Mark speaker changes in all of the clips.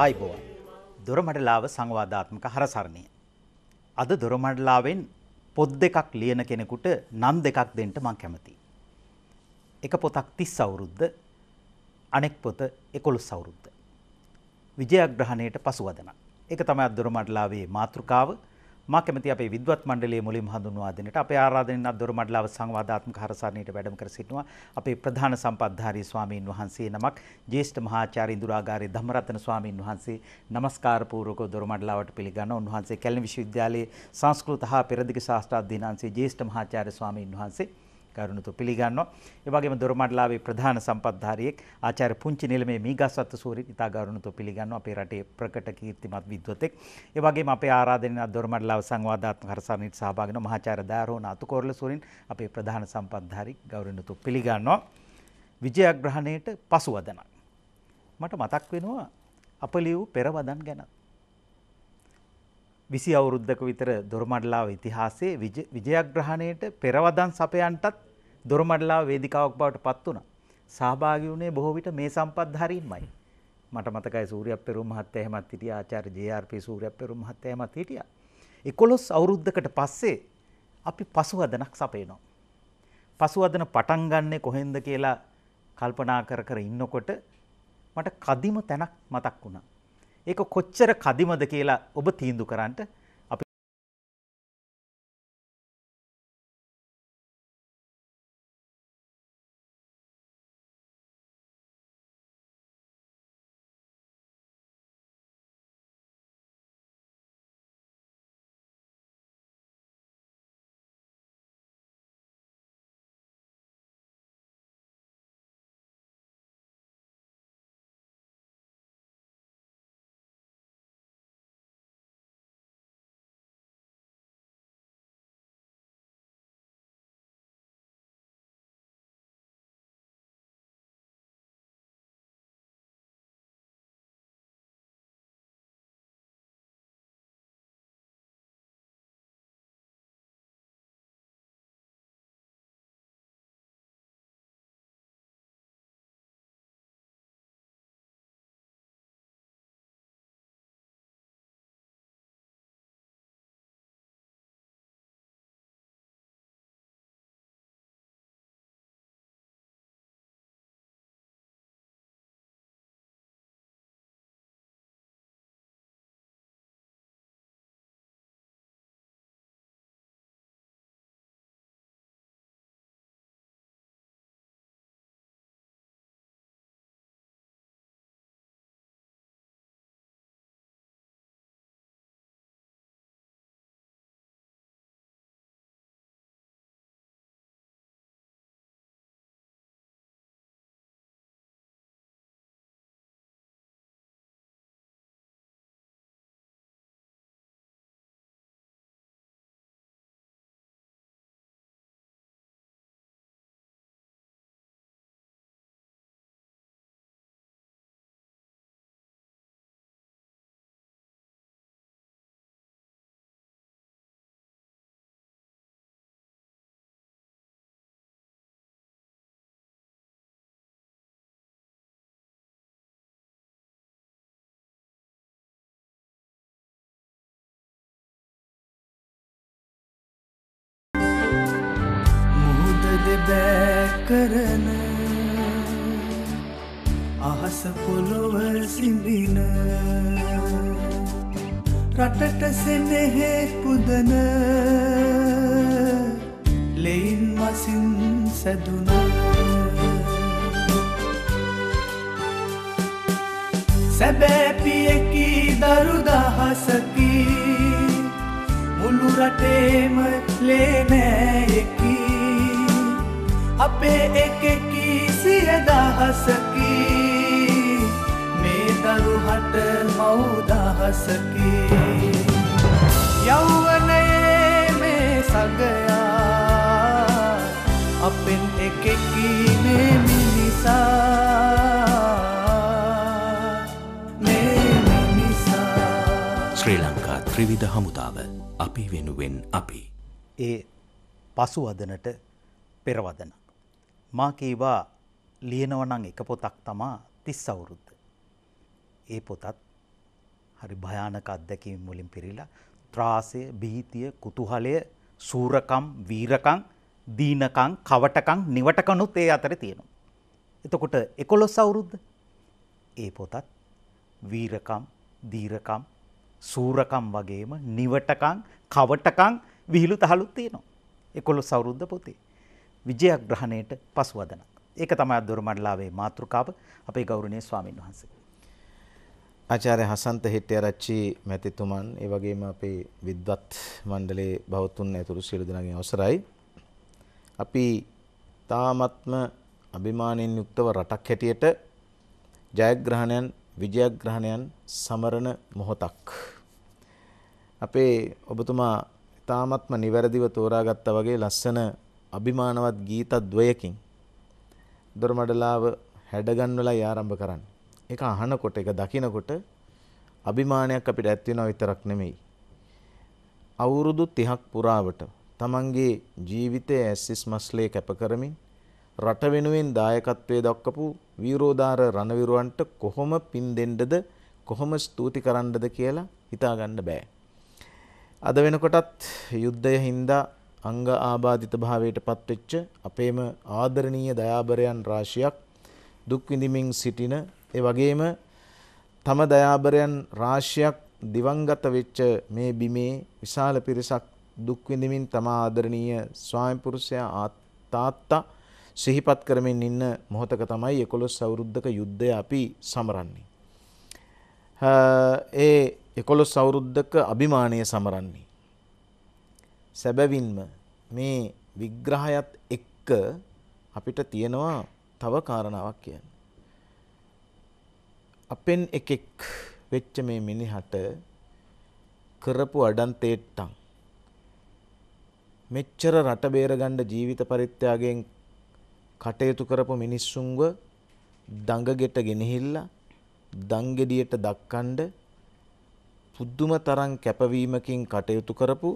Speaker 1: ආයිබෝවන් දොරමඩලාව සංවාධාත්මක හරසරණය. අද දොරමඩලාවෙන් පොත් දෙකක් ලියන කෙනෙකුට නම් දෙකක් දෙන්ට මං කැමති. එක පොතක් තිස් අවුරුද්ද අනෙක් පොත එකොළු සවුරුද්ද. විජයග්‍රහණයට පසුවදන. එක තමයි අදොරමඩලාවේ මාතෘකාව මා කැමති අපේ විද්වත් මණ්ඩලයේ මුලින්ම හඳුන්වා දෙන්නට අපේ ආරාධනෙන් අද්දොර මඩලාව සංවාදාත්මක හරසරණයට වැඩම කර සිටිනවා අපේ ප්‍රධාන සම්පත්ධාරී ස්වාමීන් වහන්සේ නමක් ජ්‍යෙෂ්ඨ මහාචාර්ය ඉන්දුරාගාරේ ධම්මරත්න ස්වාමීන් වහන්සේ নমස්කාර පූර්වකව දොර මඩලාවට පිළිගන්න උන්වහන්සේ කැලණි විශ්වවිද්‍යාලයේ සංස්කෘත හා පෙරදිග ශාස්ත්‍ර අධ්‍යනාංශයේ ජ්‍යෙෂ්ඨ මහාචාර්ය ස්වාමීන් වහන්සේ කරුණුතු පිළිගන්නවා. ඒ වගේම දොරමඩලාවේ ප්‍රධාන සම්පත්ධාරියෙක් ආචාර්ය පුංචි නිලමේ මීගස්වත්ත සූරි ඉතා කරුණුතු පිළිගන්නවා අපේ රටේ ප්‍රකට කීර්තිමත් විද්වතෙක්. ඒ වගේම අපේ ආරාධනීය දොරමඩලාව සංවාදාත්මක හරසානිට සහභාගී වෙන මහාචාර්ය දාරෝණ අතුකොරළ සූරින් අපේ ප්‍රධාන සම්පත්ධාරි ගෞරවණීයතු පිළිගන්නවා. විජයග්‍රහණයට පසුවදනක්. මට මතක් වෙනවා අප ලියූ පෙරවදන් ගැනත්. විසි අවුරුද්ධක විතර දොරමඩලාව ඉතිහාසේ විජයග්‍රහණයට පෙරවදන් සපයන්ටත් දොරමඩලා වේදිකාවක් බවට පත් වුණ. සහභාගි වුණේ බොහෝ විට මේ සම්පත්ධරීන්මයි. මට මතකයි සූරිය පෙරුම් හත් ඇහමත් හිටිය ආචාර ජRP සූරිය පෙරුම් හත් ඇමත් හිටිය. එකොලොස් අවුරුද්ධකට පස්සේ අපි පසුවදනක් සපේනවා. පසුවදන පටන් ගන්නේ කොහෙන්ද කියලා කල්පනා කර කර ඉන්නකොට මට කදිම තැනක් මතක් වුණා. ඒක කොච්චර කදිමද
Speaker 2: කියලා ඔබ තීන්දු කරන්නට කරන අහස පොළොව සිඳින රටට සෙනෙහෙ පුදන ලෙයින් මසින් සැදුනා සැබෑපියකි දරු දහසකි මුළු රටේම ලේනෑයකි අපේ එකකී සියදහසකි මේ දරුහට මවුදහසකි යෞවනයේ මේ සගයා අපෙන් එකකී මේ මිනිසා
Speaker 1: ශ්‍රී ලංකා ත්‍රිවිධ හමුදාව අපි වෙනුවෙන් අපි ඒ පසුවදනට පෙරවදනා මා කීවා ලියනවනං එක පොතක් තමා තිස් අවුරුද්ද. ඒ පොතත් හරි භයානක අත්දැකීම් මුලින් පිරිලා ත්‍රාසය බීතිය කුතුහලය සූරකම් වීරකං දීනකං කවටකං නිවටකනුත් ඒ අතර තියෙනවා. එතකොට එකොළොස් අවුරුද්ද ඒ පොතත් වීරකම් දීරකම් සූරකම් වගේම නිවටකං කවටකං විහිළු තහලුත් තියෙනවා. එකොළොස් අවුරුද්ධ පොතේ. විජයග්‍රහණයට පසුවදන. ඒක තමයි අද්දොර මණ්ඩලාවේ මාතෘකාව අපේ ගෞරවනීය ස්වාමින් වහන්සේ.
Speaker 3: ආචාර්ය හසන්ත හෙට්ටිආරච්චි මැතිතුමන් ඒ වගේම අපේ විද්වත් මණ්ඩලයේ බෞතුන් ඇතුළු සියලු දෙනාගේ අවසරයි. අපි තාමත්ම අභිමානයෙන් යුක්තව රටක් හැටියට ජයග්‍රහණයන් විජයග්‍රහණයන් සමරන මොහොතක්. අපේ ඔබතුමා තාමත්ම නිවැරදිව තෝරාගත්තා වගේ ලස්සන අභිමානවත් ගීත ද්වයකින් දොරමඩලාව හැඩගන්වලා ආරම්භ කරන්න. ඒක අහනකොට ඒක දකිනකොට අභිමානයක් අපිට ඇති වෙනවා විතරක් නෙමෙයි. අවුරුදු 30ක් පුරාවට තමන්ගේ ජීවිතයේ ඇසිස් මස්ලේ කැප කරමින් රට වෙනුවෙන් දායකත්වයේ දක්වපු වීරෝදාර රණවිරුවන්ට කොහොම පින් දෙන්නද කොහොම ස්තුති කරන්නද කියලා හිතාගන්න බෑ. අද වෙනකොටත් යුද්ධය හින්දා අංග ආබාධිත භාවයට පත්වෙච්ච අපේම ආදරණීය දයාබරයන් රාශියක් දුක් විඳිමින් සිටින ඒ වගේම තම දයාබරයන් රාශියක් දිවංගත වෙච්ච මේ බිමේ විශාල පිරිසක් දුක් විඳිමින් තම ආදරණීය ස්වාමි පුරුෂයා තාත්තා සිහිපත් කරමින් ඉන්න මොහොතක තමයි 11 අවුරුද්දක යුද්ධය අපි සමරන්නේ. ඒ 11 අවුරුද්දක අභිමානීය සමරන්නේ. සැබවින්ම මේ විග්‍රහයත් එක්ක අපිට තියෙනවා තව කාරණාවක් කියන්න. අපෙන් එකෙක් වෙච්ච මේ මිනිහට කරපු අඩන්තේට්ටං. මෙච්චර රට බේරගණ්ඩ ජීවිත පරිත්‍යාගයෙන් කටයුතු කරපු මිනිස්සුන්ව දඟගෙට ගෙනහිල්ලා දංගෙඩියට දක්කණ්ඩ පුද්දුම තරම් කැපවීමකින් කටයුතු කරපු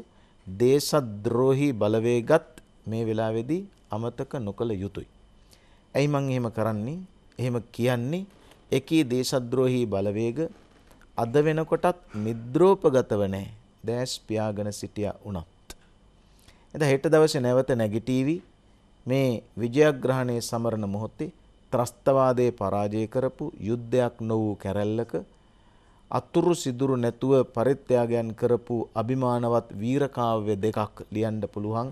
Speaker 3: දේශද්‍රෝහි බලවේගත් මේ වෙලාවේදී අමතක නොකළ යුතුයි. ඇයි මං එහෙම කරන්නේ? එහෙම කියන්නේ එකී දේශද්‍රෝහි බලවේග අද වෙනකොටත් නිද්‍රෝපගතව නැහැ. දැස් පියාගෙන සිටියා උනත්. එද හෙට දවසේ නැවත නැගිටීවි මේ විජයග්‍රහණයේ සමරන මොහොතේ ත්‍රස්තවාදයේ පරාජය කරපු යුද්ධයක් නො වූ කැරැල්ලක අතුරු සිදුරු නැතුව පරිත්‍යාගයන් කරපු අභිමානවත් වීරකාව්‍ය දෙකක් ලියන්න පුළුවන්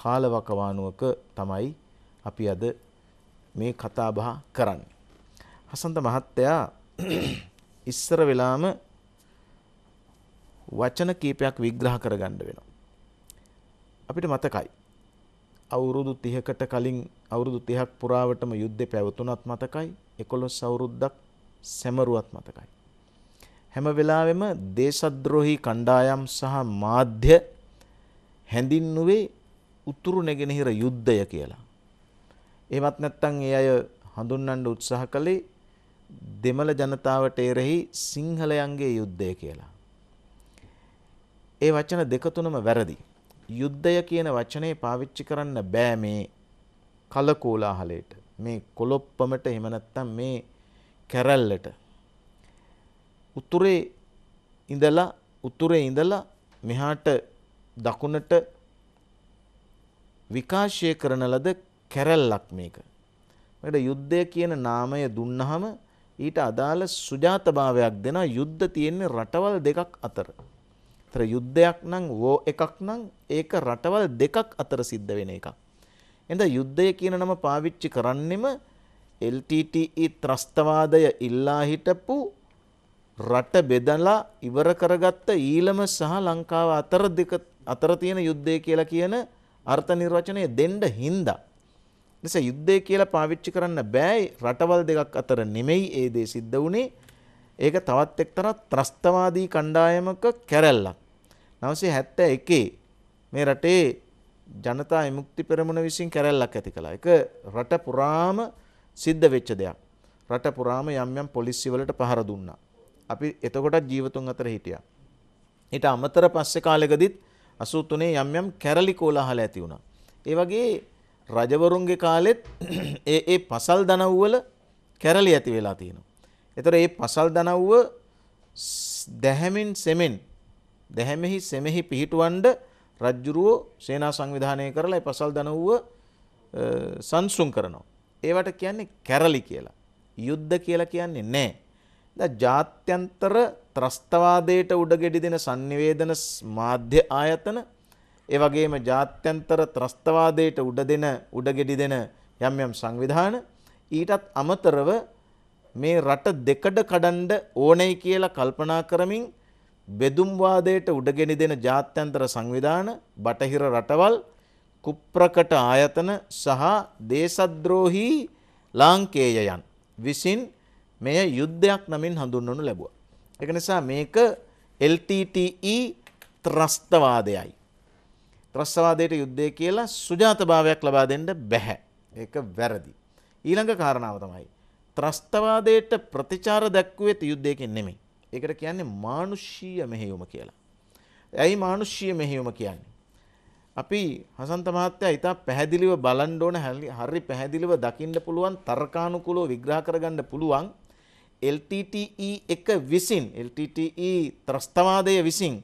Speaker 3: කාලවකවානුවක තමයි අපි අද මේ කතාබහ කරන්න. හසන්ත මහත්තයා ඉස්සර වෙලාම වචන කීපයක් විග්‍රහ කරගන්න වෙනවා. අපිට මතකයි. අවුරුදු තිහකට කලින් අවුරුදු තිහක් පුරාවටම යුද්ධ පැවතුනත් මතකයි එකොළොස් අවුරුද්දක් සැමරුවත් මතකයි. හැම වෙලාවෙම දේශද්‍රෝහි කණ්ඩායම් සහ මාධ්‍ය හැඳින්නුවේ උතුරු නැගෙනහිර යුද්ධය කියලා. එහෙමත් නැත්නම් ඒ අය හඳුන්වන්න උත්සාහ කළේ දෙමළ ජනතාවට එරෙහි සිංහලයන්ගේ යුද්ධය කියලා. ඒ වචන දෙක තුනම වැරදි. යුද්ධය කියන වචනේ පාවිච්චි කරන්න බෑ මේ කලකෝලාහලයට. මේ කොලොප්පමට එහෙම නැත්නම් මේ කැරැල්ලට උතුරේ ඉඳලා උතුරේ ඉඳලා මෙහාට දකුණට විකාශය කරන ලද කැරැල්ලක් මේක. මේකට යුද්ධය කියන නාමය දුන්නහම ඊට අදාළ සුජාතභාවයක් දෙන යුද්ධ තියෙන්නේ රටවල් දෙකක් අතර. ඒතර යුද්ධයක් නම් වෝ එකක් නම් ඒක රටවල් දෙකක් අතර සිද්ධ වෙන එකක්. එඳ යුද්ධය කියන නම පාවිච්චි කරන්නෙම LTTE ත්‍රස්තවාදය ඉල්ලා හිටපු රට බෙදලා ඉවර කරගත්ත ඊළම සහ ලංකාව අතර දෙක අතර තියෙන යුද්ධය කියලා කියන අර්ථ නිර්වචනය දෙන්න හින්දා. නිසා යුද්ධය කියලා පාවිච්චි කරන්න බෑ රටවල් දෙකක් අතර නෙමෙයි ඒ දේ සිද්ධ වුණේ. ඒක තවත් එක්තරා ත්‍රස්තවාදී කණ්ඩායමක කැරැල්ලක්. 971 මේ රටේ ජනතා විමුක්ති පෙරමුණ විසින් කැරැල්ලක් ඇති කළා. ඒක රට පුරාම සිද්ධ වෙච්ච දෙයක්. රට පුරාම යම් යම් පොලිසි වලට පහර දුන්නා. අපි එතකොටත් ජීවතුන් අතර හිටියා. ඊට අමතර පස්සේ කාලෙකදීත් 83 යම් යම් කැරලි කෝලාහල ඇති වුණා. ඒ වගේ රජවරුන්ගේ කාලෙත් ඒ ඒ පසල් දනව්වල කැරලි ඇති වෙලා තියෙනවා. ඒතර මේ පසල් දනව්ව දැහැමින් සෙමෙන් දැහැමෙහි සෙමෙහි පිහිටවඬ රජ්ජුරුවෝ සේනා සංවිධානය කරලා ඒ පසල් දනව්ව සංසුන් කරනවා. ඒවට කියන්නේ කැරලි කියලා. යුද්ධ කියලා කියන්නේ නැහැ. දැන් ජාත්‍යන්තර ත්‍රස්තවාදයට උඩගෙඩි දෙන sannivedana මාධ්‍ය ආයතන ඒ වගේම ජාත්‍යන්තර ත්‍රස්තවාදයට උඩ දෙන උඩගෙඩි දෙන යම් යම් සංවිධාන ඊටත් අමතරව මේ රට දෙකඩ කඩන්න ඕනේ කියලා කල්පනා කරමින් බෙදුම් වාදයට උඩගෙඩි දෙන ජාත්‍යන්තර සංවිධාන බටහිර රටවල් කුප්‍රකට ආයතන සහ දේශද්‍රෝහී ලාංකේයයන් විසින් මෙය යුද්ධයක් නමින් හඳුන්වනු ලැබුවා. එක නිසා මේක LTTE ත්‍රස්තවාදයයි. ත්‍රස්තවාදයට යුද්ධය කියලා සුජාතභාවයක් ලබා දෙන්න බැහැ. ඒක වැරදි. ඊළඟ කාරණාව තමයි ත්‍රස්තවාදයට ප්‍රතිචාර දැක්ුවේ යුද්ධයකින් නෙමෙයි. ඒකට කියන්නේ මානුෂීය මෙහෙයුම කියලා. ඇයි මානුෂීය මෙහෙයුම කියන්නේ? අපි හසන්ත මහත්තයා ඉතා පැහැදිලිව බලන්න ඕන හරි පැහැදිලිව දකින්න පුළුවන් තර්කානුකූලව විග්‍රහ කරගන්න පුළුවන් LTTE එක විසින් LTTE ත්‍රස්තවාදය විසින්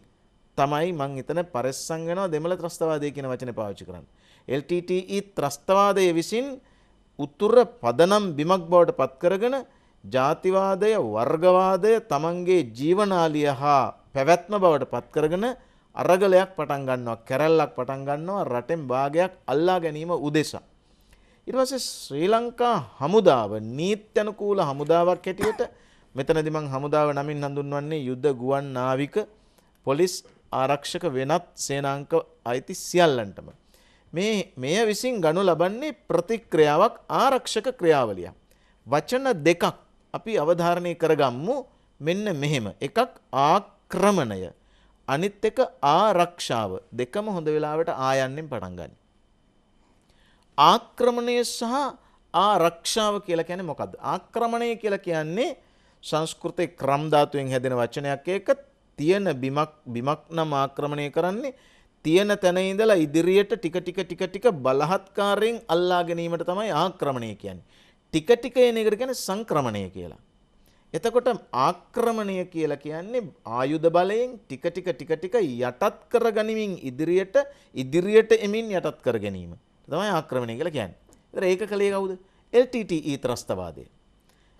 Speaker 3: තමයි මං එතන පරිස්සම් වෙනවා දෙමළ ත්‍රස්තවාදය කියන වචනේ පාවිච්චි කරන්නේ. LTTE ත්‍රස්තවාදය විසින් උතුර පදනම් බිමක් බවට පත් කරගෙන ජාතිවාදය වර්ගවාදය තමන්ගේ ජීවනාලිය හා පැවැත්ම බවට පත් කරගෙන අරගලයක් පටන් ගන්නවා කැරැල්ලක් පටන් ගන්නවා රටෙන් භාගයක් අල්ලා ගැනීම උදෙසා ඊට පස්සේ ශ්‍රී ලංකා හමුදාව නීත්‍යනුකූල හමුදාවක් හැටියට මෙතනදි මම හමුදාව නමින් හඳුන්වන්නේ යුද ගුවන් නාවික පොලිස් ආරක්ෂක වෙනත් සේනාංක අයිති සියල්ලන්ටම මේ මෙය විසින් ගනු ලබන්නේ ප්‍රතික්‍රියාවක් ආරක්ෂක ක්‍රියාවලියක් වචන දෙකක් අපි අවධාරණය කරගම්මු මෙන්න මෙහෙම එකක් ආක්‍රමණය අනිත් එක ආරක්ෂාව දෙකම හොඳ වෙලාවට ආයන්නෙන් පටන් ගන්න ආක්‍රමණය සහ ආරක්ෂාව කියලා කියන්නේ මොකද්ද? ආක්‍රමණය කියලා කියන්නේ සංස්කෘතේ ක්‍රම් ධාතුවෙන් හැදෙන වචනයක් ඒක තියෙන බිමක් බිමක් නම් ආක්‍රමණය කරන්නේ තියෙන තැන ඉඳලා ඉදිරියට ටික ටික ටික ටික බලහත්කාරයෙන් අල්ලා ගැනීමට තමයි ආක්‍රමණය කියන්නේ. ටික ටික එන එකට කියන්නේ සංක්‍රමණය කියලා. එතකොට ආක්‍රමණය කියලා කියන්නේ ආයුධ බලයෙන් ටික ටික ටික ටික යටත් කර ගනිමින් ඉදිරියට ඉදිරියට එමින් යටත් කර ගැනීම. තමයි ආක්‍රමණය කියලා කියන්නේ. ඒතර ඒක කලේ කවුද? LTTE ත්‍රස්තවාදය.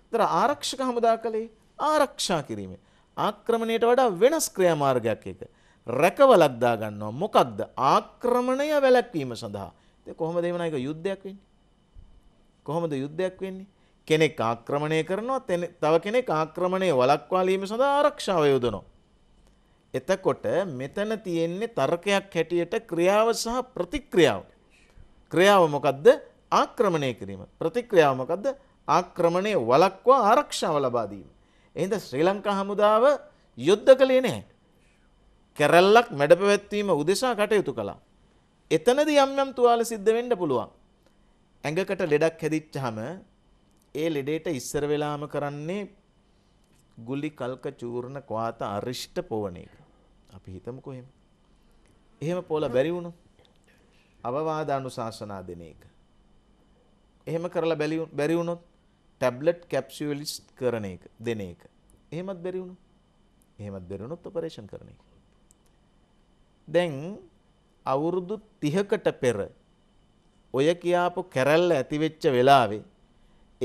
Speaker 3: ඒතර ආරක්ෂක හමුදා කලේ ආරක්ෂා කිරීම. ආක්‍රමණයට වඩා වෙනස් ක්‍රියාමාර්ගයක් ඒක. රැකවලක් දා ගන්නවා. මොකක්ද? ආක්‍රමණය වැළැක්වීම සඳහා. ඉතින් කොහොමද එහෙම නැයක යුද්ධයක් වෙන්නේ? කොහොමද යුද්ධයක් වෙන්නේ? කෙනෙක් ආක්‍රමණය කරනවා තව කෙනෙක් ආක්‍රමණය වළක්වාලීම සඳහා ආරක්ෂාව යොදනවා. එතකොට මෙතන තියෙන්නේ තර්කයක් හැටියට ක්‍රියාව සහ ප්‍රතික්‍රියාව. ක්‍රියාව මොකක්ද ආක්‍රමණය කිරීම. ප්‍රතික්‍රියාව මොකක්ද ආක්‍රමණය වලක්වා ආරක්ෂාව ලබා දීම. එහෙනම් ශ්‍රී ලංකා හමුදාව යුද්ධ කළේ නැහැ. කැරැල්ලක් මැඩපැවැත්වීම උදෙසා කටයුතු කළා. එතනදී යම් යම් තුවාල සිද්ධ වෙන්න පුළුවන්. ඇඟකට ලෙඩක් හැදිච්චාම ඒ ලෙඩේට ඉස්සර වෙලාම කරන්නේ ගුලි කල්ක චූර්ණ ක්වාත අරිෂ්ඨ පොවණ එක. අපි හිතමුකෝ එහෙම. එහෙම පොළ බැරි වුණොත් අවවාද අනුශාසනා දෙන එක. එහෙම කරලා බැරි වුණොත් ටැබ්ලට් කැප්සියුල්ස් කරන එක දෙන එක. එහෙමත් බැරි වුණොත් එහෙමත් බැරි වුණොත් ඔපරේෂන් කරන එක. දැන් අවුරුදු 30කට පෙර ඔය කියාපු කැරැල්ල ඇති වෙච්ච වෙලාවේ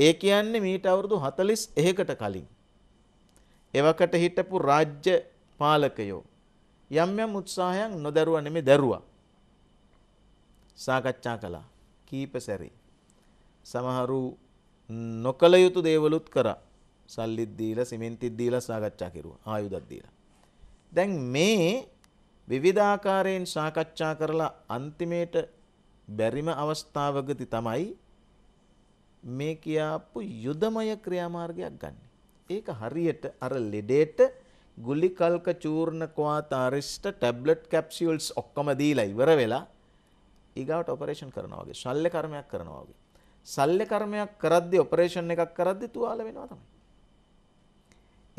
Speaker 3: ඒ කියන්නේ මීට අවුරුදු 41කට කලින් එවකට හිටපු රාජ්‍ය පාලකයෝ යම් යම් උත්සාහයන් නොදරුවා නෙමෙයි දරුවා සාකච්ඡා කළා කීප සැරේ. සමහරු නොකළ යුතු දේවලුත් කරා. සල්ලිත් දීලා සිමෙන්තිත් දීලා සාකච්ඡා කෙරුවා. ආයුධත් දීලා. දැන් මේ විවිධාකාරයෙන් සාකච්ඡා කරලා අන්තිමේට බැරිම අවස්ථාවකදී තමයි මේ කියාපු යුදමය ක්‍රියාමාර්ගයක් ගන්න. ඒක හරියට අර ලෙඩේට ගුලි කල්ක චූර්ණ ක්වාතාරිෂ්ට ටැබ්ලට් කැප්සියුල්ස් ඔක්කොම දීලා ඉවර වෙලා ඊගාවට ඔපරේෂන් කරනවා වගේ ශල්්‍ය කර්මයක් කරනවා වගේ. ශල්්‍ය කර්මයක් කරද්දී ඔපරේෂන් එකක් කරද්දී තුවාල වෙනවා තමයි.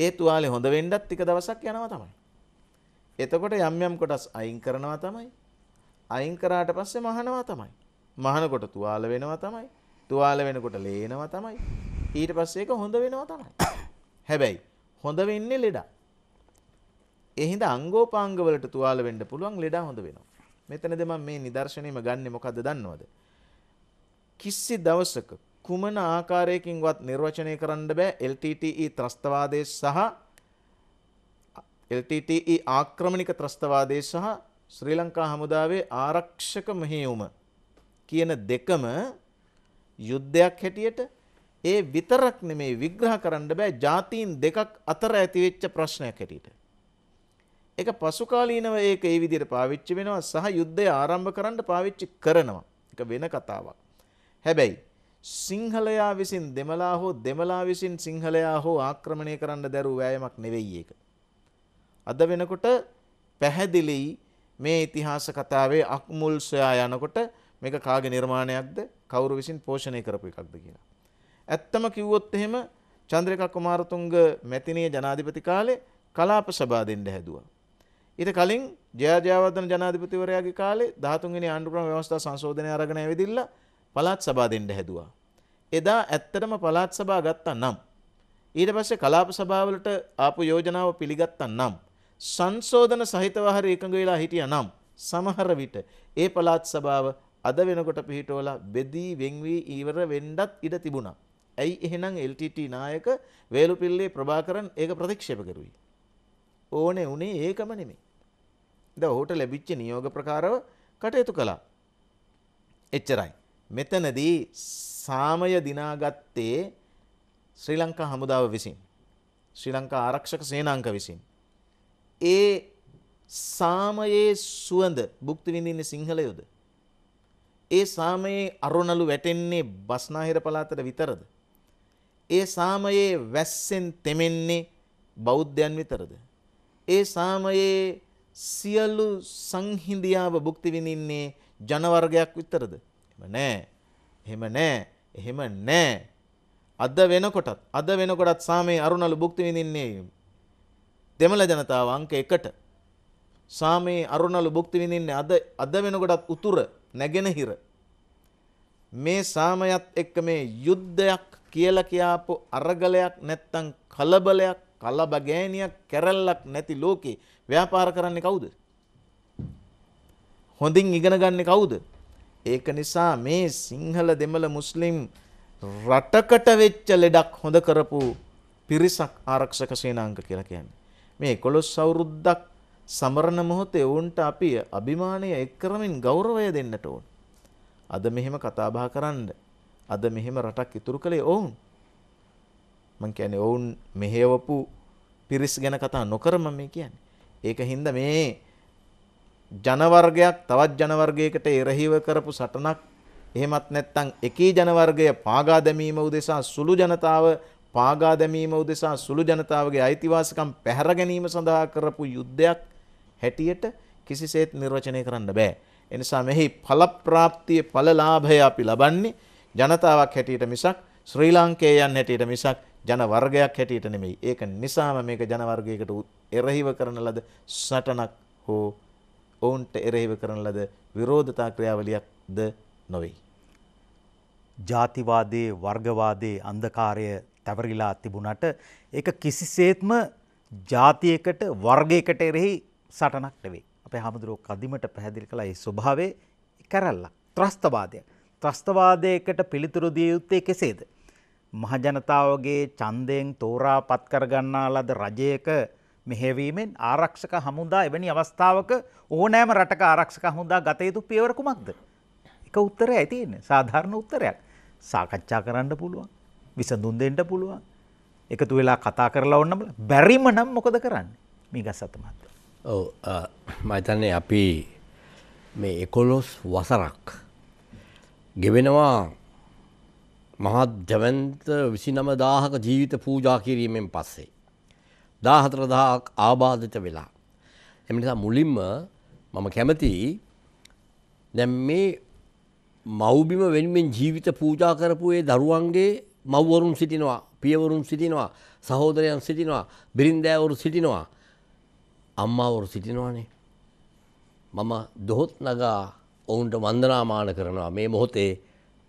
Speaker 3: ඒ තුවාලේ හොඳ වෙන්නත් ටික දවසක් යනවා තමයි. එතකොට යම් යම් කොටස් අයින් කරනවා තමයි. අයින් කරාට පස්සේ මහනවා තමයි. මහනකොට තුවාල වෙනවා තමයි. තුවාල වෙනකොට ලේනවා තමයි. ඊට පස්සේ ඒක හොඳ වෙනවා තමයි. හැබැයි හොඳ වෙන්නේ ලෙඩක්. එහිඳ අංගෝපාංගවලට තුවාල වෙන්න පුළුවන් ලෙඩා හොඳ වෙනවා. මෙතනද මම මේ නිදර්ශනෙම ගන්නෙ මොකද්ද දන්නවද? කිසි දවසක කුමන ආකාරයකින්වත් නිර්වචනය කරන්න බෑ LTTE ත්‍රස්තවාදයේ සහ LTTE ආක්‍රමණික ත්‍රස්තවාදයේ සහ ශ්‍රී ලංකා හමුදාවේ ආරක්ෂක මෙහෙයුම කියන දෙකම යුද්ධයක් හැටියට ඒ විතරක් නෙමේ විග්‍රහ කරන්න බෑ ජාතීන් දෙකක් අතර ඇතිවෙච්ච ප්‍රශ්නයක් හැටියට. ඒක පසුකාලීනව ඒක ඒ විදිහට පාවිච්චි වෙනවා සහ යුද්ධය ආරම්භ කරන්න පාවිච්චි කරනවා. ඒක වෙන කතාවක්. හැබැයි සිංහලයා විසින් දෙමලා හෝ දෙමලා විසින් සිංහලයා හෝ ආක්‍රමණය කරන්න දැරූ වෑයමක් නෙවෙයි ඒක. අද වෙනකොට පැහැදිලියි මේ ඉතිහාස කතාවේ අක්මුල් සොයා යනකොට මේක කාගේ නිර්මාණයක්ද කවුරු විසින් පෝෂණය කරපු එකක්ද කියලා. ඇත්තම කිව්වොත් එහෙම චන්ද්‍රිකා කුමාරතුංග මැතිණිය ජනාධිපති කාලේ කලාප සභා දෙන්න හැදුවා. ඊට කලින් ජයජයවර්ධන ජනාධිපතිවරයාගේ කාලේ 13 වෙනි ආණ්ඩුක්‍රම ව්‍යවස්ථා සංශෝධනය අරගෙන ඇවිදිලා පළාත් සභා දෙන්න හැදුවා. එදා ඇත්තටම පළාත් සභා ගත්තා නම් ඊට පස්සේ කලාප සභාවලට ආපු යෝජනාව පිළිගත්තා නම් සංශෝධන සහිතව හරි එකඟ වෙලා හිටියා නම් සමහර විට ඒ පළාත් සභාව අද වෙනකොට පිහිටවලා බෙදී වෙන්වී ඊවර වෙන්නත් ඉඩ තිබුණා. ඇයි එහෙනම් LTT නායක වේලුපිල්ලේ ප්‍රභාකරන් ඒක ප්‍රතික්ෂේප කරුවේ? ඕනේ උනේ ඒකම නෙමෙයි. ද ඔහුට ලැබිච්ච නියෝග ප්‍රකාරව කටයුතු කළා. එච්චරයි. මෙතනදී සාමය දිනාගත්තේ ශ්‍රී ලංකා හමුදාව විසින්. ශ්‍රී ලංකා ආරක්ෂක සේනාංක විසින්. ඒ සාමයේ සුවඳ භුක්ති විඳින්නේ සිංහලයෝද? ඒ සාමයේ අරුණලු වැටෙන්නේ බස්නාහිර පළාතට විතරද? ඒ සාමයේ වැස්සෙන් තෙමෙන්නේ බෞද්ධයන් විතරද? ඒ සාමයේ සියලු සංහිඳියාව භුක්ති විඳින්නේ ජනවර්ගයක් විතරද? එහෙම නෑ. එහෙම නෑ. එහෙම නෑ. අද වෙනකොටත් අද වෙනකොටත් සාමයේ අරුණලු භුක්ති විඳින්නේ දෙමළ ජනතාව අංක 1ට. සාමයේ අරුණලු භුක්ති විඳින්නේ අද අද වෙනකොටත් උතුර නැගෙනහිර. මේ සාමයත් එක්ක මේ යුද්ධයක් කියලා කියාපු අරගලයක් නැත්තම් කලබලයක් කලබගෑනියක් කැරල්ලක් නැති ලෝකේ ව්‍යාපාර කරන්නේ කවුද? හොඳින් ඉගෙන ගන්න කවුද? ඒක නිසා මේ සිංහල දෙමළ මුස්ලිම් රටකට වෙච්ච ලෙඩක් හොඳ කරපු පිරිසක් ආරක්ෂක සේනාංග කියලා කියන්නේ. මේ 11 අවුරුද්දක් සමරන මොහොතේ වුන්ට අපි අභිමානය එක් කරමින් ගෞරවය දෙන්නට ඕන. අද මෙහෙම කතාබහ කරන්න. අද මෙහෙම රටක් ඉතුරු කළේ ඔවුන්. මං කියන්නේ ඔවුන් මෙහෙවපු පිරිස් ගැන කතා නොකර මම මේ කියන්නේ. ඒක හින්දා මේ ජනවර්ගයක් තවත් ජනවර්ගයකට එරහිව කරපු සටනක් එහෙමත් නැත්නම් එකී ජනවර්ගය පාගා දැමීම උදෙසා සුළු ජනතාව පාගා දැමීම උදෙසා සුළු ජනතාවගේ අයිතිවාසිකම් පැහැර ගැනීම සඳහා කරපු යුද්ධයක් හැටියට කිසිසේත් නිර්වචනය කරන්න බෑ. එනිසා මෙහි ඵලප්‍රාප්තිය ඵලලාභය අපි ලබන්නේ ජනතාවක් හැටියට මිසක් ශ්‍රී ලාංකේයයන් හැටියට මිසක් ජන වර්ගයක් හැටියට නෙමෙයි. ඒක නිසාම මේක ජන වර්ගයකට එරෙහිව කරන ලද සටනක් හෝ ඔවුන්ට එරෙහිව කරන ලද විරෝධතා ක්‍රියාවලියක්ද
Speaker 1: නොවේ. ජාතිවාදයේ වර්ගවාදයේ අන්ධකාරය තැවරිලා තිබුණට ඒක කිසිසේත්ම ජාතියකට වර්ගයකට එරෙහි සටනක් නෙවෙයි. අපේ හාමුදුරුවෝ කදිමට පැහැදිලි කළා ඒ ස්වභාවය කැරල්ලක්. ත්‍රස්තවාදය. ත්‍රස්තවාදයකට පිළිතුරු දිය යුත්තේ කෙසේද? මහජනතාවගේ ඡන්දයෙන් තෝරා පත් කරගන්නා ලද රජයක මෙහෙවීමෙන් ආරක්ෂක හමුදා එවැනි අවස්ථාවක ඕනෑම රටක ආරක්ෂක හමුදා ගත යුතු පියවර කුමක්ද? එක උත්තරයයි තියෙන්නේ. සාධාරණ උත්තරයක්. සාකච්ඡා කරන්න පුළුවන්. විසඳුම් දෙන්න පුළුවන්. එකතු වෙලා කතා කරලා ඕනම බැරිම නම් මොකද කරන්නේ? මීගස් අත මහත්තයා. ඔව්
Speaker 4: මම හිතන්නේ අපි මේ 11 වසරක් ගෙවෙනවා මහාධ්‍යවන්ත විසි නමදාහක ජීවිත පූජා කිරීමෙන් පස්සේ. දාහතරදාක් ආබාධිත වෙලා. එමනිසා මුලින්ම මම කැමති දැම් මේ මව්බිම වෙන්මෙන් ජීවිත පූජා කරපුයේ දරුවන්ගේ මව්වරුන් සිටිනවා පියවරුන් සිටිනවා සහෝදරයන් සිටිනවා බිරින්දෑවරු සිටිනවා අම්මාවරු සිටිනවානේ. මම දොහොත් නගා ඔවුන්ට වන්දනාමාන කරනවා මේ මොහොතේ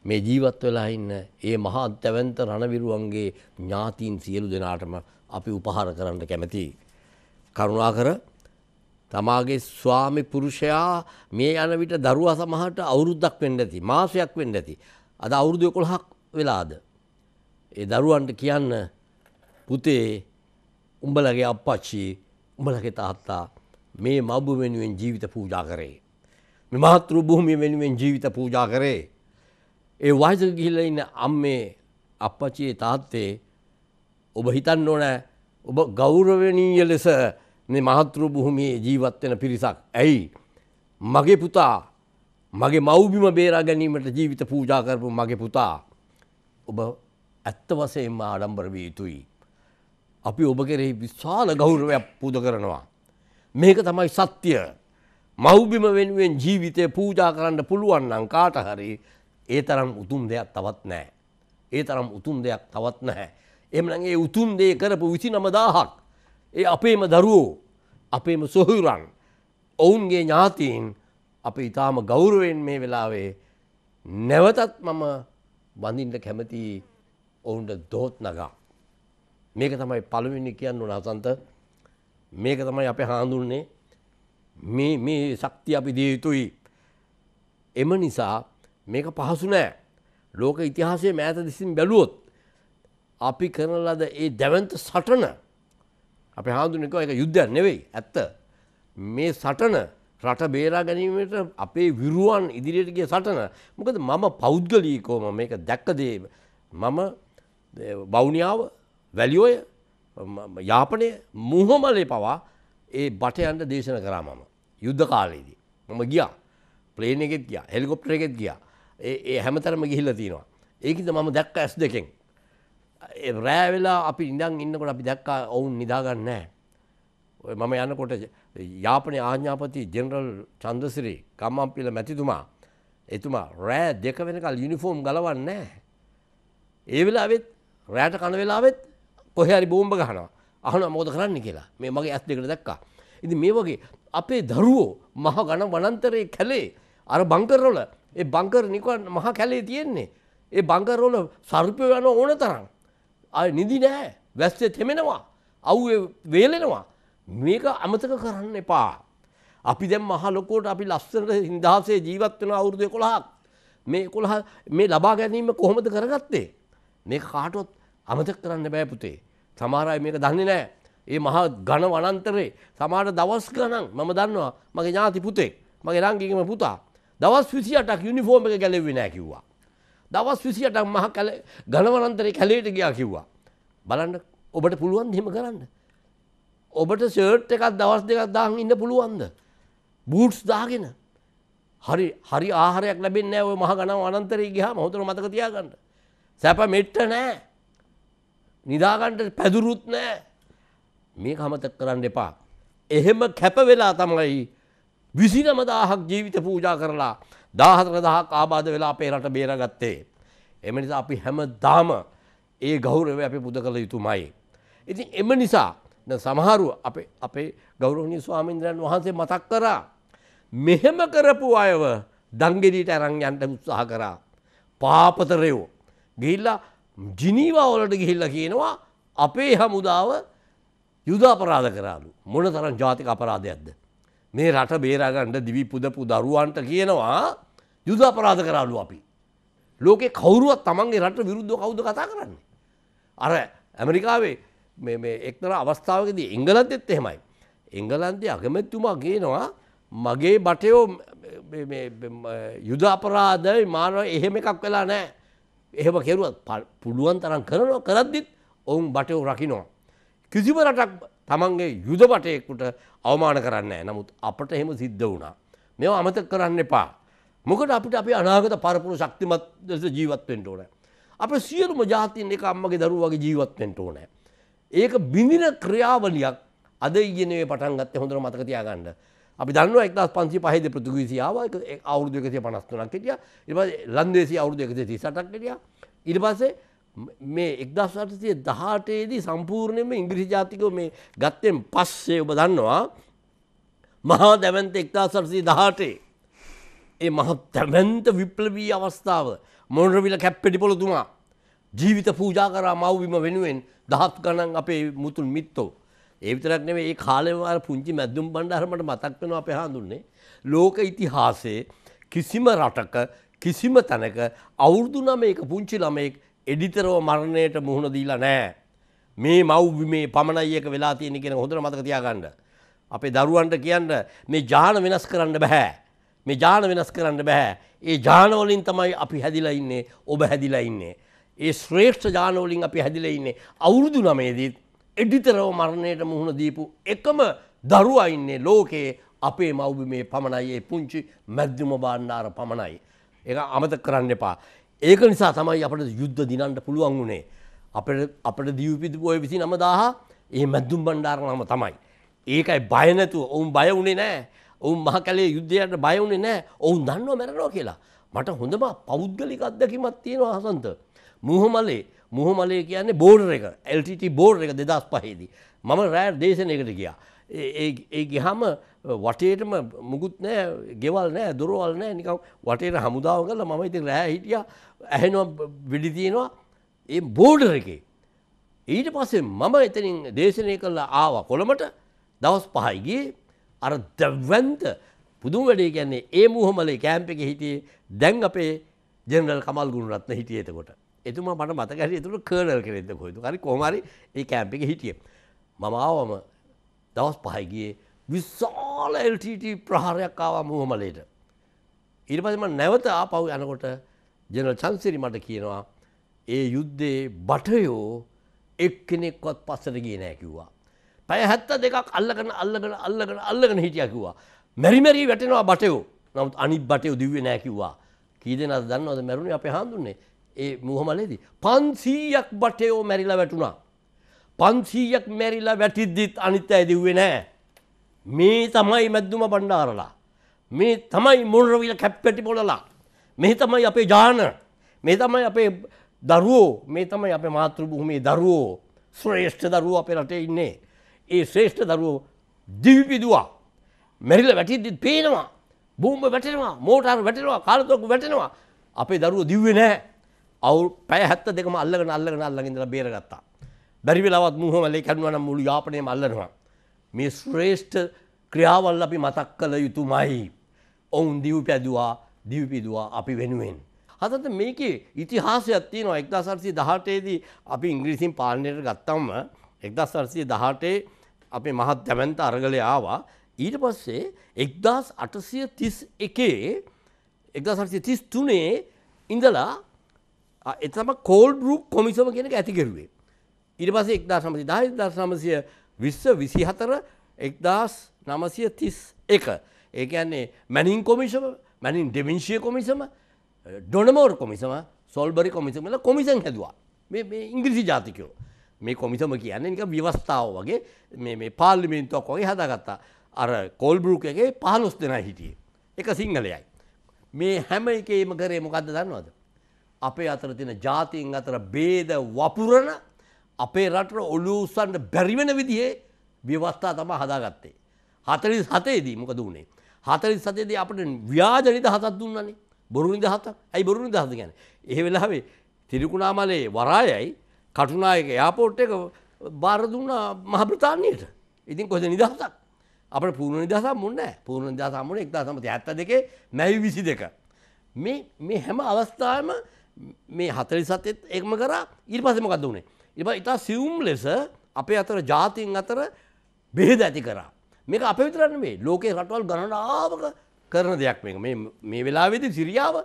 Speaker 4: මේ ජීවත් වෙලා ඉන්න ඒ මහා අත්‍යවන්ත රණවිරුවන්ගේ ඥාතීන් සියලු දෙනාටම අපි උපහාර කරන්න කැමැතියි. කරුණාකර තමාගේ ස්වාමි පුරුෂයා මේ යන විට දරුවා සමහට අවුරුද්දක් වෙන්න ඇති මාසයක් වෙන්න ඇති. අද අවුරුදු 11ක් වෙලාද. ඒ දරුවන්ට කියන්න පුතේ උඹලගේ අප්පච්චි උඹලගේ තාත්තා මේ මබ්බු වෙනුවෙන් ජීවිත පූජා කරේ. මේ මාතෘ භූමිය වෙනුවෙන් ජීවිත පූජා කරේ. ඒ වයසක ගිහිල්ලා ඉන්න අම්මේ අප්පච්චියේ තාත්තේ ඔබ හිතන්න ඕන ඔබ ගෞරවණීය ලෙස මේ මහත්රු භූමියේ ජීවත් වෙන පිරිසක්. ඇයි? මගේ පුතා මගේ මව්බිම බේරා ගැනීමට ජීවිත පූජා කරපු මගේ පුතා ඔබ ඇත්ත වශයෙන්ම ආඩම්බර විය යුතුයි. අපි ඔබ කෙරෙහි විශාල ගෞරවයක් පුද කරනවා. මේක තමයි සත්‍ය. මව්බිම වෙනුවෙන් ජීවිතය පූජා කරන්න පුළුවන් නම් කාට හරි ඒ තරම් උතුම් දෙයක් තවත් නෑ. ඒ තරම් උතුම් දෙයක් තවත් නැහැ. එමනම් ඒ උතුම් දේ කරපු විසි නමදාහක්. ඒ අපේම දරුවෝ අපේම සොහුරන් ඔවුන්ගේ ඥාතීන් අපි ඉතාම ගෞරුවෙන් මේ වෙලාවේ නැවතත් මම බඳින්ට කැමති ඔවුන්ට දෝත් නගා. මේක තමයි පළවෙනි කියන්න නසන්ත මේක තමයි අප හාඳුන්නේ මේ ශක්ති අපි දිය යුතුයි. එම නිසා මේක පහසු නෑ ලෝක ඉතිහාසේ මෑත දෙසින් බැලුවොත් අපි කරන ලද ඒ දැවන්ත සටන අප හාදුනික එක යුද්ධයක් නෙවෙයි ඇත්ත මේ සටන රට බේරා ගැනීමට අපේ විරුවන් ඉදිරියටගේ සටන මොකද මම පෞද්ගලීකෝම මේක දැක්කදේ මම බෞනිාව වැලියෝය යාපනය මුහමලේ පවා ඒ බටයන්ට දේශන කරා මම යුද්ධ කාලයේදී මම ගියා ප්ලේන එකෙත් ගියා හෙලිකොප්ටර එකෙත් ගියා ඒ හැමතරම ගිහිල්ල තියෙනවා. ඒකද මම දැක්ක ඇස් දෙකෙන්. රෑවෙලා අපි ඉඳං ඉන්නකොට අපි දැක්කා ඔවුන් නිදාගන්න නෑ. මම යනකොට යාපනය ආඥාපති ජෙනරල් චන්දසිරී කම්මම්පිල මැතිතුමා එතුමා රෑ දෙක වෙනකල් යුනිෆෝම් ගලවන්න නෑ. ඒ වෙලාවෙත් රෑට කන වෙලාවෙත් කොහරි බෝම්භ ගහනවා අහන මෝද කරන්න කියලා මේ මගේ ඇස් දෙකට දැක්කා. ඉති මේ වගේ අපේ දරුවෝ මහ ගණ වනන්තරයේ කැලේ අර බංකරවල ඒ බංකර් නික මහ කැලේ තියෙන්නේ. ඒ බංකරෝල සර්පය යන ඕන තරම්. අය නිදි නෑ වැස්සේ තෙමෙනවා. අව් වේලෙනවා. මේක අමතක කරන්න එපා. අපි දැම් මහ ලොකෝට අපි ලස්සනට හිදහසේ ජීවත් වෙන අවුරුදු කොළහක් මේ කොළහ මේ ලබා ගැනීම කොහොමද කරගත්තේ. මේ කාටොත් අමතක කරන්න බෑපුතේ. සමහරයි මේක දන්නේ නෑ. ඒ මහා ගණ වනන්තරේ සමාට දවස් ගණන් මම දන්නවා මගේ ඥාති පුතේ මගේ රංගිකම පුතා දවස් විසියටක් යුනිෆෝර්ම එක ගැලවෙ නෑ කිව්වා. දවස් විසියටක් මහ ගණවනන්තරේ කැලේට ගියා කිව්වා. බලන්න ඔබට පුළුවන් දෙම කරන්න. ඔබට සර්ට් එකත් දවස් දෙකක් දාහන් ඉන්න පුළුවන්ද. බූට්ස් දාගෙන හරි හරි ආහරයක් ලැබෙන්න ඔය මහ ගනව අනන්තරේ ගිහා මහතුර මතක තියාගන්න. සැප මෙට්ට නෑ. නිදාගන්ට පැදුරුත් නෑ. මේ කමතක් කරන්න එපා. එහෙම කැප වෙලා තමයි විසිනම දාහක් ජීවිත පූජා කරලා දාහතර දහක් ආබාධ වෙලා අපේ රට බේරගත්තේ. එම නිසා අපි හැම දාම ඒ ගෞරව අපි පුද කළ යුතුමයි. ඉතින් එම නිසා සමහරු අපේ ගෞරෝණී ස්වාමින්ද්‍රයන් වහන්සේ මතක් කරා. මෙහෙම කරපු අයව දංගෙදීට ඇරං යන්ට උත්සාහ කරා. පාපතරයෝ. ගිල්ලා ජිනීවා වලට ගිහිල්ල කියනවා අපේ හමුදාව යුදාපරාධ කරාලු මොන තරම් ජාතික අපරාධයක්ද. මේ රට බේරාගණ්ඩ දිවි පුදපු දරුවන්ට කියනවා යුද අපරාධ කරාලු අපි. ලෝකෙ කවරුවත් තමන්ගේ රට විරුද්ධ කෞුද කතා කරන්නේ. අර ඇමරිකාවේ එක්තර අවස්ථාවකදී එංගලන්ත එත් එහෙමයි. එංගලන්තේ අගමැත්තුමා ගේනවා මගේ බටයෝ යුද අපරාධයි මානව එහෙම එකක් වෙලා නෑ. එහෙම කෙරුවත් පුළුවන් තරම් කරනවා කරද්දිත් ඔවුන් බටයෝ රකිනවා. කිසිම රටක් තමන්ගේ යුදපටයෙකුට අවමාන කරන්න නමුත් අපට එහෙම සිද්ධ වුණා. මෙ අමත කරන්න එපා. මොකට අපිට අපි අනාගත පරපුරු ශක්තිමත් දෙස ජීවත්වෙන්ට ඕනෑ. අප සියලුම ජාතින් එක අම්මගේ දරුවගේ ජීවත්වෙන්ට ඕනෑ. ඒක බිඳින ක්‍රියාවලියක් අද ඉගෙනේ පටන්ගත් හොඳර මතකතියාගන්න. අපි දන්න එක්දස් පන්සි පහහිද පෘතිගීසියාව අවුරුදු එකතිය පනස්තුනක් හිටිය ඉ ලන්දේසි අවුරුදු එකති සටක් කෙටිය ඉරිපසේ මේ එක්දස් අටසය දහටයේදී සම්පූර්ණයම ඉංග්‍රිසි ජාතිකෝ මේ ගත්තෙන් පස්සේ ඔබ දන්නවා මහා දැවන්ත එක්තා සරසී දහටේ. ඒ මහත් තැමැන්ත විප්ලවී අවස්ථාව මොනරවිල කැප්පෙඩිපොළතුමා ජීවිත පූජා කරා මව්විම වෙනුවෙන් දහත් ගණන් අපේ මුතුන් මිත්තෝ. ඒවිතරක් නෙවේ ඒ කාලෙවාර පුංචි මැද්දුම් බණ්ඩහරමට මතක් වෙනවා අපේ හඳුන්නේ. ලෝක ඉතිහාසයේ කිසිම රටක කිසිම තැනක අවුරුදු නමයක පුංචි ළමයෙක් එඩිතරව මරණයට මුහුණ දීලා නෑ. මේ මව් මේ පමණයි එක වෙලා තියෙන කෙන හොඳට මතක තියාගන්න. අපේ දරුවන්ට කියන්න මේ ජාන වෙනස් කරන්න බැහැ. මේ ජාන වෙනස් කරන්න බැහැ. ඒ ජානවලින් තමයි අපි හැදිලා ඉන්නේ ඔබ හැදිලා ඉන්නේ. ඒ ශ්‍රේෂ්ඨ ජානවලින් අපි හැදිලා ඉන්නේ. අවුරුදු නමේදීත් එඩිතරව මරණයට මුහුණ දීපු එකම දරුවා ඉන්නේ ලෝකයේ අපේ මව්බි මේ පමණයි ඒ පුංචි මැද්‍යම බාණ්ඩාර පමණයි. ඒක අමතක කරන්න එපා. ඒක නිසා තමයි අපට යුද්ධ දිනන්ට පුළුවන් වුණේ අපට අපට දියවිපිති පොය විසි නමදාහ ඒ මැද්දුම් බණ්ඩාර නම තමයි. ඒකයි බයනැතුව ඔවුන් බය වුණේ නෑ ඔවුන් මහ කලේ යුද්ධයට බයවුණේ නෑ ඔවුන් දන්නව මැරනවා කියලා මට හොඳම පෞද්ගලික අත්දැකිමත් තියෙනවා හසන්ත. මුහමලේ මුහමලේ කියන්නේ බෝඩර එක LTT බෝඩර එක දෙදස් පහේදී. මම රෑර් දේශනයකට ගියා. ඒ ගිහම වටේටම මුකුත් නෑ ගෙවල් නෑ දොරවල් නෑ නික වටේට හමුදාව කල මම ඉති රෑ හිටිය ඇහෙනවා විඩිතියෙනවා ඒ බෝඩර එකේ. ඊට පස්සේ මම එතනින් දේශනය කරලා ආවා කොළමට දවස් පහයිගේ අර දැවන්ත පුදුම් වැඩේ ගැන්නේ ඒ මුහමලේ කෑම්ප එක හිටියේ දැන් අපේ ජෙනරල් කමල් ගුණරත්න හිටිය එතකොට එතුමා මට මතකැර තුළ කර්නල් කරෙද හොතු හරි කොමරි ඒ කෑම්පික හිටිය මම ආවම දවස් පහයිගේ විශාල එල්ටට ප්‍රහාරයක් ආවා මුහමලට. ඉරිපසම නැවත ආපව් යනකොට ජනල් චන්සිරි මට කියනවා ඒ යුද්ධේ බටයෝ එක්කෙනෙක්කොත් පස්සට ගේ නෑකිව්වා. පැය හැත්ත දෙකක් අල්ලගන අල්ලගෙන අල්ලගෙන අල්ලගෙන හිටියකිවා. මැරිමැරී වැටෙනවා බටයෝ නමුත් අනි බටයෝ දිවේ නෑකිව්වා කීදෙනත් දන්නවද මැරුණ අප හාඳුන්නේ ඒ මුහමලේදී පන්සීයක් බටයෝ මැරිලා වැටුණා. පන්සීයක් මැරිලා වැටිද්දිත් අනිත් ඇදිව්වේ නෑ. මේ තමයි මැද්දුම බණ්ඩාරලා. මේ තමයි මුල්රවිල කැප්පැටි පොලලා. මේ තමයි අපේ ජාන මේ තමයි අපේ දරුවෝ මේ තමයි අපේ මාතෘභූමේ දරුවෝ ශ්‍රේෂ්ඨ දරුවෝ අපේ රටේ ඉන්නේ. ඒ ශ්‍රේෂ්ඨ දරුවෝ දිවිපිදවා. මැරිල වැටිද්දිත් පේනවා. බූම්ම වැටෙනවා මෝටර් වැටෙනවා කාලතොක් වැටෙනවා අපේ දරුවෝ දිව්වේ නෑ. අවු පැය හැත්ත දෙකම අල්ලගෙන අල්ලගෙන අල්ලගෙන ඉඳලා බේරගත්තා. බැරි වෙලාවත් මුහම ලේ කැඩුණා නම් මුළු යාපනයම අල්ලනවා. මේ ශ්‍රේෂ්ඨ ක්‍රියාවල් අපි මතක් කළ යුතුමයි. ඔවුන් දිව් පැදුවා දිව් පිදුවා අපි වෙනුවෙන්. හතත මේකේ ඉතිහාසයක් තියෙනවා 1918 දී අපි ඉංග්‍රීසියෙන් පාලනයට ගත්තම 1918 අපේ මහත් දැවැන්ත අරගලය ආවා. ඊට පස්සේ 1831 1933 ඉඳලා එතම කෝල්ඩ් රූප් කොමිසම කෙනෙක් ඇති කරුවේ. ඊට පස්සේ 1910 1920 24 1931 ඒ කියන්නේ මැනින් කොමිෂම මැනින් ඩෙවින්ෂිය කොමිසම ඩොනමෝර් කොමිසම සොල්බරි කොමිසමල කොමිසන් හැදවා මේ ඉංග්‍රිසි ජාතිකයෝ මේ කොමිසම කියන්නේ එක ව්‍යවස්ථාව වගේ මේ පාර්ලිමෙන්න්තුවක් වගේ හදාගත්තා අර කොල්බරුකගේ පහලොස් දෙෙන හිටිය එක සිංහලයයි මේ හැම එකේම කරේ මොකක්ද දන්නවද අපේ අතර තින ජාතින් අතර බේද වපුරණ අපේ රට ඔලු උස්සන්න බැරිවෙන විදිහේ ව්‍යවස්ථා තම හදාගත්තේ. හතරි හතේදී මොකද වුණේ. හතරි සතේදී අපට ව්‍යාජනිත හතත් දුන්නන්නේ බොරුනි දහතක් ඇයි බොරුනි දහත ගැන. ඒ වෙලාවේ තිරිකුණාමලේ වරායයි කටුනායක යාපෝට් එක බාර දුන්න මහබ්‍රතාන්නයට ඉතින් කොද නිදහසක් අපට පූර්ණ නිදහසක් මුන්න පූර්ණ නිදහසම්මුණ එක්දා සමති ඇත්ත දෙකේ මැයි විසි දෙක. මේ හැම අවස්ථාවම මේ හතරි සතෙත් එක්ම කරා ඉර් පසමකක්ද වුණේ එබ ඉතා සියුම් ලෙස අපේ අතර ජාතින් අතර බෙහෙද ඇති කරා. මේක අප විතරන්න මේ ලෝකයේ රටවල් ගණනාවක කරන දෙයක් මේ මේ වෙලාවෙදි සිරියාව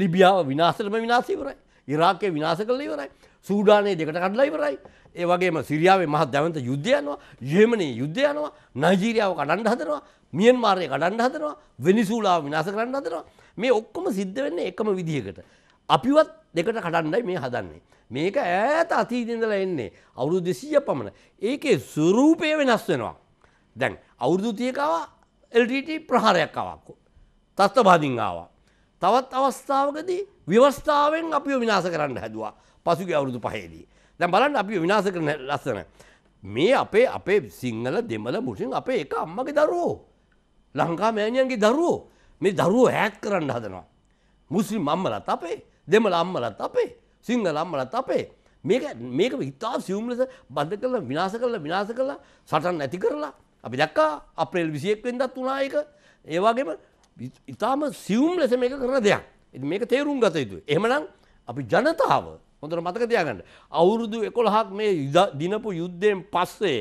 Speaker 4: ලිබියාව විනාසලම විනාසීවරයි ඉරාකය විනාස කළ ඉවරයි සූඩානයේ දෙකට කඩලා ඉවරයි ඒ වගේම සිරියාවේ මහ දැවන්ත යුද්ධයනවා යේමනයේ යුද්ධයනවා නයිජීරියාව කඩන්ඩ හදනවා මියන් මාර්ය කඩන්ඩ හදනවා වෙනිසූලාව විනාස කරන්න හදනවා මේ ඔක්කොම සිද්ධ වෙන්න එකම විදිහකට. අපිවත් දෙකට කටන්නයි මේ හදන්නේ. මේක ඈත අතීතිඳල එන්නේ අවුරුදු දෙසීය පමණ. ඒකේ සුරූපය වෙනස් වෙනවා. දැන් අවුරුදුතියකාව එල්ටට ප්‍රහාරයක් අවක්කෝ. තත්ත බාදිං ආවා. තවත් අවස්ථාවකදී ව්‍යවස්ථාවෙන් අපිය විනාස කරන්න හැදවා පසුගේ අවුරුදු පහේදී. දැන් බලන්න අපි විනාස කරන ලස්සන. මේ අපේ අපේ සිංහල දෙමල මුසින් අපේ එක අම්මගේ දරුවෝ. ලංකා මෑණියන්ගේ දරුවෝ මේ දරුවෝ හැත් කරන්න හදනවා. මුස්ලිම් අම්මලත් අපේ දෙමළ අම්මලත් අපේ සිංහල අම්මලත් අපේ මේක මේක ඉතා සියුම්ලෙස බද්ධ කරලා විනාස කරලා විනාස කරලා සටන් ඇති කරලා අපි දැක්කා අප්‍රේල් විසියෙක් වෙන්දත් වනායක ඒවාගේම ඉතාම සියුම් ලෙස මේක කරන දෙයක් මේක තේරුම් ගත යුතු එහමනම් අපි ජනතාව හොඳට මතක තියාගන්න අවුරුදු එකොළහක් මේ දිනපු යුද්ධයෙන් පස්සේ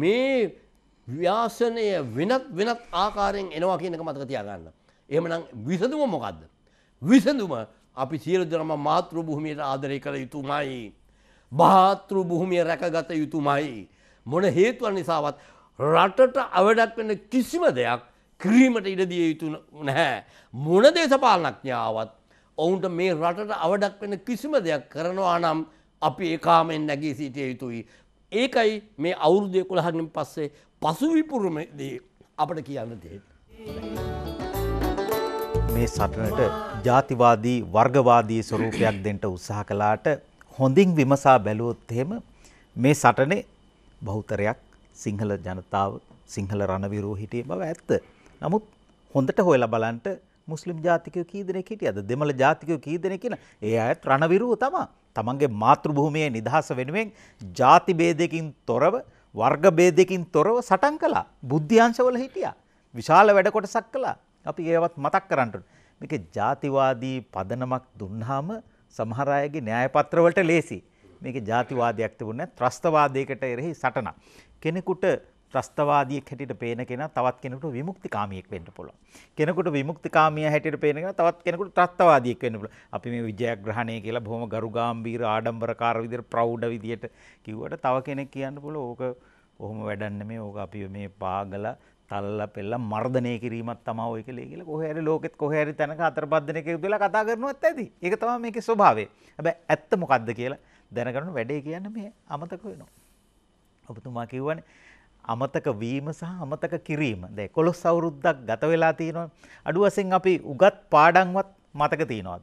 Speaker 4: මේ ව්‍යාසනය වෙනත් වෙනත් ආකාරයෙන් එනවා කියනක මතක තියාගන්න. එහමනම් විසඳුම මොකක්ද. විසඳුම අපි සියලු දෙනම මාතෘ භූමියට ආදරය කළ යුතුමයි. භාතෘ භූමිය රැකගත යුතුමයි. මොන හේතුවන් නිසාවත් රටට අවඩක් වෙන කිසිම දෙයක් කිරීමට ඉඩදිය යුතු නැහැ. මොන දේශපාලනඥාවත් ඔවුන්ට මේ රටට අවඩක් වෙන කිසිම දෙයක් කරනවා නම් අපි ඒකාමෙන් නැගී සිටිය යුතුයි. ඒකයි මේ අවුරුදය කොළහගින් පස්සේ පසුවිපුරුමදී අපට කියන්න දේ. Thank you.
Speaker 1: මේ සටනට ජාතිවාදී වර්ගවාදී ස්වරූපයක් දෙන්න උත්සාහ කළාට හොඳින් විමසා බැලුවොත් එහෙම මේ සටනේ බහුතරයක් සිංහල ජනතාව සිංහල රණවිරෝ හිටියේ බව ඇත්ත. නමුත් හොඳට හොයලා බලන්න මුස්ලිම් ජාතිකයෝ කී දෙනෙක් හිටියද? දෙමළ ජාතිකයෝ කී දෙනෙක් ඉන? ඒ අයත් රණවිරෝ තමයි. තමන්ගේ මාතෘභූමියේ නිදහස වෙනුවෙන් ಜಾති ભેදයකින් තොරව වර්ග ભેදයකින් තොරව සටන් කළා. බුද්ධ්‍යංශවල හිටියා. විශාල වැඩ කොටසක් කළා. අපි ඒවත් මතක් කරන්න මේක ජාතිවාදී පදනමක් දුන්නාම සමහර අයගේ න්‍යායපත්‍රවලට ලේසි. මේක ජාතිවාදයක් තිබුණේ ත්‍රස්තවාදයකට එරෙහි සටනක්. කෙනෙකුට ත්‍රස්තවාදියෙක් හැටියට පේන කෙනා තවත් කෙනෙකුට විමුක්තිකාමියෙක් වෙන්න පුළුවන්. කෙනෙකුට විමුක්තිකාමියා හැටියට පේන කෙනා තවත් කෙනෙකුට ත්‍රස්තවාදියෙක් වෙන්න පුළුවන්. අපි මේ විජයග්‍රහණය කියලා බොහොම ගරුගාම්භීර ආඩම්බරකාර විදිහට ප්‍රෞඩ විදිහට කිව්වට තව කෙනෙක් කියන්න පුළුවන් ඕක ඔහොම වැඩක් නෙමෙයි ඕක අපි මේ පාගලා තල්ලා පෙල්ලා මර්ධනය කිරීමත් තමයි ඔය කියලා කියලා කොහේ ලෝකෙත් කොහේ හරි තැනක හතරපස් දෙනෙක් එකතු වෙලා කතා කරනවත් ඇති. ඒක තමයි මේකේ ස්වභාවය. හැබැයි ඇත්ත මොකද්ද කියලා දැනගන්න වැඩේ කියන්න මේ අමතක වෙනවා. ඔබතුමා කිව්වනේ අමතක වීම සහ අමතක කිරීම. දැන් 11 අවුරුද්දක් ගත වෙලා තියෙනවා. අඩු වශයෙන් අපි උගත් පාඩම්වත් මතක තියනවාද?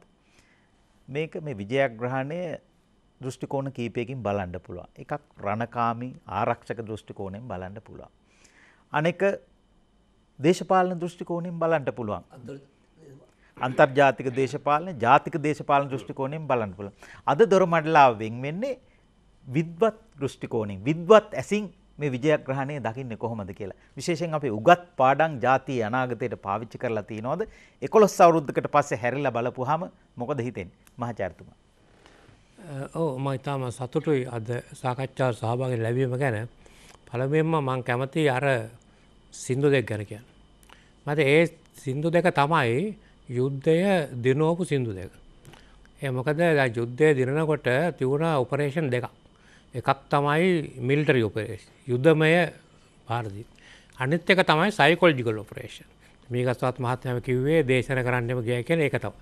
Speaker 1: මේක මේ විජයග්‍රහණය දෘෂ්ටි කෝණ කීපයකින් බලන්න පුළුවන්. එකක් රණකාමී ආරක්ෂක දෘෂ්ටි කෝණයෙන් බලන්න පුළුවන්. අනෙක දේශපාලන දෘෂ්ටි කෝණයෙන් බලන්න පුළුවන්. අන්තර්ජාතික දේශපාලන, ජාතික දේශපාලන දෘෂ්ටි කෝණයෙන් බලන්න පුළුවන්. අද දොරමඩලාව වෙන් වෙන්නේ විද්වත් දෘෂ්ටි කෝණයෙන්, විද්වත් ඇසින් මේ විජයග්‍රහණය දකින්නේ කොහොමද කියලා. විශේෂයෙන් අපි උගත් පාඩම් ජාතිය අනාගතයට පාවිච්චි කරලා තියනවාද? 11 අවුරුද්දකට පස්සේ හැරිලා බලපුවාම මොකද හිතෙන්නේ? මහාචාර්යතුමා.
Speaker 5: ඔව් මම ඊටම සතුටුයි අද සාකච්ඡාවට සහභාගී ලැබීම ගැන. පළමුවෙන්ම මම කැමතියි අර සින්දු දෙක් ගැන කියන්න. මත ඒ සින්දු දෙක තමයි යුද්ධය දිනෝපු සින්දු දෙක. ඒ මොකද යුද්ධය දිනනකොට තිවුණ ඔපරේෂන් දෙක. එකක් තමයි මිල්ටර් යුපරේෂ යුද්ධමය පාරදි. අනිත් එක තමයි සයිකොල්ජිකල් ඔපරේෂන් මේකස්වත් මහත්මම කිව්වේ දේශන කරන්නම ගිය කියෙන එක තම.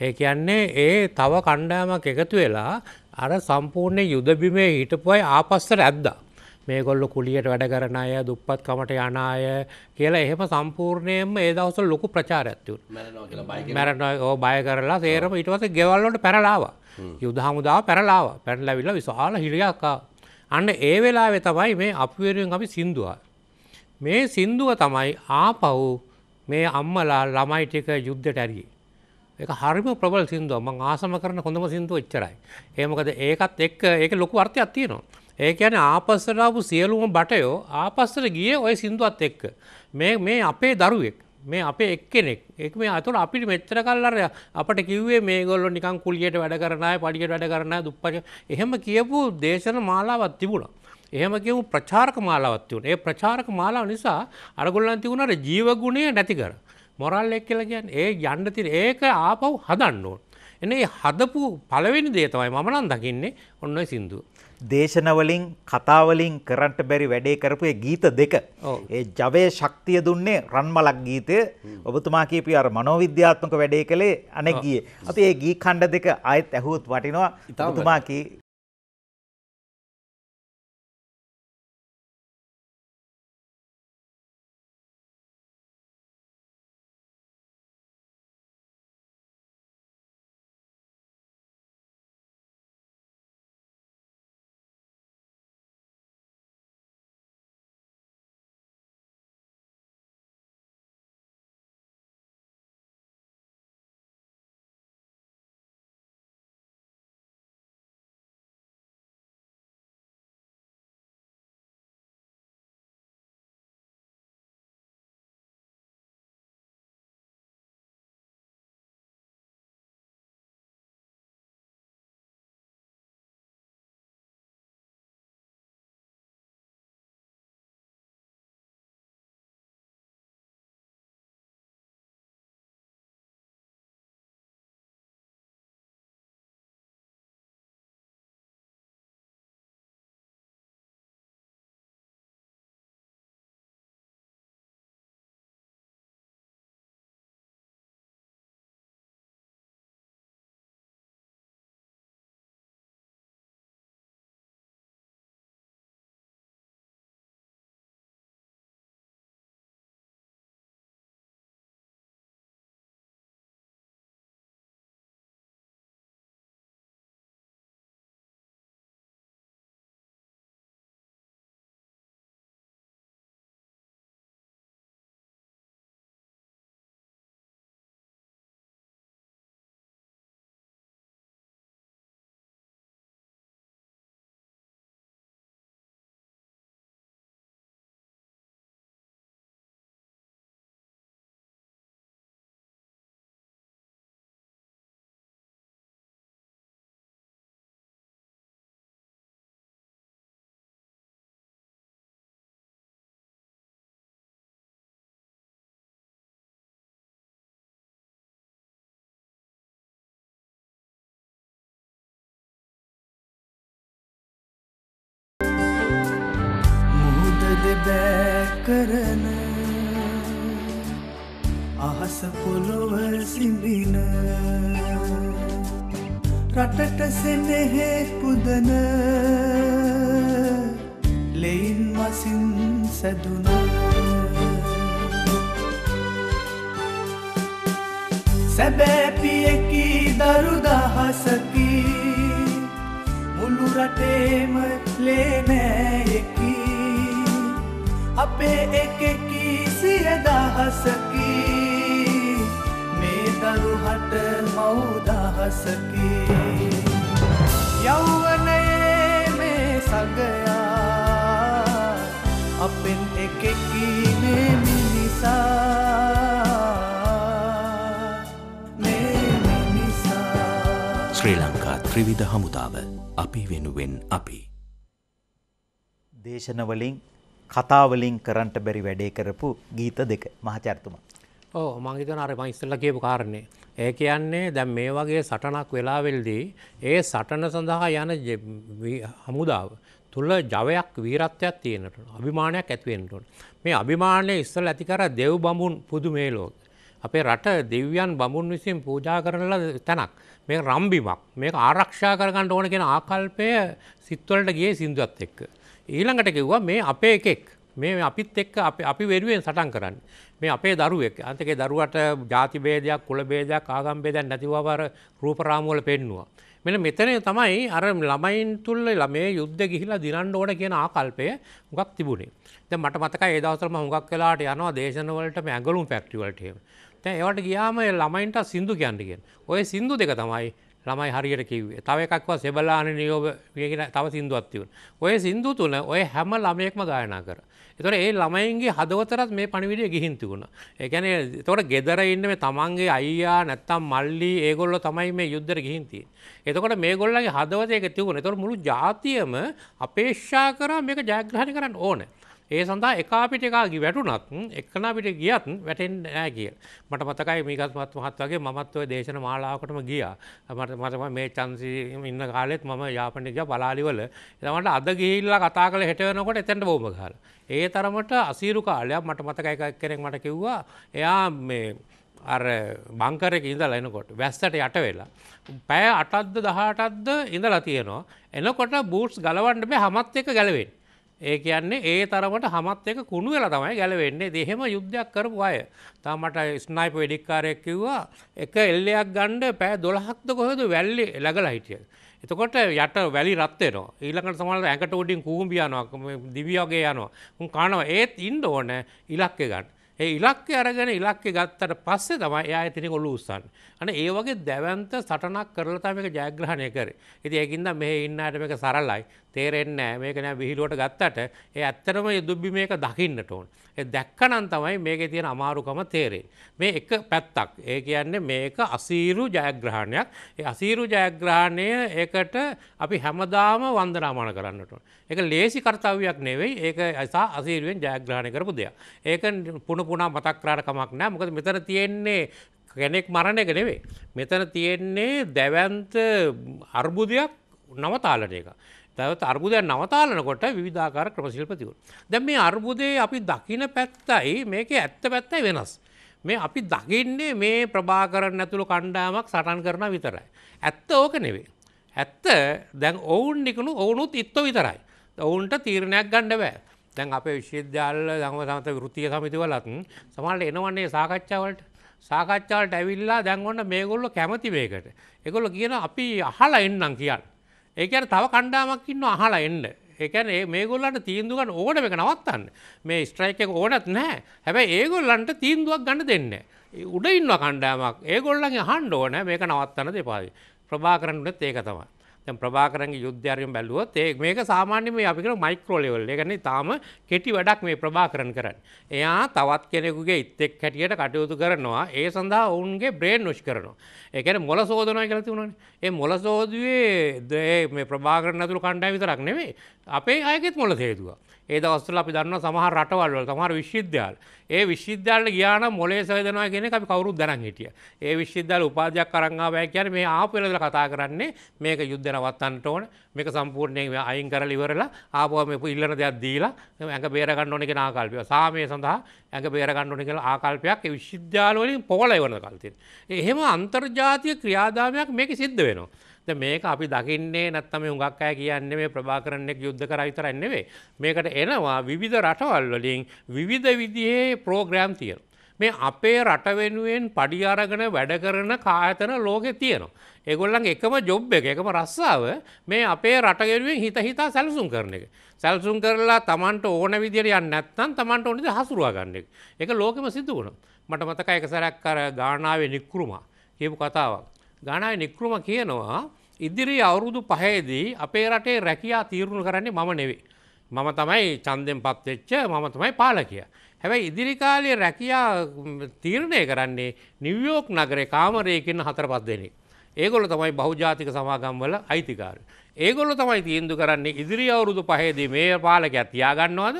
Speaker 5: ඒ කියන්නේ ඒ තව කණ්ඩාමක් එකතු වෙලා අර සම්පූර්ණය යුදබිමේ හිටපුයි ආපස්සට ඇද්දා. මේගොල්ලු කුලියට වැඩ කරන අය දුප්පත් කමට යන අය කියලා එහෙම සම්පූර්ණයෙන්ම ඒ දවස ලොකු ප්‍රචාරඇත්තුන් මැරනෝ බය කරලා සේරම ඉටවස ගෙවල්ලොට පැරලාවා යුදහමුදා පැරලාව පැරලැවිල්ල විශාල හිරියක්කා අන්න ඒ වෙලා වෙතමයි මේ අපිවරුවෙන් අපි සිින්දුවා මේ සින්දුව තමයි ආපහු මේ අම්මලා ළමයි ටික යුද්ධට ඇරියේ. ඒක හරිම ප්‍රබල සින්දුව මං ආසම කරන හොඳම සින්දුව එච්චරයි. ඒමකද ඒකත් එක්ක ඒක ලොකු අර්ථයක් තියෙනවා. ඒ කියන්නේ ආපස්සට ආපු සියලුම බටයෝ ආපස්සට ගියේ ওই සින්දුවත් එක්ක. මේ මේ අපේ දරුවෙක්. මේ අපේ එක්කෙනෙක්. ඒක මේ අතට අපිට මෙච්චර කල් අර අපට කිව්වේ මේගොල්ලෝ නිකන් කුලියට වැඩ කරන අය, පඩියට වැඩ කරන අය, දුප්පත් එහෙම කියපු දේශන මාලාවක් තිබුණා. එහෙම කියමු ප්‍රචාරක මාලාවක් තිබුණා. ඒ ප්‍රචාරක මාලාව නිසා අරගොල්ලන් තිබුණා අර ජීවගුණය නැති කර. මොරල් එක කියලා කියන්නේ ඒ යන්න තියෙන ඒක ආපහු හදන්න ඕන. එනේ හදපු පළවෙනි දේ තමයි මම නම් දකින්නේ ඔන්න ඔය සින්දුව.
Speaker 1: දේශනවලින් කතාවලින් කරන්ට බැරි වැඩේ කරපුය ගීත දෙක. ඒ ජවය ශක්තිය දුන්නේ රන්මලක් ගීතය ඔබතුමා කීපි අර මනෝවිද්‍යාත්මක වැඩේ කළේ අනෙක් ගිය. අපි ඒ ගී කණ්ඩ
Speaker 2: දෙක අයත් ඇහුත් වටිනවා ඉතාතුමාකි බෑ කරන අහස පොළොව සිඳින රටට සෙනෙහෙ පුදන ලෙයින් මසින් සැදුන සැබෑපියකි දරු දහසකි මුළු රටේම ලේනෑයකි අපේ එකකී සියදහසකි මේ දරුහට මවදහසකි යෞවනයේ මේ සගයා අපෙන් එකකී මේ මිනිසා ශ්‍රී ලංකා ත්‍රිවිධ හමුදාව අපි වෙනුවෙන් අපි
Speaker 1: දේශනවලින් කතා වලින් කරන්නට බැරි වැඩේ කරපු ගීත දෙක මහාචාර්යතුමා.
Speaker 5: ඔව් මම හිතනවා අර මම ඉස්සෙල්ලා කියපු කාරණේ. ඒ කියන්නේ දැන් මේ වගේ සටනක් වෙලාවෙල්දී ඒ සටන සඳහා යන හමුදාව තුල ජවයක් වීරත්වයක් තියෙනට අභිමානයක් ඇති වෙන්න ඕන. මේ අභිමානය ඉස්සෙල්ලා ඇති කර දෙව් බඹුන් පුදු මේ ලෝකේ. අපේ රට දෙවියන් බමුන් විසින් පූජා කරනලා තැනක් මේ රම්බිමක් මේක ආරක්ෂා කරගන්න ඕන කියන ආකල්පය සිත්වලට ගියේ සින්දුවත් එක්ක. ඊළඟට කිව්වා මේ අපේ එකෙක් මේ අපිත් එක්ක අපි වෙනුවෙන් සටන් කරන්න මේ අපේ දරුවෙක් අන්තකේ දරුවට ජාතිබේදයක් කුලබේදයක් ආගම්බේදයක් නැතිවවර රූපරාමුවල පෙන්නවා. මෙන මෙතන තමයි අර ළමයින් තුල්ල ළමේ යුද්ධ ගිහිලා දිරන්න ඕන කියන ආකල්පය හුඟක් තිබුණේ. දැන් මට මතකයි ඒ දවස්වල මම හුඟක් වෙලාට යනවා දේශනවලට මේ ඇඟලුම් ෆැක්ටරි වලට එහෙම. දැන් ඒවට ගියාම ළමයින්ට සින්දු කියන්න කියන. ඔය සින්දු දෙක තමයි ළමයි හරියට කිව්වේ තව එකක්ව සෙබලාන නියෝබ කියන තව සිින්දුවත් තිවුණ ඔය සිින්දු තුන ඔය හැම ළමයෙක්ම ගායනා කර එතොට ඒ ළමයින්ගේ හදවතරත් මේ පණිවිඩිය ගිහින්තිවුණ එකන තොට ගෙදර ඉන්න මේ තමන්ගේ අයියා නැත්තම් මල්ලි ඒගොල්ල තමයි මේ යුද්ධර ගිහින්තිය එතකොට මේ ගොල්ලගේ හදවතයක තිවුණ තොට මුළු ජාතියම අපේක්ෂා කර මේක ජයග්‍රහණි කරන්න ඕනෑ ඒ සඳහා එකාපිට එකගි වැටුනත් එක්කනා පිට ගියත් වැටෙන් නෑ කිය මට මතකයි මේකත්මත් මහත් වගේ මත්ව දේශන මාලාවකටම ගිය මට මතම මේ චන්සි ඉන්න කාලෙත් මම යාපනක බලාලිවල එතමට අද ගිහිල්ලා කතා කළ හෙටවනකොට එතැට බෝම කාල ඒ තරමට අසීරු කාලයක් මට මතකයි කෙනෙක් මට කිව්වා එයා මේ අර බංකරක ඉඳල එනකොට වැස්සට යට වෙලා. පැය අටත්ද දහටත්ද ඉඳලා තියෙනවා. එනකොට බූට්ස් ගලවන්ට බේ හමත් එක ගැලවෙන්. ඒ කියන්නේ ඒ තරමට හමත් එක කුණු වෙලා තමයි ගැලවෙන්නේ දෙහෙම යුද්ධයක් කරපු අය. තා මට ස්නයිප වෙඩික්කාරයක් කිව්වා එක එල්ලයක් ගණ්ඩ පෑ දොළහක්ද කොහොද වැල්ලි ලගලා හිටිය. එතකොට යට වැලි රත්වෙන ඊළකට සමල ඇකට උඩින් කූම්ඹියනක් දිවියගේ යනවා. උන් කානවා ඒත් ඉන්ඩ ඕන ඉලක්ක ගන්න. ඒ ඉලක්ක අරගෙන ඉලක්ක ගත්තට පස්සේ තමයි එයා ඇතිනි කොළු උස්සන්. අන ඒ වගේ දැවන්ත සටනක් කරලා තමයි ජයග්‍රහණය කරේ. ඉතින් ඒකින්ද මෙහි ඉන්නාට මේක සරලයි. තේරෙන්න මේක නෑ විහිලුවට ගත්තට ඒ ඇත්තටම යුදුබ්බි මේක දකින්නට ඕන්. දැක්කනන් තමයි මේක තියෙන අමාරුකම තේරෙන්. මේ එක පැත්තක් ඒ කියන්නේ මේක අසීරු ජයග්‍රහණයක් ඒ අසීරු ජයග්‍රහණය ඒකට අපි හැමදාම වන්දනාමාන කරන්නට. එක ලේසි කර්තාවයක් නෙවෙයි ඒක ඇසා අසීරුවෙන් ජයග්‍රහණය කරපු දෙයක්. ඒක පුන පුනා මතක්රාටකමක් නෑ මොකද මෙතර තියෙන්නේ කෙනෙක් මරණ එක නෙවේ. මෙතන තියෙන්නේ දැවන්ත අර්බුදයක් නවතාලන එක. තවත් අර්බුදය නවතාලනකොට විධාකාර ක්‍රමශිල්පතිවරු. දැ මේ අර්බුදය අපි දකින පැත්තයි මේක ඇත්ත පැත්තයි වෙනස්. මේ අපි දකින්නේ මේ ප්‍රභාකරන්න ඇතුළු කණ්ඩාමක් සටන් කරන විතරයි. ඇත්ත ඕක නෙවේ. ඇත්ත දැන් ඔවුන් නිකළු ඔවුනුත් ඉත්ත විතරයි. ඔවුන්ට තීරණයක් ගණ්ඩ බෑ. දැන් අප විශ්වවිද්‍යාල දම සමත ෘතිය සමිතිවලත් සමහට එනවන්නේ සාකච්ඡාවලට සාකච්ඡාවට ඇවිල්ලා දැන්වන්න මේගොල්ල කැමති මේකට. එකොල කියන අපි අහලා එන්නම් කියන්න. ඒකන තව කණ්ඩාමක් ඉන්න අහලා එන්න එකන මේගොල්ලන්ට තීන්දුවගන්න ඕන එක නවත්තන්න මේ ස්ට්‍රයික එක ඕනත් නෑ හැබැ ඒගොල්ලන්ට තීන්දුවක් ගන්න දෙන්න. උඩ ඉන්න කණ්ඩාමක් ඒගොල්ලන් හන්ඩ ඕන මේක නවත්තන්න දෙපාද ප්‍රභා කරන්නට ඒක තමයි. ප්‍රභාකරගේ යුද්ධාරයම් බැලුවොත් ඒ මේක සාමාන්‍යම අපිකර මයික්‍රෝලෙවල් එකන තාම කෙටි වැඩක් මේ ප්‍රභා කරන කරන්න. එයා තවත් කෙනෙකුගේ ඉත්තෙක් හැටියට කටයුතු කරනවා ඒ සඳහා ඔවුන්ගේ බ්‍රේන් නොෂ් කරනවා. ඒකන මොල සෝදනය කළ තිවුණන ඒ මොල සෝදුවේ මේ ප්‍රභාකරන තුළ කණ්ඩා විතරක් නෙවේ අපේ අයගෙත් මොල සේදවා. ඒ දවස්වල අපි දන්නවා සමහර රටවල් වල සමහර විශ්වවිද්‍යාල. ඒ විශ්වවිද්‍යාලට ගියා නම් මොලේ සවදනවා කියන එක අපි කවුරුත් දැනන් හිටියා. ඒ විශ්වවිද්‍යාල උපාධියක් අරන් ආවයි කියන්නේ මේ ආපු වෙලාවල කතා කරන්නේ මේක යුද්ධ නවත්තන්න ඕන. මේක සම්පූර්ණයෙන් අයින් කරලා ඉවරලා ආපුවා මේ ඉල්ලන දෙයක් දීලා ඇඟ බේර ගන්න ඕන කියන ආකල්පය. සාමය සඳහා ඇඟ බේර ගන්න ඕන කියලා ආකල්පයක් ඒ විශ්වවිද්‍යාල වලින් පොවලා ඉවරන කල් තියෙනවා. එහෙම අන්තර්ජාතිය ක්‍රියාදාමයක් මේක සිද්ධ වෙනවා. ද මේක අපි දකින්නේ නැත්තම හුඟක් අය කියන්නේ මේ ප්‍රභාකරන්නෙක් යුද්ධ කරා විතරක් නෙවෙයි. මේකට එනවා විවිධ රටවල් වලින් විවිධ විදිහේ ප්‍රෝග්‍රෑම් තියෙනවා. මේ අපේ රට වෙනුවෙන් පඩි අරගෙන වැඩ කරන කායතන ලෝකෙ තියෙනවා. ඒගොල්ලන් එකම ජොබ් එක එකම රස්සාව මේ අපේ රට ගෙනුවෙන් හිත හිතා සැලසුම් කරන එක. සැල්සුම් කරලා තමන්ට ඕන විදිර යන්න නැත්තන් තමන්ට ඕනිද හසුරුවා ගන්න එක. ඒක ලෝකෙම සිද්ධ වුණ. මට මතක එක සැරැක් කර ගානාවේ නික්කරුමා කියපු කතාවක්. ගානාවේ නික්කරුම කියනවා ඉදිරි අවුරුදු පහේදී අපේ රටේ රැකයා තීරුණු කරන්නේ මම නෙවේ. මම තමයි චන්දෙන් පත්වෙච්ච මම තමයි පාලකය. හැබැයි ඉදිරිකාලේ රැකයා තීරණය කරන්නේ නිවියෝක් නගරේ කාමරයකින් හතර පත් දෙනෙක්. ඒගොල තමයි බහුජාතික සමාගම්වල අයිතිකාර. ඒගොල්ල තමයි තීන්දු කරන්නේ ඉදිරි අවුරුදු පහේදී මේ පාලකයක් තියාගන්නවාද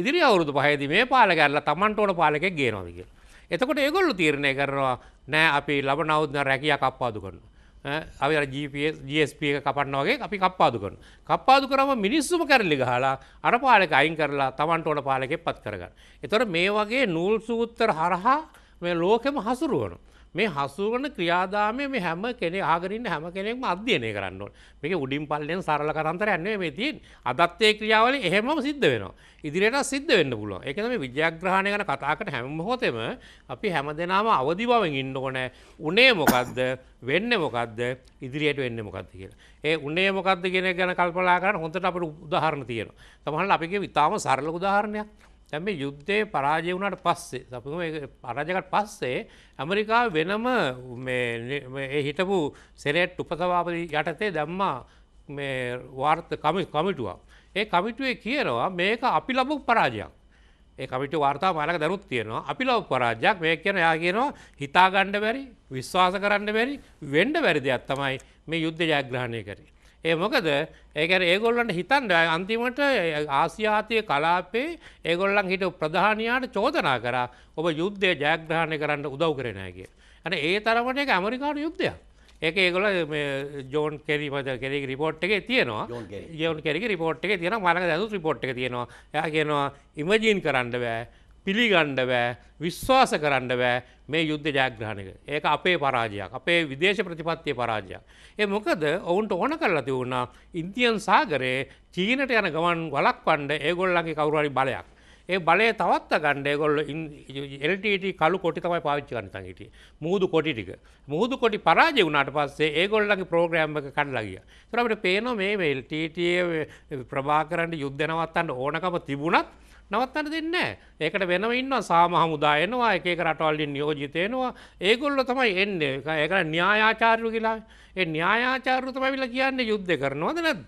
Speaker 5: ඉදිරි අවුරුදු පහේදී මේ පාලකැල්ල තමන්ට ඕන පාලකෙක් ගේනවාද කියලා. එතකොට ඒගොල්ලු තීරණය කරනවා නෑ අපි ලබ නෞද්න රැකියා කප්පාදු කරනවා. අවි ජSP එක කපන්න වගේ අපි කප්පාදු කරන. කප්පාදු කරම මිනිස්සුම කරලි ගහලා අර පාලක අයින් කරලා තමන්ට ඕන පාලකෙ පත් කරගන්න. එතොට මේ වගේ නූල් සූත්තර හරහා මේ ලෝකෙම හසුරුවනු. මේ හසුවන ක්‍රියාදාමය මේ හැම කෙනෙ ආගරින්න හැම කෙනෙක්ම අධ්‍යයනය කරන්න මේක උඩින් පල්ලෙන් සරල කරන්තර ඇන්නේ මේ තින් අදත්තේ ක්‍රියාවල එහෙම සිද්ධ වෙනවා ඉදිරියට සිද්ධ වෙන්න පුළුව එකන මේ විද්‍යාග්‍රහණය ගැන කතාකට හැම හොතෙම අපි හැම දෙනාම අවදි බවෙන් ඉන්න ඕනෑ උනේ මොකක්ද වෙන්න මොකක්ද ඉදිරියට වෙන්න මොකක්ද කියලා ඒ උනේ මොකක්ද කියෙන ගැන කල්පලා කරන්න හොඳට අපට උදාහරණ තියෙන තමහන් අපිගේ විතාම සරල උදාහරණයක් තැම යුද්ධය පරාජය වුණට පස්සේ සපුම පරාජකට පස්සේ ඇමරිකා වෙනම හිටපු සෙරෙට් උපසවාපති යටතේ දැම්මා වාර්ත කමිටුවක් ඒ කමිටුවේ කියනවා මේක අපි ලබු පරාජයක් ඒ කමිට වාර්තා මාලක දරුත් තියෙනවා අපි ලව පරාජයක් මේ කියන යා කියනවා හිතාගණ්ඩ බැරි විශ්වාස කරන්න බැරි වෙන්ඩ වැරදි අත්තමයි මේ යුද්ධ ජයග්‍රහණය කරේ ඒ මොකද ඒකර ඒගොල්ලන්ට හිතන් අන්තිමට ආසියාතිය කලාපේ ඒගොල්ලන් හිට ප්‍රධානයාට චෝදනා කර ඔබ යුද්ධය ජයග්‍රහණය කරන්න උදව් කරනයගේ. ඇන ඒ තරමට එක ඇමරිකානු යුද්ධය. ඒක ඒගොල ජෝන් කෙරි මත කෙරෙ රිපෝට් එක තියනවා ජෝන් කෙරි රිපෝට් එක තියෙන මරක දැතු රිපෝට් එක තියෙනවා ය කියනවා ඉමජීන් කරන්න බෑ පිළිගණ්ඩ බෑ විශ්වාස කරන්න බෑ මේ යුද්ධ ජයග්‍රහණක ඒක අපේ පරාජයක් අපේ විදේශ ප්‍රතිපත්තිය පරාජයක්. ඒ මොකද ඔවුන්ට ඕන කරලා තිවුණා ඉන්දියන් සාගරයේ චීනට යන ගමන් වලක් වන්ඩ ඒගොල්ලගේ කවරුවරි බලයක්. ඒ බලය තවත්ත ගණ්ඩ ගොල්ල එල්ටට කලු කොටි තමයි පාච්චි කන්නතන් හිටිය මුහුදු කොටි ටික මුහුදු කොටි පරාජ වුණට පස්සේ ඒගොල්ලගේ ප්‍රෝග්‍රෑම්ම කඩලගිය තරමට පේනො මේ එල්ටට ප්‍රභාකරන්ට යුද්ධනවත්තන්න ඕනකම තිබුණත් නවත්තන්න දෙන්න ඒකට වෙන ඉන්න සාමහමුදා එනවා එකක රටවල්ලින් නියෝජිතයනවා ඒගොල්ල තමයි එන්න ඒක න්‍යායාචාරු කියලා ඒ න්‍යායාචාරු තමයි විලා කියන්නේ යුද්ධ කරනවද නැද්ද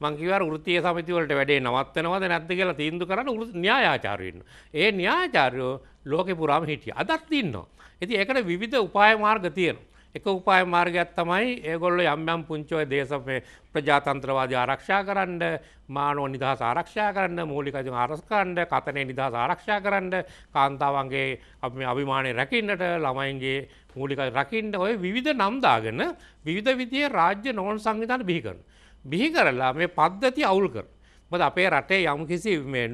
Speaker 5: මංකිවර ෘතිය සමතිවලට වැඩේ නවත්තනවද නැද්ද කියලා තීන්දු කරන්න න්‍යායාචාරයන්න ඒ න්‍යායාචාරයෝ ලෝක පුරාම හිටිය අදත් ඉන්නවා. ඇති ඒකට විධ උපාය මාර්ග තියෙනවා. එක උපාය මාර්ගයක් තමයි ඒගොල්ලෝ යම් යම් පුංචි දේශපේ ප්‍රජාතන්ත්‍රවාදී ආරක්ෂා කරන්න මානව නිදහස ආරක්ෂා කරන්න මූලික අධිකාර ආරක්ෂා කරන්න කතනේ නිදහස ආරක්ෂා කරන්න කාන්තාවන්ගේ අපි අභිමානය රැකින්නට ළමයින්ගේ මූලික රකින්න ඔය විවිධ නම් දාගෙන විවිධ විදිහේ රාජ්‍ය නෝන් සංවිධාන බිහි කරනවා බිහි කරලා මේ පද්ධති අවුල් කරනවා මොකද අපේ රටේ යම් කිසි මේ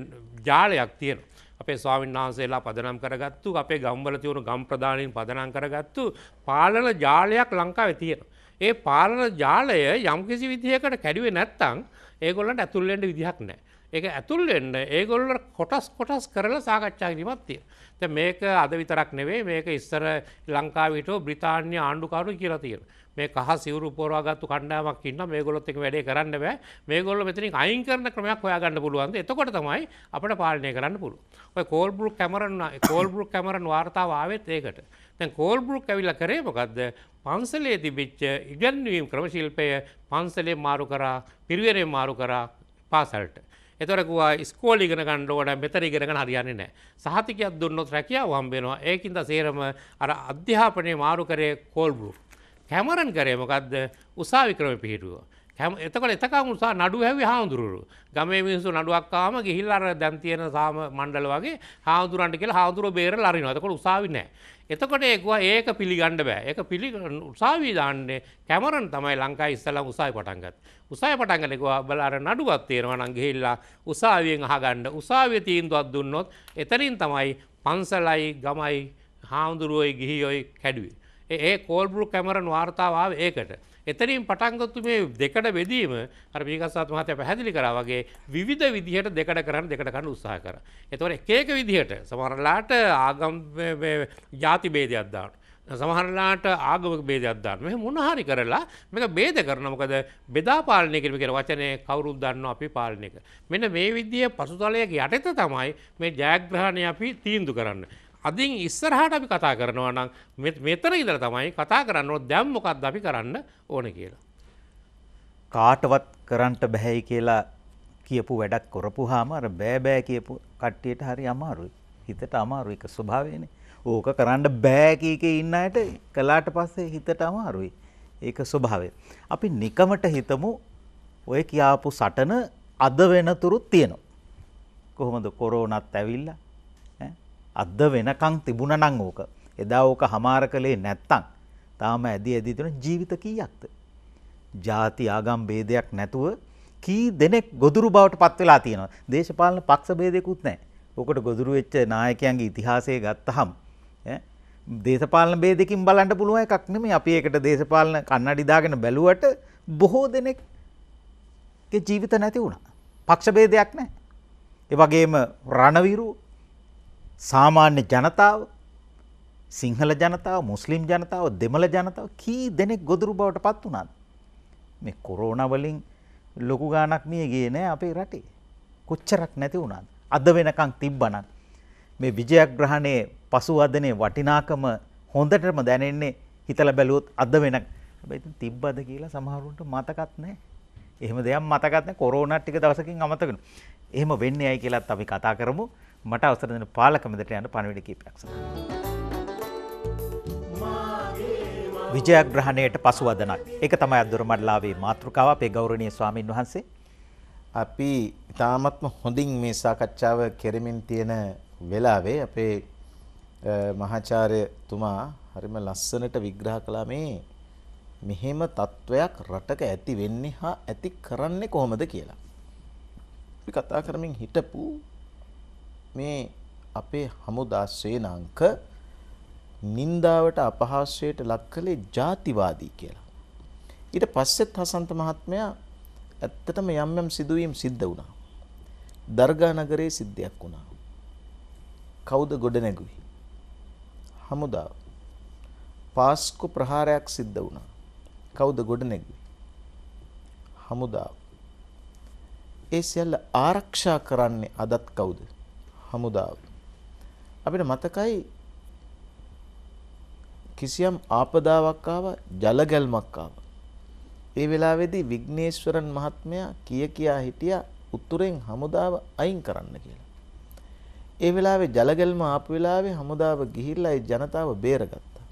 Speaker 5: ජාලයක් තියෙනවා අපේ ස්වාමීන් වහන්සේලා පදනම් කරගත්තු අපේ ගම්වල තිවුණු ගම් ප්‍රධානයෙන් පදනම් කරගත්තු පාලන ජාලයක් ලංකාවේ තියෙන. ඒ පාලන ජාලය යම්කිසි විදිහකට කැඩුවේ නැත්තං ඒගොල්ලන්ට ඇතුල්ලෙන්ට විදිහක් නෑ. ඒක ඇතුල්වෙන්න ඒගොල්ල කොටස් කොටස් කරලා සාකච්ඡා කිරීමත්තිය. ත මේක අද විතරක් නෙවේ මේක ඉස්සර ලංකාවිට බ්‍රතාානය ආණ්ඩුකාරු කියලතිීර. මේ කහ සිවරු පෝරවාගත්තු කණ්ඩාමක් ඉන්න මේ ගොලොත් එක වැඩේ කරන්න බෑ මේ ගොල්ල මෙතනින් අයින් කරන ක්‍රමයක් හොයාගන්න පුළුවන්ද එතකොට තමයි අපට පාලනය කරන්න පුළුව ඔය කෝල්බරුක් කැමරන කෝල්බරුක් කැමරන් වාර්තාව ආවෙත් ඒකට තැන් කෝල්බරුක් ඇවිල්ල කරේ මොකක්ද පන්සලේ තිබිච්ච ඉගන්වීම් ක්‍රමශිල්පය පන්සලේ මාරු කරා පිරිවරේ මාරු කරා පාසල්ට එතරකවා ස්කෝල ඉගෙන ගණ්ඩෝට මෙතර ඉගෙනගන හරියන්නේ නෑ සහතිකයක් දුන්නොත් රැකියාව හම්බෙනවා ඒකින්ද සේරම අර අධ්‍යාපනය මාරු කරේ කෝල්බරුක් කැමරන් කරේ මොකක්ද උසාවි ක්‍රම පිහිටුව. එතකට එතකම් උසා නඩු හැවි හාමුදුරු ගමේ මිනිසු නඩුවක්කාම ගිහිල්ලර දැන්තියන සාම මණ්ඩල වගේ හාමුදුරන්ට කියල හාමුදුරුව බේර ලරින අතකොට උසාවිනෑ. එතකොට ඒකවා ඒක පිළිගණ්ඩ බෑ එක පිළි උසාවී දාන්නේ කැමරන් තමයි ලංකා ඉස්සලා උසයි පටන්ගත්. උසයි පටන්ගලෙකවා බලර නඩුවත් තේරවනන් ගෙහිල්ලා උසාවියෙන් අහගණ්ඩ උසාවිය තීන්දුවත් දුන්නොත් එතරින් තමයි පන්සලයි ගමයි හාමුදුරුවයි ගිහියොයි කැඩුවේ. ඒ කෝල්බරු කැමරන් වාර්තාවාව ඒකට. එතනින් පටන්ගත්තු මේ දෙකට වෙදීම අර පිකසත් මහතය පැහැදිලි කරා වගේ විධ විදිහට දෙකට කරන්න දෙකට කන්න උත්සාහ කර. එතවට එකක විදිහට සමරලාට ආගම් ජාති බේදයක් දාන්න. සමහරලාට ආගමක බේදයක්දන්න මෙ මොනහරි කරලා මේක බේද කරනමකද බෙදාපාලනය කරම කර වචනය කවුරුද දන්න අපි පාලනයක. මෙන මේ විද්‍ය පසුතලයක යටත තමයි මේ ජයග්‍රහණය අපි තීන්දු කරන්න. අදින් ඉස්සරහට අපි කතා කරනවා නම් මෙතන ඉදර තමයි කතා කරන්නෝ දැම්මොකක්ද අපි කරන්න ඕන කියලා.
Speaker 1: කාටවත් කරන්ට බැහැයි කියලා කියපු වැඩක් කොරපු හාමර බෑබෑ කියපු කට්ටියට හරි අමාරුයි හිතට අමාරු එක ස්වභාවයන ඕක කරන්න බෑකක ඉන්න අයට කලාට පස්සේ හිතට අමාරුයි ඒක ස්වභාවය. අපි නිකමට හිතමු ඔය කියාපු සටන අද වෙනතුරුත් තියෙනවා. කොහොමද කොරෝනත් ඇවිල්ලා අද්ද වෙනකං තිබුණනං ඕක එදා ඕක හමාර කළේ නැත්තං තාම ඇදි ඇදි තුන ජීවිත කීයක්ද ಜಾති ආගම් ભેදයක් නැතුව කී දෙනෙක් ගොදුරු බවට පත් වෙලා තියෙනවා දේශපාලන පක්ෂ ભેදයක්වත් නැහැ ඕකට ගොදුරු වෙච්ච නායකයන්ගේ ඉතිහාසය ගත්තහම දේශපාලන ભેදකින් බලන්න පුළුවන් එකක් නෙමෙයි අපි ඒකට දේශපාලන කන්නඩි දාගෙන බැලුවට බොහෝ දෙනෙක්ගේ ජීවිත නැති වුණා පක්ෂ ભેදයක් නැහැ ඒ වගේම රණවිරුවෝ සාමාන්‍ය ජනතාව සිංහල ජනතාව මුස්ලිම් ජනතාව දෙමළ ජනතාව කී දෙනෙක් ගොදුරු බවට පත් වුණත් මේ කොරෝණවලින් ලොකු ගානක් මිය ගියේ නෑ අපේ රටේ කොච්චරක් නැති වුණත් අද වෙනකං තිබ්බනම් මේ විජයග්‍රහණයේ පසුවදනේ වටිනාකම හොඳටම දැනෙන්නේ හිතලා බැලුවොත් අද වෙන ඉතින් තිබ්බද කියලා සමහරුන්ට මතකත් නෑ එහෙම දෙයක් මතකත් නෑ කොරෝනා ටික දවසකින් අමතක වෙනවා එහෙම වෙන්නේ ඇයි කියලාත් අපි කතා කරමු මට අවසර දෙන පාලක මැදට යන පණිවිඩ කීපයක් සඳහා.
Speaker 2: විජයග්‍රහණයට
Speaker 1: පසුවදනක්. ඒක තමයි අද්දුරමඩලාවේ
Speaker 3: මාතෘකාව අපේ ගෞරවනීය ස්වාමින් වහන්සේ. අපි ඉතාමත්ම හොඳින් මේ සාකච්ඡාව කෙරෙමින් තියෙන වෙලාවේ අපේ මහාචාර්යතුමා හරිම ලස්සනට විග්‍රහ කළා මේ මෙහෙම තත්වයක් රටක ඇති වෙන්නේ හා ඇති කරන්නේ කොහොමද කියලා. අපි කතා කරමින් හිටපු මේ අපේ හමුදා සේනාංක නින්දාවට අපහාසයට ලක් කළේ ಜಾතිවාදී කියලා. ඊට පස්සෙත් හසන්ත මහත්මයා ඇත්තටම යම් යම් සිදුවීම් සිද්ධ වුණා. දර්ගා නගරයේ සිද්ධියක් වුණා. කවුද ගොඩ නැගුවේ? හමුදාව. පාස්කු ප්‍රහාරයක් සිද්ධ වුණා. කවුද ගොඩ නැගුවේ? හමුදාව. ඒ සියල්ල ආරක්ෂා කරන්නේ අදත් කවුද? හමුදාව. අපිට මතකයි කිසියම් ආපදාවක් ආවා ජලගැල්මක් ආවා. ඒ වෙලාවේදී විග්නේශ්වරන් මහත්මයා කිය කියා හිටියා උතුරෙන් හමුදාව අයින් කරන්න කියලා. ඒ වෙලාවේ ජලගැල්ම ආපු වෙලාවේ හමුදාව ගිහිල්ලා ඒ ජනතාව බේරගත්තා.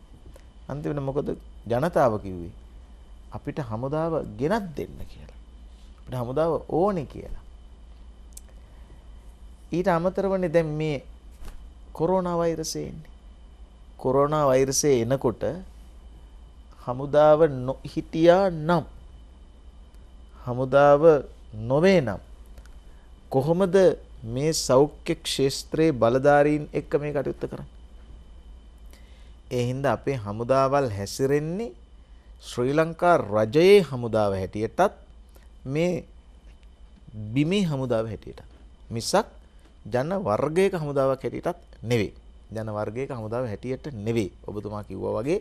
Speaker 3: අන්තිමට මොකද ජනතාව කිව්වේ අපිට හමුදාව ගෙනත් දෙන්න කියලා. අපිට හමුදාව ඕනේ කියලා. ඊට අමතරවනේ දැන් මේ කොරෝනා වෛරසය එන්නේ. කොරෝනා වෛරසය එනකොට හමුදාව හිටියා නම් හමුදාව නොවේ නම් කොහොමද මේ සෞඛ්‍ය ක්ෂේත්‍රයේ බලධාරීන් එක්ක මේ කටයුත්ත කරන්නේ? ඒ හින්දා අපේ හමුදාවල් හැසිරෙන්නේ ශ්‍රී ලංකා රජයේ හමුදාව හැටියටත් මේ බිමේ හමුදාව හැටියට. මිසක් ජන වර්ගයක හමුදාවක් හැටියටත් නෙවෙයි. ජන වර්ගයක හමුදාව හැටියට නෙවෙයි. ඔබතුමා කිව්වා වගේ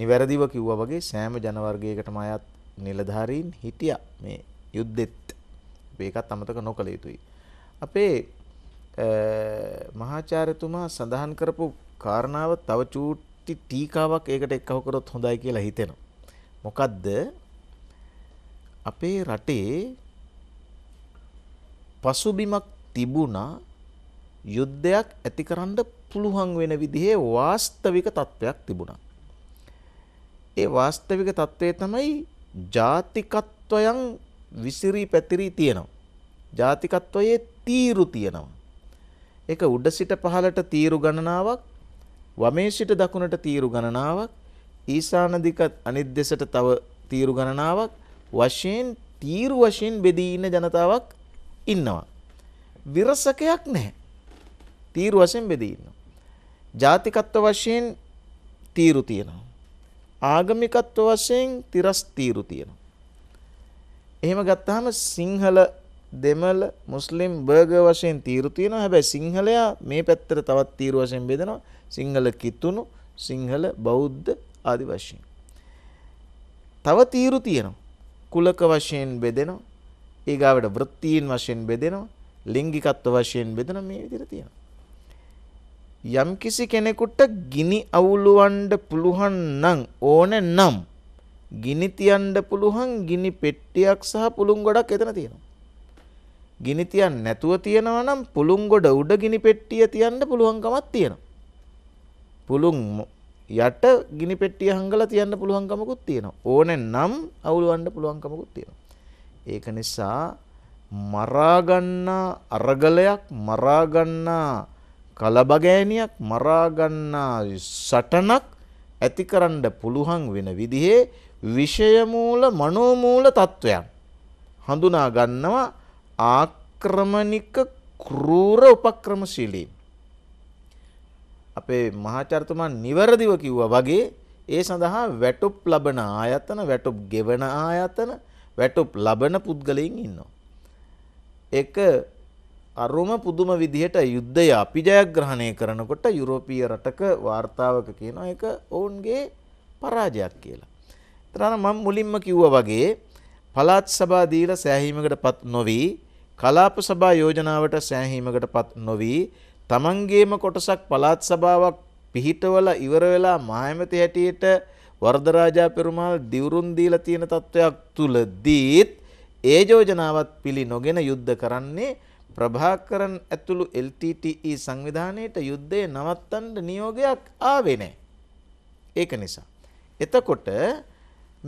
Speaker 3: නිවැරදිව කිව්වා වගේ සෑම ජන වර්ගයකටම අයත් නිලධාරීන් හිටියා මේ යුද්ධෙත්. ඒකත් අමතක නොකළ යුතුයි. අපේ මහාචාර්යතුමා සඳහන් කරපු කාරණාව තව චූටි ටීකාවක් ඒකට එක්කව කරොත් හොඳයි කියලා හිතෙනවා. මොකද්ද? අපේ රටේ පසුබිමක් තිබුණා යුද්ධයක් ඇතිකරන්න පුළුවන් වෙන විදිහේ වාස්තවික තත්ත්වයක් තිබුණා. ඒ වාස්තවික තත්ත්වය තමයි ජාතිකත්වයන් විසිරී පැතිරී තියෙනවා. ජාතිකත්වයේ තීරු තියෙනවා. ඒක උඩ සිට පහළට තීරු ගණනාවක්, වමේ සිට දකුණට තීරු ගණනාවක්, ඊසාන දික අනිත් දෙසට තව තීරු ගණනාවක් වශයෙන් තීරු වශයෙන් බෙදී ඉන්න ජනතාවක් ඉන්නවා. විරසකයක් නැහැ. තීරු වශයෙන් බෙදී ඉන්නවා. ජාතිකත්ව වශයෙන් තීරු තියෙනවා. ආගමිකත්ව වශයෙන් තිරස් තීරු තියෙනවා. එහෙම ගත්තාම සිංහල දෙමළ මුස්ලිම් බර්ගර් වශයෙන් තීරු තියෙනවා. හැබැයි සිංහලයා මේ පැත්තට තවත් තීරු වශයෙන් බෙදෙනවා. සිංහල කිතුණු, සිංහල බෞද්ධ ආදි වශයෙන්. තව තීරු තියෙනවා. කුලක වශයෙන් බෙදෙනවා. ඊගාවට වෘත්තීන් වශයෙන් බෙදෙනවා. ලිංගිකත්ව වශයෙන් බෙදෙනවා. මේ විදිහට තියෙනවා. යම්කිසි කෙනෙකුට ගිනි අවුලුවන්ඩ පුළුවන් නම් ඕන නම් ගිනි තියන්ඩ පුළුවන් ගිනි පෙට්ටියක් සහ පුළුන් ගොඩක් එතන තියෙනවා. ගිනි තියන් නැතුව තියෙනවා නම් පුළුන් ගොඩ උඩ ගිනි පෙට්ටිය තියන්න පුළුවන්කමක් තියෙනවා. පුළුන් යට ගිනි පෙට්ටිය හංගලා තියන්න පුළුවන්කමකුත් තියෙනවා. ඕන නම් අවුලවන්න පුළුවන්කමකුත් තියෙනවා. ඒක නිසා මරාගන්නා අරගලයක් මරාගන්නා කලබගෑනියක් මරා ගන්නා සටනක් ඇතිකරන්න පුළුවන් වෙන විදිහේ විෂයමූල මනෝමූල තත්ත්වයන් හඳුනා ගන්නවා ආක්‍රමණික ක්‍රූර උපක්‍රමශීලී අපේ මහාචාර්යතුමා නිවැරදිව කිව්වා වගේ ඒ සඳහා වැටුප් ලබන ආයතන වැටුප් ගෙවන ආයතන වැටුප් ලබන පුද්ගලයන් ඉන්නවා ඒක අරුම පුදුම විදිහට යුද්ධය අපි ජයග්‍රහණය කරනකොට යුරෝපීය රටක වාර්තාවක කියන එක ඔවුන්ගේ පරාජයක් කියලා. එතරම් මම මුලින්ම කිව්වා වගේ පළාත් සභා දීලා සෑහීමකටපත් නොවි කලාප සභා යෝජනාවට සෑහීමකටපත් නොවි තමන්ගේම කොටසක් පළාත් සභාවක් පිහිටවලා ඉවර වෙලා මායමති හැටියට වර්ධරාජා පෙරුමාල් දිවුරුන් දීලා තියෙන තත්වයක් තුලදීත් ඒ යෝජනාවත් පිළි නොගෙන යුද්ධ කරන්නේ ප්‍රභාකරන් ඇතුළු LTTE සංවිධානයට යුද්ධය නවත්තන්න නියෝගයක් ආවේ නැහැ. ඒක නිසා. එතකොට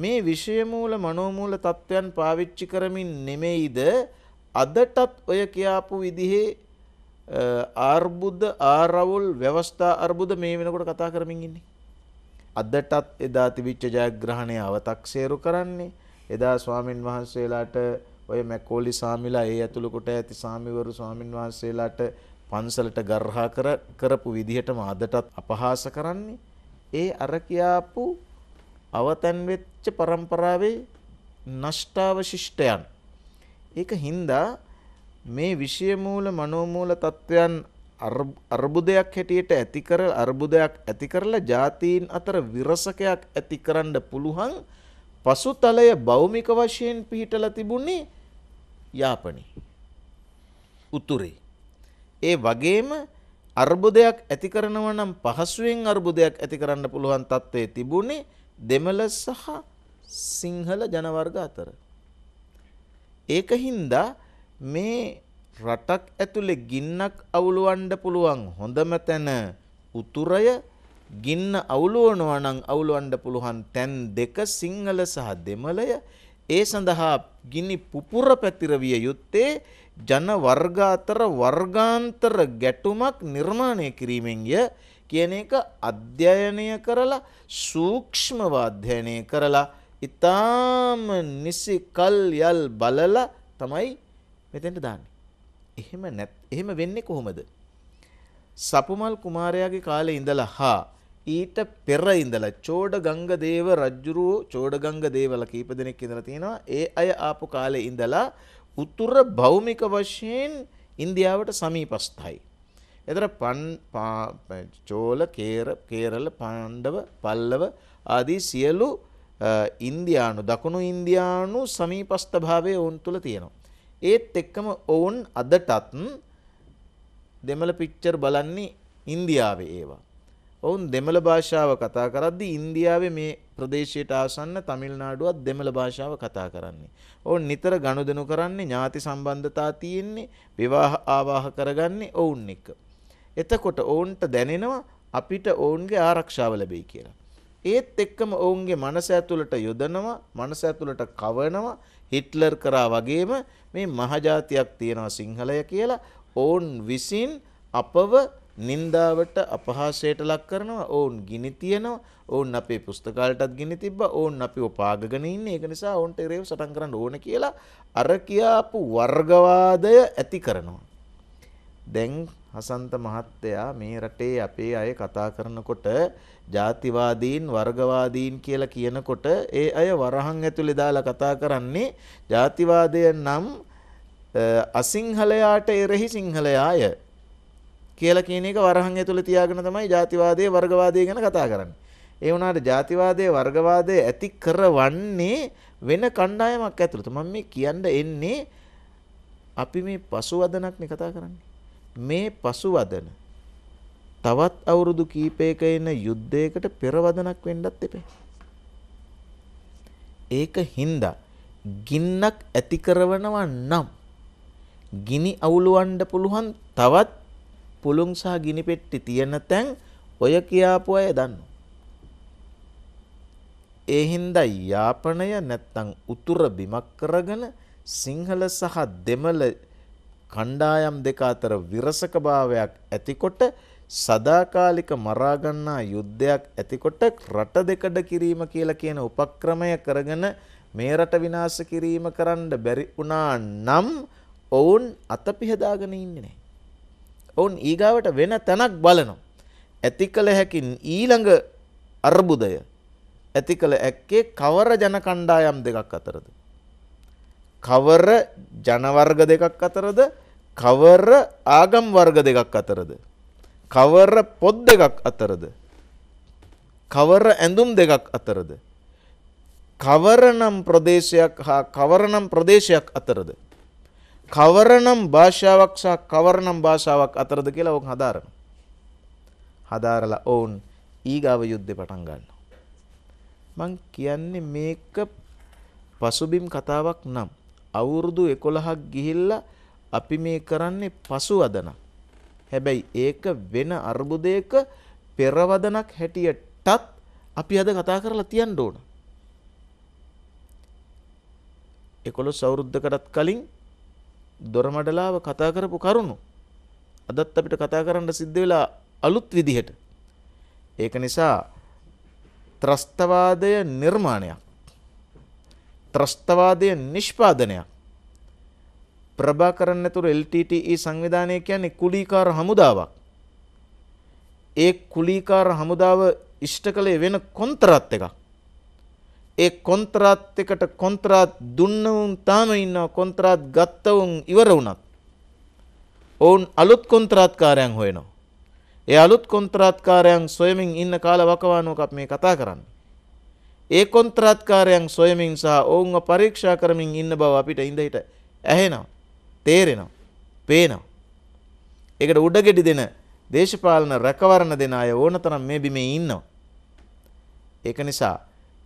Speaker 3: මේ විෂයමූල මනෝමූල තත්ත්වයන් පාවිච්චි කරමින් නෙමෙයිද අදටත් ඔය කියාපු විදිහේ ආර්බුද ආරවුල් ව්‍යවස්ථා අර්බුද මේ වෙනකොට කතා කරමින් ඉන්නේ. අදටත් එදා තිබිච්ච ජයග්‍රහණය අවතක්සේරු කරන්නේ එදා ස්වාමින් වහන්සේලාට ඔය මැකෝලි සාමිලා ඒ ඇතුළු කොට ඇති සාමිවරු ස්වාමින් වහන්සේලාට පන්සලට ගර්හා කර කරපු විදිහටම අදටත් අපහාස කරන්නේ ඒ අර කියාපු අවතන් වෙච්ච પરම්පරාවේ නෂ්ටාවශිෂ්ටයන් ඒක හින්දා මේ විෂයමූල මනෝමූල තත්වයන් අර්බුදයක් හැටියට ඇති කර අර්බුදයක් ඇති කරලා ජාතීන් අතර විරසකයක් ඇති කරන්න පුළුවන් පසුතලය භෞමික වශයෙන් පිහිටලා තිබුණේ යාපනි උතුරේ ඒ වගේම අර්බුදයක් ඇති කරනවා නම් පහසුවෙන් අර්බුදයක් ඇති කරන්න පුළුවන් තත්ත්වයේ තිබුණේ දෙමළ සහ සිංහල ජනවර්ග අතර. ඒක හින්දා මේ රටක් ඇතුලේ ගින්නක් අවුලවන්න පුළුවන් හොඳම තැන උතුරය ගින්න අවුලවනවා නම් අවුලවන්න පුළුවන් තැන් දෙක සිංහල සහ දෙමළය ඒ සඳහා ගිනි පුපුර පැතිරවිය යුත්තේ ජන වර්ග අතර වර්ගාන්තර ගැටුමක් නිර්මාණය කිරීමෙන්ය කියන එක අධ්‍යයනය කරලා සූක්ෂමව අධ්‍යයනය කරලා ඊටාම නිසි කල් යල් බලලා තමයි මෙතෙන්ට දාන්නේ. එහෙම නැත් එහෙම වෙන්නේ කොහොමද? සපුමල් කුමාරයාගේ කාලේ ඉඳලා හා ඊට පෙර ඉඳලා චෝඩගංග දේව රජුරෝ චෝඩගංග දේවල කීප දෙනෙක් ඉඳලා තියෙනවා. ඒ අය ආපු කාලේ ඉඳලා උතුර භෞමික වශයෙන් ඉන්දියාවට සමීපස්ථයි. එතර පන් චෝල කේර කේරල පාණ්ඩව පල්ලව ආදී සියලු ඉන්දියානු දකුණු ඉන්දියානු සමීපස්ථභාවය ඔවුන් තුළ තියෙනවා. ඒත් එක්කම ඔවුන් අදටත් දෙමළ පිච්චර් බලන්නේ ඉන්දියාවේ ඒවා. ඔවුන් දෙමළ භාෂාව කතා කරද්දී ඉන්දියාවේ මේ ප්‍රදේශයට ආසන්න තමිල්නාඩුවත් දෙමළ භාෂාව කතා කරන්නේ. ඔවුන් නිතර ගනුදෙනු කරන්නේ ඥාති සම්බන්ධතා තියෙන්නේ විවාහ ආවාහ කරගන්නේ ඔවුන් එක්ක. එතකොට ඔවුන්ට දැනෙනවා අපිට ඔවුන්ගේ ආරක්ෂාව ලැබෙයි කියලා. ඒත් එක්කම ඔවුන්ගේ මනස ඇතුළට යොදනවා මනස ඇතුළට කවනවා හිට්ලර් කරා වගේම මේ මහජාතියක් තියෙනවා සිංහලය කියලා ඔවුන් විසින් අපව නින්දාවට අපහාසයට ලක් කරනවා ඔවුන් ගිනි තියනවා ඔවුන් අපේ පුස්තකාලටත් ගිනි තිබ්බා ඔවුන් අපි උපාගගෙන ඉන්නේ ඒක නිසා ඔවුන්ට ඒරේව සටන් කරන්න ඕන කියලා අර කියාපු වර්ගවාදය ඇති කරනවා දැන් හසන්ත මහත්තයා මේ රටේ අපේ අය කතා කරනකොට ජාතිවාදීන් වර්ගවාදීන් කියලා කියනකොට ඒ අය වරහන් ඇතුලේ දාලා කතා කරන්නේ ජාතිවාදය නම් අසිංහලයාට එරෙහි සිංහලයාය කියලා කියන එක වරහන් ඇතුළේ තියාගෙන තමයි ಜಾතිවාදයේ වර්ගවාදයේ ගැන කතා කරන්නේ. ඒ වුණාට ಜಾතිවාදයේ වර්ගවාදයේ ඇති කරවන්නේ වෙන කණ්ඩායමක් ඇතුළත. මම මේ කියන්න එන්නේ අපි මේ පසුවදනක් නේ කතා කරන්නේ. මේ පසුවදන තවත් අවුරුදු කීපයක එන යුද්ධයකට පෙරවදනක් වෙන්නත් එපේ. ඒක හින්දා ගින්නක් ඇති කරනවා නම් ගිනි අවුලවන්න පුළුවන් තවත් පුළුන් සහ ගිනි පෙට්ටි තියෙන තැන් ඔය කියාපු අය දන්න. ඒ හින්දා යාපනය නැත්තං උතුර බිමක් කරගෙන සිංහල සහ දෙමළ කණ්ඩායම් දෙක අතර විරසක භාවයක් ඇතිකොට සදාකාලික මරාගන්නා යුද්ධයක් ඇතිකොට රට දෙකඩ කිරීම කියලා කියන උපක්‍රමය කරගෙන මේ රට විනාශ කිරීම කරන්න බැරි වුණා නම් ඔවුන් අතපිහදාගෙන ඉන්නේ නැහැ. ඔවුන් ඊගාවට වෙන තැනක් බලනවා. ඇති කළ හැකි ඊළඟ අර්බුදය ඇති කළ ඇක්කේ කවර ජන කණ්ඩායම් දෙකක් අතරද. කවර ජනවර්ග දෙකක් අතරද කවර ආගම් වර්ග දෙකක් අතරද. කවර පොත් දෙකක් අතරද. කවර ඇඳුම් දෙකක් අතරද. කවරනම් ප්‍රදේශයක් හා කවරනම් ප්‍රදේශයක් අතරද. කවරනම් භාෂාවක් සහ කවරනම් භාෂාවක් අතරද කියලා ඔවුන් හදාරන. හදාරලා ඔවුන් ඊගාව යුද්ධේ පටන් ගන්නවා. මං කියන්නේ මේක පසුබිම් කතාවක් නම් අවුරුදු 11ක් ගිහිල්ලා අපි මේ කරන්නේ පසුවදන. හැබැයි ඒක වෙන අර්බුදයක පෙරවදනක් හැටියටත් අපි අද කතා කරලා තියන්න ඕන. 11 අවුරුද්දකටත් කලින් දොරමඩලාව කතා කරපු කරුණු අදත් අපිට කතා කරන්න සිද්ධ වෙලා අලුත් විදිහට ඒක නිසා ත්‍රස්තවාදය නිර්මාණයක් ත්‍රස්තවාදය නිෂ්පාදනයක් ප්‍රභාකරන් ඇතුළු LTTE සංවිධානය කියන්නේ කුලීකාර හමුදාවක්. ඒ කුලීකාර හමුදාව ඉෂ්ට කළේ වෙන කොන්තරත් එකක්. ඒ කොන්ත්‍රාත් එකට කොන්ත්‍රාත් දුන්නවුන් තාම ඉන්නවා කොන්ත්‍රාත් ගත්තවුන් ඉවර වුණත් ඔවුන් අලුත් කොන්ත්‍රාත්කාරයන් හොයනවා ඒ අලුත් කොන්ත්‍රාත්කාරයන් සොයමින් ඉන්න කාල වකවානුවකක් මේ කතා කරන්නේ ඒ කොන්ත්‍රාත්කාරයන් සොයමින් සහ ඔවුන්ව පරීක්ෂා කරමින් ඉන්න බව අපිට ඉඳහිට ඇහෙනවා තේරෙනවා පේනවා ඒකට උඩගෙඩි දෙන දේශපාලන රැකවරණ දෙන අය ඕනතරම් මේ බිමේ ඉන්නවා ඒක නිසා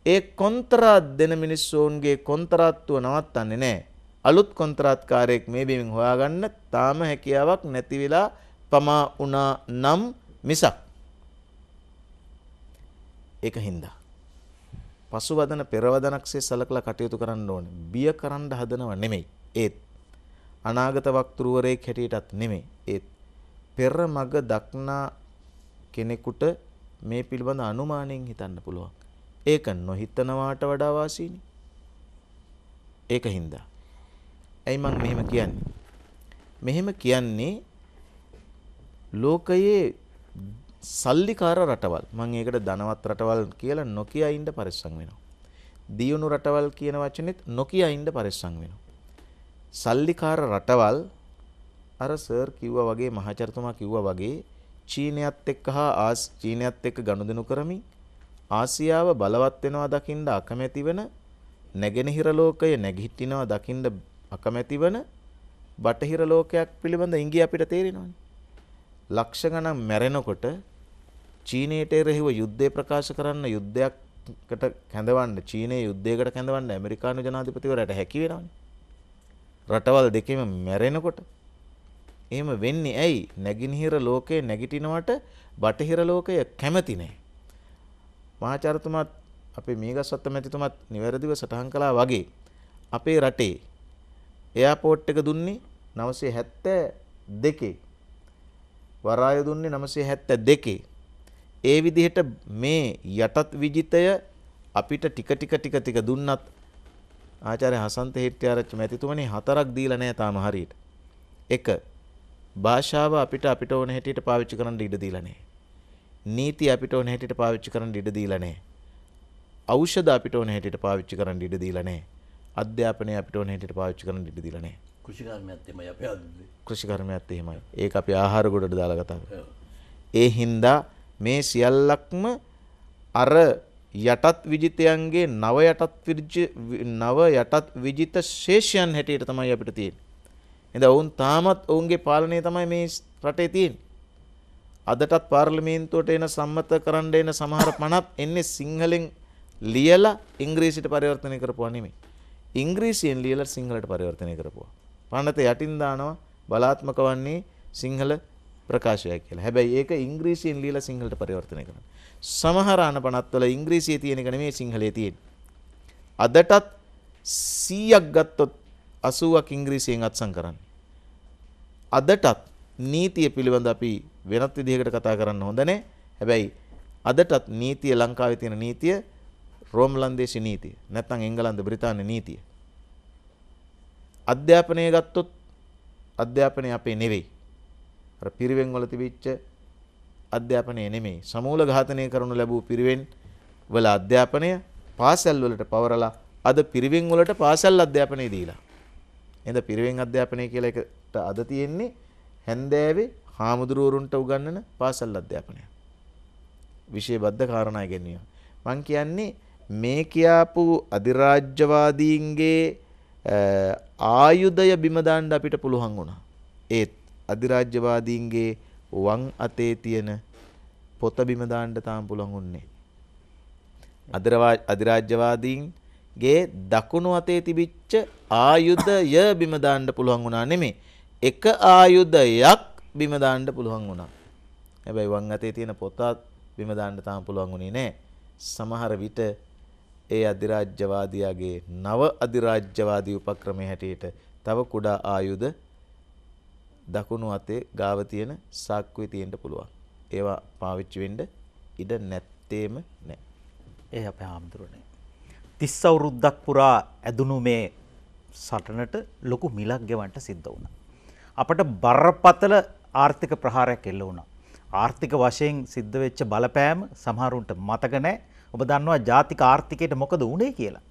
Speaker 3: ඒ කොන්ත්‍රාත් දෙන මිනිස්සුන්ගේ කොන්ත්‍රාත්තුව නවත්තන්නේ නැහැ. අලුත් කොන්ත්‍රාත්කාරයෙක් මේ බිමින් හොයාගන්න තාම හැකියාවක් නැති වෙලා පමා වුණා නම් මිසක් ඒක හින්දා පසුවදන පෙරවදනක්සේ සලකලා කටයුතු කරන්න ඕනේ. බිය කරන්න හදනව නෙමෙයි. ඒත් අනාගත වක්තුරුවරයෙක් හැටියටත් නෙමෙයි. ඒත් පෙර මඟ දක්නා කෙනෙකුට මේ පිළිබඳ අනුමානයෙන් හිතන්න පුළුවන්. ඒක නොහිතනවාට වඩා වාසීනේ. ඒක හින්දා. ඇයි මම මෙහෙම කියන්නේ? මෙහෙම කියන්නේ ලෝකයේ සල්ලිකාර රටවල් මම ඒකට ධනවත් රටවල් කියලා නොකිය ඉන්න පරිස්සම් වෙනවා. දියුණු රටවල් කියන වචනේත් නොකිය ඉන්න පරිස්සම් වෙනවා. සල්ලිකාර රටවල් අර සර් කිව්වා වගේ මහාචාර්යතුමා කිව්වා වගේ චීනයත් එක්ක හා ආස් චීනයත් එක්ක ගනුදෙනු කරමින් ආසියාව බලවත් වෙනවා දකින්න අකමැති වෙන නැගෙනහිර ලෝකය නැගිටිනවා දකින්න අකමැති වෙන බටහිර ලෝකයක් පිළිබඳ ඉඟි අපිට තේරෙනවානේ. ලක්ෂ ගණන් මැරෙනකොට චීනයට එරෙහිව යුද්ධය ප්‍රකාශ කරන්න යුද්ධයක්කට කැඳවන්න චීනයේ යුද්ධයකට කැඳවන්න ඇමරිකානු ජනාධිපතිවරයාට හැකි වෙනවානේ. රටවල් දෙකේම මැරෙනකොට එහෙම වෙන්නේ ඇයි? නැගිනහිර ලෝකේ නැගිටිනවට බටහිර ලෝකය කැමති නැහැ. මහාචාර්යතුමත් අපේ මීගස්වත්ත මැතිතුමත් නිවැරදිව සටහන් කළා වගේ අපේ රටේ එයාපෝට් එක දුන්නේ 972 වරාය දුන්නේ 972 ඒ විදිහට මේ යටත් විජිතය අපිට ටික ටික ටික ටික දුන්නත් ආචාර්ය හසන්ත හෙට්ටිආරච්චි මැතිතුමනි හතරක් දීලා නැහැ තාම හරියට. 1. භාෂාව අපිට අපිට ඕන හැටියට පාවිච්චි කරන්න ඉඩ දීලා නැහැ. නීති අපිට ඕන හැටියට පාවිච්චි කරන්න ඉඩ දීලා නැහැ. ඖෂධ අපිට ඕන හැටියට පාවිච්චි කරන්න ඉඩ දීලා නැහැ. අධ්‍යාපනය අපිට ඕන හැටියට පාවිච්චි කරන්න ඉඩ දීලා නැහැ.
Speaker 4: කෘෂිකර්මයත් එහෙමයි අපේ
Speaker 3: කෘෂිකර්මයත් එහෙමයි. ඒක අපි ආහාර ගොඩට දාලා කතා කරා. ඒ හින්දා මේ සියල්ලක්ම අර යටත් විජිතයන්ගේ නව යටත් නව යටත් විජිත ශේෂයන් හැටියට තමයි අපිට තියෙන්නේ. එඳ ඔවුන් තාමත් ඔවුන්ගේ පාලනය තමයි මේ රටේ තියෙන්නේ. අදටත් පාර්ලිමේන්තුවට එන සම්මත කරන්න එන සමහර පනත් එන්නේ සිංහලෙන් ලියලා ඉංග්‍රීසිට පරිවර්තනය කරපුවා නෙමෙයි. ඉංග්‍රීසියෙන් ලියලා සිංහලට පරිවර්තනය කරපුවා. පනත යටින් දානවා බලාත්මක වන්නේ සිංහල ප්‍රකාශයක් කියලා. හැබැයි ඒක ඉංග්‍රීසියෙන් ලියලා සිංහලට පරිවර්තනය කරනවා. සමහර අනපනත්වල ඉංග්‍රීසියේ තියෙන එක නෙමෙයි සිංහලේ තියෙන්නේ. අදටත් 100ක් ගත්තොත් 80ක් ඉංග්‍රීසියෙන් අත්සන් කරන්නේ. අදටත් නීතිය පිළිබඳ අපි වෙනත් විදිහකට කතා කරන්න හොඳ නැහැ. හැබැයි අදටත් නීතිය ලංකාවේ තියෙන නීතිය රෝම්ලන් දේශේ නීතිය. නැත්නම් එංගලන්ත බ්‍රිතාන්‍ය නීතිය. අධ්‍යාපනය ගත්තොත් අධ්‍යාපනය අපේ නෙවෙයි. අර පිරිවෙන් වල තිබිච්ච අධ්‍යාපනය නෙමෙයි. සමූල ඝාතනය කරනු ලැබූ පිරිවෙන් වල අධ්‍යාපනය පාසල් වලට පවරලා අද පිරිවෙන් වලට පාසල් අධ්‍යාපනය දීලා. එඳ පිරිවෙන් අධ්‍යාපනය කියලා එකට අද තියෙන්නේ හැන්දෑවේ හාමුදුරුවරුන්ට උගන්වන පාසල් අධ්‍යාපනය. විෂය බද්ධ කාරණා ගැනීම. මං කියන්නේ මේ කියාපු අධිරාජ්‍යවාදීන්ගේ ආයුධය බිම දාන්න අපිට පුළුවන් වුණා. ඒත් අධිරාජ්‍යවාදීන්ගේ වං අතේ තියෙන පොත බිම දාන්න තාම පුළුවන් උන්නේ. අධිරාජ්‍යවාදීන්ගේ දකුණු අතේ තිබිච්ච ආයුධය බිම දාන්න පුළුවන් වුණා නෙමෙයි. එක ආයුධයක් බිම දාන්න පුළුවන් වුණා. හැබැයි වම් අතේ තියෙන පොතත් බිම දාන්න තාම පුළුවන් වුණේ නැහැ. සමහර විට ඒ අධිරාජ්‍යවාදියාගේ නව අධිරාජ්‍යවාදී උපක්‍රමයේ හැටියට තව කුඩා ආයුධ දකුණු අතේ ගාව තියෙන සාක්කුවේ තියෙන්න පුළුවන්. ඒවා පාවිච්චි වෙන්න ඉඩ නැත්තේම නැහැ. ඒ අපේ ආම්ඳුරනේ. තිස් අවුරුද්දක් පුරා ඇදුණු මේ
Speaker 1: සටනට ලොකු මිලක් ගෙවන්ට සිද්ධ වුණා. අපට බරපතල ආර්ථික ප්‍රහාරයක් එල්ල වුණා. ආර්ථික වශයෙන් සිද්ධ වෙච්ච බලපෑම සමහරුන්ට මතක නැහැ. ඔබ දන්නවා ජාතික ආර්ථිකයට මොකද වුනේ කියලා.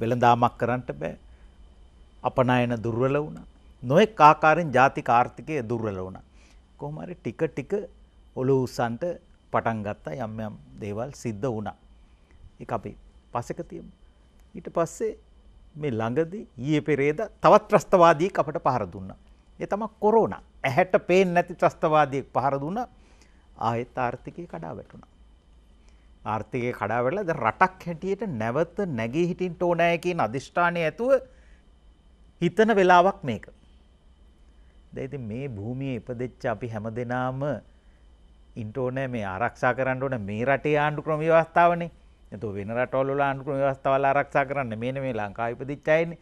Speaker 1: වෙළඳාමක් කරන්න බෑ. අපනයන දුර්වල වුණා. නොඑක් ආකාරයෙන් ජාතික ආර්ථිකය දුර්වල වුණා. කොහොම හරි ටික ටික ඔලුව උස්සන්ට පටන් ගත්තා යම් යම් දේවල් සිද්ධ වුණා. ඒක අපි පසෙක තියමු. ඊට පස්සේ මේ ළඟදී ඊයේ පෙරේද තවත් ත්‍රස්තවාදීෙක් අපට පහර දුන්නා. ඒ තමයි කොරෝනා. ඇහැට පේන්නේ නැති ත්‍රස්තවාදියෙක් පහර දුන්නා. ආයෙත් ආර්ථිකය කඩා වැටුණා. ආර්ථිකය කඩා වැටලා දැන් රටක් හැටියට නැවත නැගී හිටින්න ඕනෑ කියන අදිෂ්ඨානය ඇතුව හිතන වෙලාවක් මේක. දැන් ඉතින් මේ භූමියේ ඉපදෙච්ච අපි හැමදෙනාම ඉන්න ඕනේ මේ ආරක්ෂා කරන්න ඕනේ මේ රටේ ආණ්ඩු ක්‍රම ව්‍යවස්ථාවනේ. එතකොට වෙන රටවල වල ආණ්ඩු ක්‍රම ව්‍යවස්ථාවල ආරක්ෂා කරන්න මේනේ මේ ලංකාවේ ඉපදිච්ච අයනේ.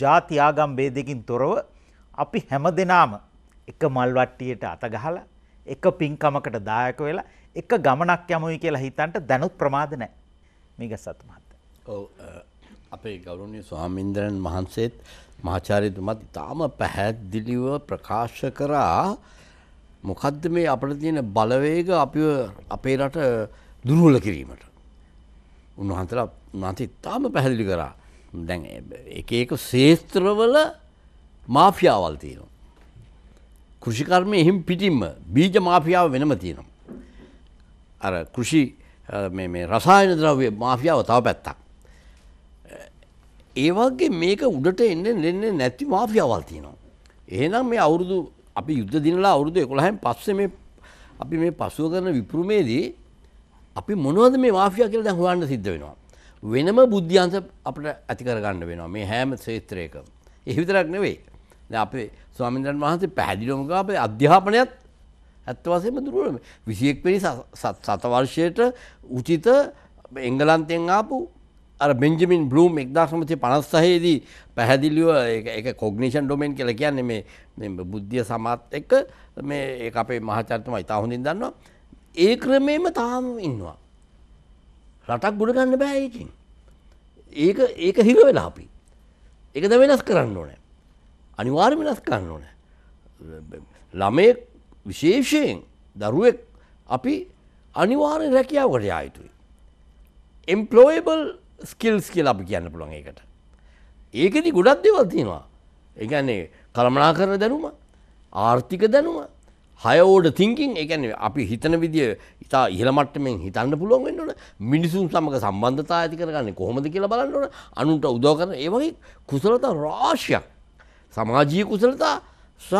Speaker 1: ಜಾති ආගම් ભેදකින් තොරව අපි හැමදෙනාම එක මල් වට්ටියට අත ගහලා එක පින්කමකට දායක වෙලා එක ගමනක් යමුයි කියලා හිතන්ට දැනුත් ප්‍රමාද නැහැ. මේ ගසත් මහත්තයා. ඔව්
Speaker 4: අපේ ගෞරවනීය ස්වාමීන්ද්‍රයන් වහන්සේත් මහාචාර්යතුමත් ඊටාම පැහැදිලිව ප්‍රකාශ කරා මොකද්ද මේ අපිට තියෙන බලවේග අපිව අපේ රට දුර්වල කිරීමට. උන්වහන්සේලා උන්වහන්සේ ඊටාම පැහැදිලි කරා. දැන් එක එක ශේත්‍රවල මාෆියාවල් තියෙනවා. කෘෂිකර්මය එහෙම පිටින්ම බීජ මාෆියාව වෙනම තියෙනවා. අර කෘෂි රසායන ද්‍රව්‍ය මාෆියාව තව පැත්තක්. ඒවගේ මේක උඩට එන්න දෙන්නේ නැති මාෆියාවල් තියෙනවා. එහෙනම් මේ අවුරුදු අපි යුද්ධ දිනලා අවුරුදු එකොළහෙන් පස්සේ මේ අපි මේ පසුව කරන විපුරුමේදී අපි මොනවද මේ මාෆියා කියලා දැන් හොයන්න සිද්ධ වෙනවා. වෙනම බුද්ධ්‍යන්ත අපිට ඇති කරගන්න වෙනවා මේ හැම ක්ෂේත්‍රයකම. ඒ විතරක් නෙවෙයි. අපේ ස්වාමින්දන් වහන්සේ පැහැදිලොමක අපේ අධ්‍යාපනයත් ඇත්ත වසයම දුරුවම විසියෙක්පනි සතවර්ෂයට උචිත එංගලන්තයෙන් ආපු අර බෙන්ජමින් බ්ලූම් එක්දක්මති පනස්සහේදී පැහැදිලිව එක කොග්නිෂන් ඩොමෙන් කියල කියන්නේ මේ බුද්ධිය සමත් එක්ක මේ ඒ අපේ මහචර්තම ඉතාහොඳින් දන්නවා ඒ ක්‍රමේම තාම ඉන්නවා රටක් ගුණ ගන්න බෑයකින් ඒක ඒක හිර වෙලා අපි එකද වෙනස් කරන්න ඕනෑ අනිවාර්ම වෙනස් කරන්න ඕන. ළමය විශේෂයෙන් දරුවෙක් අපි අනිවාරෙන් රැකියාවකට යායුතුයි. එම්පලෝයබල් ස්කිල්ස් කියල අපි කියන්න පුළුවන් ඒකට. ඒකෙදි ගොඩක් දෙවල් තියෙනවා. එකන්නේ කළමනා කරන දැනුම ආර්ථික දැනුම හයෝඩ තිංකින් එකන අපි හිතන විදිිය ඉතා ඉහළමට්ටමෙන් හිතන්න පුළුවන් වෙන්නට මිනිසුන් සමඟ සම්බන්ධතා ඇති කරගන්න කොහොමද කියලා බලන්නට අනුන්ට උදෝ කරන ඒවගේ කුසලත රාශයක් සමාජී කුසලතා සහ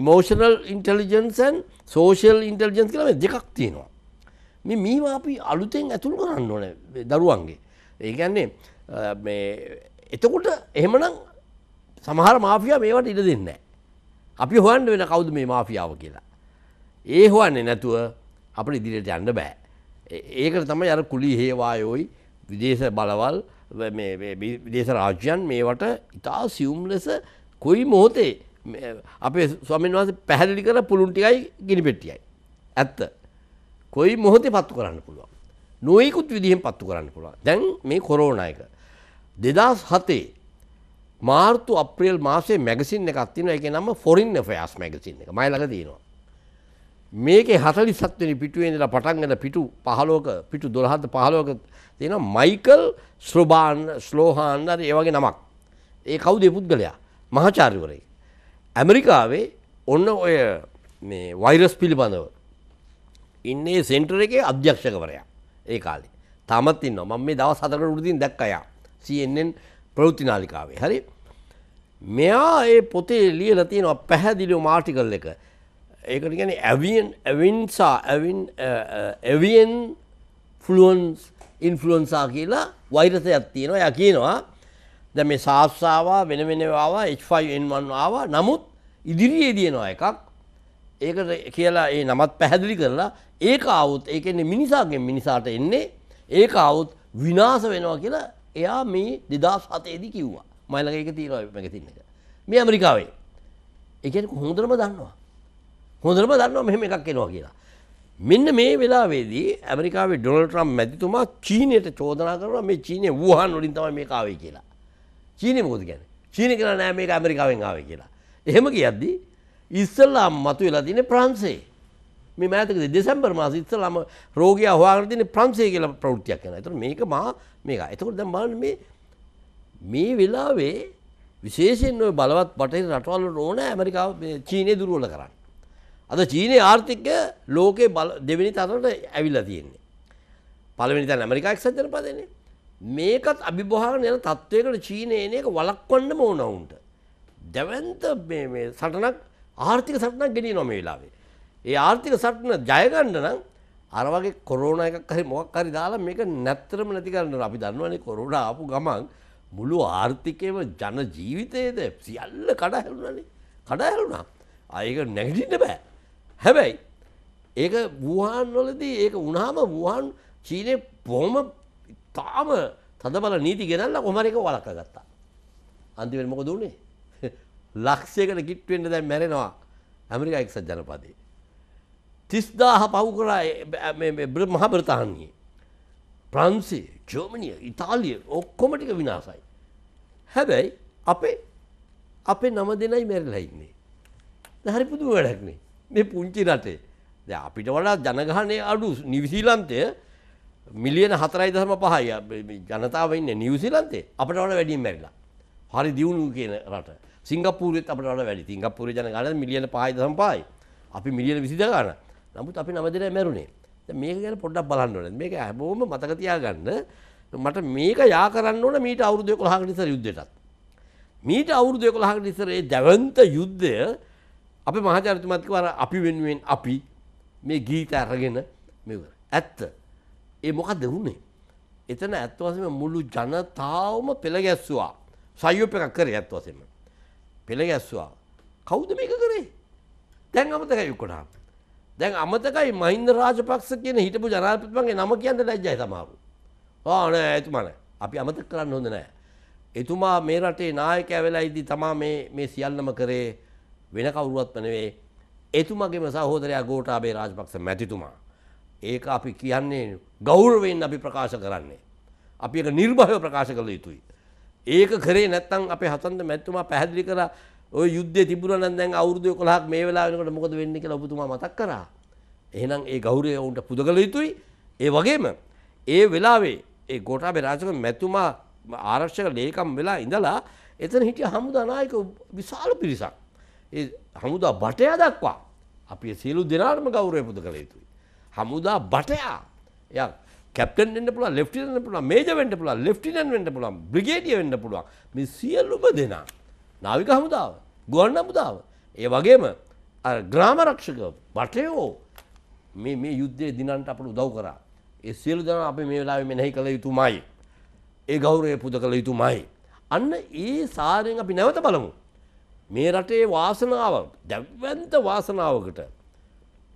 Speaker 4: ඉමෝෂනල් ඉන්ටලිජන්සන් සෝෂල් ඉන්ටලිජන්ස් කලම දෙකක් තියෙනවා. මේ මීම අපි අලුතෙන් ඇතුළ කරන්න ඕන දරුවන්ගේ. ඒගැන්නේ එතකොට එහෙමනම් සමහර මාෆිය මේවට ඉඩ දෙන්න. අපි හොන්ඩ වෙන කවුද මේ මාෆියාව කියලා. ඒ හොන්නේ නැතුව අප ඉදිරියට යන්න බෑ. ඒකට තමයි අර කුලි හේවායෝයි විදේශ බලවල් දේශ රාජ්‍යයන් මේවට ඉතා සියුම් ලෙස කොයි මොහොතේ අපේ ස්වමන් වහස පැහැදිලි කර පුළුන්ටිකයි ගිනිපෙට්ටියයි. ඇත්ත. කොයි මොහොතේ පත්තු කරන්න පුළුවන්. නොයකුත් විදිහෙන් පත්තු කරන්න පුළුවන් දැන් මේ කොරෝණයක. දෙදස් හතේ මාර්තු අප්‍රියල් මාසේ මැගසින් එකක් තින එක නම ෆොරින් ෆයාස් මැගසින් එක මයිලක දීනවා. මේක හතලි සත්වනි පිටුවෙන්දලා පටන්ගෙන පිටු පහලෝක පිටු දොළහත පහලෝක තියෙනවා මයිකල් ස්ලෝබාන් ස්ලෝහාන් අර ඒ වගේ නමක්. ඒ කවුද ඒ පුද්ගලයා? මහාචාර්යවරයෙක්. ඇමරිකාවේ ඔන්න ඔය මේ වෛරස් පිළිබඳව ඉන්නේ සෙන්ටර් එකේ අධ්‍යක්ෂකවරයා. ඒ කාලේ. තාමත් ඉන්නවා. මම මේ දවස් හතරකට උඩින් දැක්කා යා. CNN ප්‍රවෘත්ති නාලිකාවේ. හරි. මෙයා ඒ පොතේ ලියලා තියෙනවා පැහැදිලිවම ආටිකල් එක. ඒකට කියන්නේ ඇවියන් ඇවින්සා ඇවින් එවියන් ෆ්ලුවන්ස් ඉන්ෆලුවන්සා කියලා වෛරසයක් තියෙනවා ය කියනවා ද මේ සාස්සාවා වෙන වෙනවාවා H5N1 ආවා නමුත් ඉදිරියේ දයනවා එකක් ඒක කියලා ඒ නමත් පැහැදිලි කරලා ඒක අවුත් ඒකෙන්නේ මිනිසාගෙන් මිනිසාට එන්නේ ඒක අවුත් විනාස වෙනවා කියලා එයා මේ දෙදස් හතේදි කිව්වා මයිලක එක තීරව මැගතින්න එක මේ ඇමරිකාවේ එක හොඳරම දන්නවා හොඳරම දන්නවා මෙහෙම එකක් කෙනවා කියලා මෙන්න මේ වෙලාවේදී ඇමරිකාවේ ඩොනල්ට්‍රම් මැතිතුමා චීනයට චෝදනා කරන මේ චීනය වහන් ොලින් තම මේ කාවේ කියලා චීනය මුද ගැන චීන කියලා නෑ මේ ඇමරිකාවෙන් ආවේ කියලා එහෙම කියද්දී ඉස්සල්ලා මතු වෙලා තින ප්‍රන්සේ මේ මෑතක දෙසැම්බර් මාස ඉස්සලාම රෝගයා හවාගරතින ප්‍රන්සේ කියලා ප්‍රෘතියක් කන තුර මේක මා මේක එතකොට දම්බාන මේ මේ වෙලාවේ විශේෂෙන් ඔය බලවත් පටේ රටවල්ල ඕන ඇමරිකාව චීනය දුරුවල කරන්න අද චීනය ආර්ථිකය ලෝකේ බල දෙවැනි තරට ඇවිල්ලා තියෙන්නේ. පළවෙනි තැන ඇමරිකා එක්සත් ජනපදයනේ. මේකත් අභිබොහාරණ යන තත්ත්වයකට චීනය එන එක වළක්වන්නම ඕන වුන්ට. දැවන්ත මේ මේ සටනක් ආර්ථික සටනක් ගෙනියනවා මේ වෙලාවේ. ඒ ආර්ථික සටන ජය ගන්න නම් අර වගේ කොරෝනා එකක් හරි මොකක් හරි දාලා මේක නැත්තරම නැති කරන්න අපි දන්නවනේ කොරෝනා ආපු ගමන් මුළු ආර්ථිකයම ජන ජීවිතයේද සියල්ල කඩහැරුණානේ. කඩහැරුණා. ආ ඒක නැගිටින්න බෑ. හැබැයි ඒක වූහන් වලදී ඒක උනාම වූහන් චීනය බොහොම තාම තදබල නීති ගෙනල්ල කොමර එක වලක්ක ගත්තා. අන්තිවෙන් මොක දුන්නේ ලක්ෂයකට කිට්වෙන්ට දැන් මැරෙනවා ඇමරිකා එක්සත් ජනපදේ. තිස්දාහ පව් කරා බ්‍ර මහ ප්‍රතාන්ගේ. ප්‍රන්සේ ජෝමනිය ඉතාලිය ඔක්කොමටික විනාසයි. හැබැයි අපේ අපේ නම දෙනයි මැරලා ඉන්නේ. හරි පුදු වැඩක්නේ මේ පුංචි රටේ. ද අපිට වඩා ජනගහනය අඩු නිවිසිීලන්තය මිලියන හතරයි දහම පහයි ජනතාව ඉන්න නිවසිලන්තේ අපට වඩ වැඩින් මැරිලා. හරි දියුණු කියන රට සිංගපූරෙත් අපට වඩ වැඩි සිංගපූර ජනගන මිලියන පහයි දහම් පායි අපි මිලියන විසිද ගන්න නමුත් අපි නමදන මැරුණේ මේක ගැන පොඩ්ඩක් බලන්නවන මේක හැබෝම මතකතියාගන්න මට මේක යා කරන්න ඕන මීට අවුරුදය කොළහගනිසර යුද්ධයටත්. මීට අවුරුදය කොළහගනිසරේ දැවන්ත යුද්ධය අප මහජනතුමත්ක වර අපි වෙනුවෙන් අපි මේ ගීත ඇරගෙන මෙව. ඇත්ත. ඒ මොකක් දෙවුණේ. එතන ඇත්වසම මුළු ජනතාවම පෙළ ගැස්සවා සයෝප එකක් කර ඇත්වසම. පෙළ ගැස්වා කෞද මේක කරේ දැන් අමතකයි යුකොටා. දැන් අමතකයි මහින්ද රාජපක්ෂ කියන හිටපු ජනාපතිමගේ නම කියන්න ලැජ්ජයි තමාරු. ආන ඇතුමන අපි අමතක කරන්න හොඳ නෑ. එතුමා මේ රටේ නායකෑ වෙලා ඉදි තමා මේ සියල්ලම කරේ වෙන කවුරුවත්ම නෙවෙයි එතුමගේම සහෝදරයා ගෝටාබේ රාජපක්ෂ මැතිතුමා. ඒක අපි කියන්නේ ගෞරවයෙන් අපි ප්‍රකාශ කරන්නේ. අපි එක නිර්භයව ප්‍රකාශ කළ යුතුයි. ඒක කරේ නැත්තම් අපේ හතන්ද මැතිතුමා පැහැදිලි කරා ඔය යුද්ධය තිබුණා නම් දැන් අවුරුදු 11ක් මේ වෙලාව වෙනකොට මොකද වෙන්නේ කියලා ඔබතුමා මතක් කරා. එහෙනම් ඒ ගෞරවය උන්ට පුදකල යුතුයි. ඒ වගේම ඒ වෙලාවේ ඒ ගෝඨාභය රාජපක්ෂ මැතිතුමා ආරක්ෂක ලේකම් වෙලා ඉඳලා එතන හිටිය හමුදා නායක විශාල පිරිසක්. ඒ හමුදා බටයා දක්වා අපේ සියලු දෙනාටම ගෞරය පුද කළ යුතුයි. හමුදා බටයා ය කැප්ටන් එන්න පුළ ලෙට්ටන පුළ මේජ වෙන්ට පුළ ලෙට්ටිනන් වෙන්ට පුළන් බ්‍රිගේටිය වෙන්න පුළුවන් මේ සියල්ලුම දෙනා නාවික හමුදාව ගුවන් හමුදාව ඒ වගේම ග්‍රාමරක්ෂක බටයෝ මේ මේ යුද්ධය දිනන්ට අපට උදව් කරා ඒ සියලු දන අප මේ වෙලාව මෙනෙහි කළ යුතුමයි ඒ ගෞරය පුද කළ යුතුමයි අන්න ඒ සාරයෙන් අපි නැවත බලමු මේ රටේ වාසනාව දැවන්ත වාසනාවකට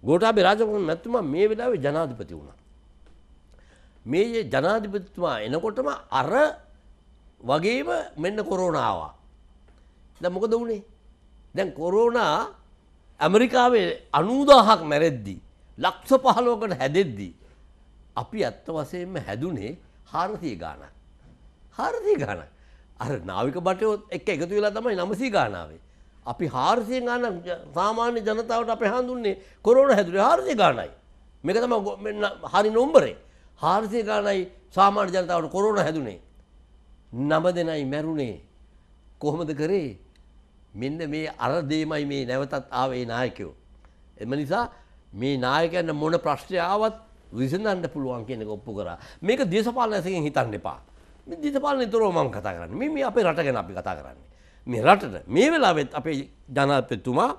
Speaker 4: ගෝටාබේ රාජකුණ මැතුමා මේ වෙලාවේ ජනාධිපති වුණා. මේ ජනාධිපතිතුමා එනකොටම අර වගේම මෙන්න කොරෝනාවා. ද මොකද වුණේ දැන් කොරෝනා ඇමරිකාවේ අනූදාහක් මැරෙද්දී. ලක්ෂ පහලෝකට හැදෙද්දී. අපි ඇත්ත වසයෙන්ම හැදුනේ හාරතිය ගානක්. හාරතිය ගානක්. අර නාවික බටයොත් එක එකතු වෙලා තමයි නමසී ගානාවේ. අපි හාර්සිය ගාන සාමාන්‍ය ජනතාවට අප හඳුන්නේ කොරෝන හැදුරේ හාර්සිය ගානයි. මේක තම හරි නොම්බරේ හාර්සිය ගානයි සාමාන්‍ය ජනතාවට කොරෝන හැදුනේ. නම දෙනයි මැරුණේ කොහොමද කරේ මෙන්න මේ අරදේමයි මේ නැවතත් ආවේ නායකයෝ. එම නිසා මේ නායකයන්න මොන ප්‍රශ්්‍රය ආවත් විසඳන්න පුළුවන් කියෙනෙ ඔප්පු කරා මේක දේශපාලන ඇසකින් හිතන්න එපා. මේ දේශපාලන තුරෝ මං කතා කරන්න මේ අපේ රටගෙන අපි කතා කරන්නේ. මේ රටට මේ වෙලාවෙත් අපේ ජනපතුමා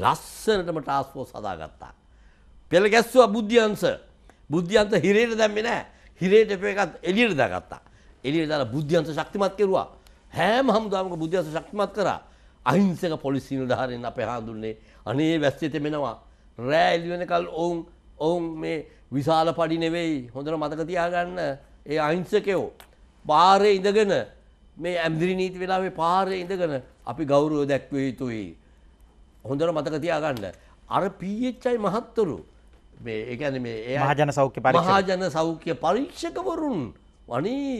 Speaker 4: ලස්සනටම ටාස්පෝ සදාගත්තා. පෙළ ගැස්සුව බුද්ධියන්ස බුද්ධියන්ත හිරේට දැම්මි නෑ හිරේට එකත් එලියට දාගත්තා. එලියට දාලා බුද්ධියන්ස ශක්තිමත් කෙරුවා. හැම හමුදාවක බුද්ධියන්ස ශක්තිමත් කරා. අහිංසක පොලිසි නිලධාරීන් අපේ හඳුන්නේ අනේ වැස්සේ තෙමෙනවා. රෑ එළි වෙනකල් ඔවුන් ඔවුන් මේ විශාල පඩි නෙවෙයි හොඳට මතක තියාගන්න ඒ අහිංසකයෝ බාරේ ඉඳගෙන මේ ඇම්දිරි නීති වෙලාවේ පාරය ඉඳගෙන අපි ගෞරුව දැක්ව යුතුයි. හොඳර මතක තියාගන්න. අර පීච්චයි මහත්තරු මේ ඒන මේ හජන සෞඛ්‍ය පරහාජන සෞඛ්‍ය පරීක්ෂකවරුන් වනී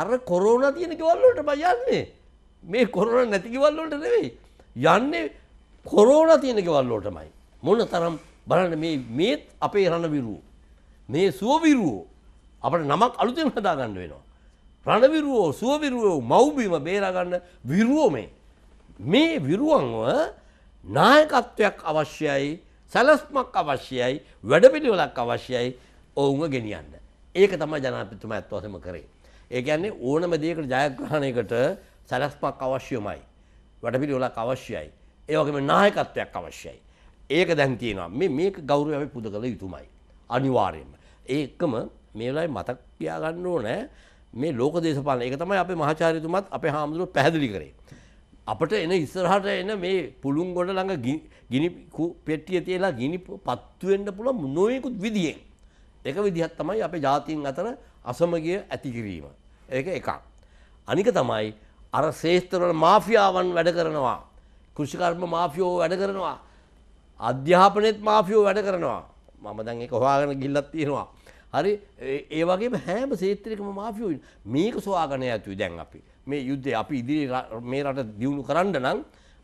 Speaker 4: අර කොරෝන තියෙන ගවල්ලට බයන්නේ මේ කොරන නැතිකිවල්ලොට නෙවෙයි. යන්නේ කොරෝන තියෙන ගවල්ලෝටමයි. මොන තරම් බලන්න මේ මේත් අපේ රණ විරුවෝ. මේ සුවවිරුවෝ අපට නමක් අලුතෙන් හදාගන්න වෙනවා. රණවිරුවෝ සුවවිරුවෝ මව්බිම බේරගන්න විරුවෝ මේ. මේ විරුවන්ව නායකත්වයක් අවශ්‍යයි සැලස්මක් අවශ්‍යයි වැඩපිළිවෙලක් අවශ්‍යයි ඔවුන්ව ගෙනියන්න. ඒක තම ජනාපිතුම ඇත්වසම කරේ. ඒකන්නේ ඕනම දේකට ජයග්‍රහණයකට සැලස්මක් අවශ්‍යමයි. වැඩපිළිවෙලක් අවශ්‍යයි. ඒවගේම නායකත්වයක් අවශ්‍යයි. ඒක දැන්තියෙනවා මේ මේක ගෞරව අපි පුද කළ යුතුමයි. අනිවාර්යෙන්ම. ඒකම මේලයි මතක් යාගන්න ඕනෑ මේ ලෝක දේශපාලන ඒක තමයි අපේ මහාචාර්යතුමත් අපේ හාමුදුරුවෝ පැහැදිලි කරේ. අපට එන ඉස්සරහට එන මේ පුළුන් ගොඩ ළඟ ගිනි පෙට්ටිය තියලා ගිනි පත්තු වෙන්න පුළුවන් නොයෙකුත් විදියෙන්. ඒක විදිහක් තමයි අපේ ජාතීන් අතර අසමගිය ඇති කිරීම. ඒක එකක්. අනික තමයි අර ශේෂ්ත්‍රවල මාෆියාවන් වැඩ කරනවා. කෘෂිකර්ම මාෆියෝ වැඩ කරනවා. අධ්‍යාපනයේත් මාෆියෝ වැඩ කරනවා. මම දැන් ඒක හොයාගෙන ගිහිල්ලා තියෙනවා. හරි ඒවගේ හෑම සේත්‍රයකම මාෆියෝයින් මේක ස්වාගනය ඇතුයි දැන් අපි මේ යුද්ධේ අපි ඉදිරි මේ රට දියුණු කරන්න නම්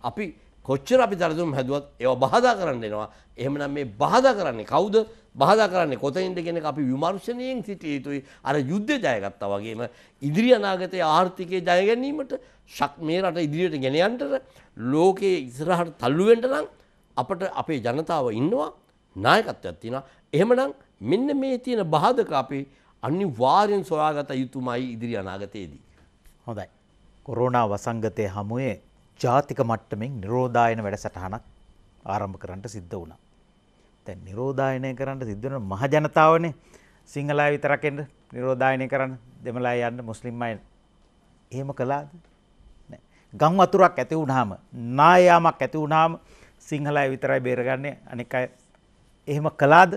Speaker 4: අපි කොච්චර අපි තරතුම් හැදුවත් ඒව බාධා කරන්න එනවා එහෙමනම් මේ බාධා කරන්නේ කවුද බාධා කරන්නේ කොතනින්ද කෙනෙක් අපි විමර්ශනයෙන් සිටිය යුතුයි අර යුද්ධ ජයගත්තා වගේම ඉදිරි අනාගතයේ ආර්ථිකය ජය ගැනීමට ශක් මේ රට ඉදිරියට ගෙන යන්නට ලෝකයේ ඉස්සරහට තල්ලු වෙන්න නම් අපට අපේ ජනතාව ඉන්නවා නායකත්වයක් තියෙනවා එහෙමනම් මෙන්න මේ තියෙන බාධක අපි අනිවාර්යෙන් සොයාගත යුතුමයි ඉදිරි අනාගතයේදී.
Speaker 1: හොඳයි. කොරෝනා වසංගතය හමුවේ ජාතික මට්ටමින් නිරෝධායන වැඩසටහනක් ආරම්භ කරන්නට සිද්ධ වුණා. දැන් නිරෝධායනය කරන්න සිද්ධ වෙන මහ ජනතාවනේ සිංහලය විතරක් එන්න නිරෝධායනය කරන්න දෙමළය යන්න මුස්ලිම් අය එහෙම කළාද? නෑ. ගම් වතුරක් ඇති වුණාම නායාමක් ඇති වුණාම සිංහලය විතරයි බේරගන්නේ අනික අය එහෙම කළාද?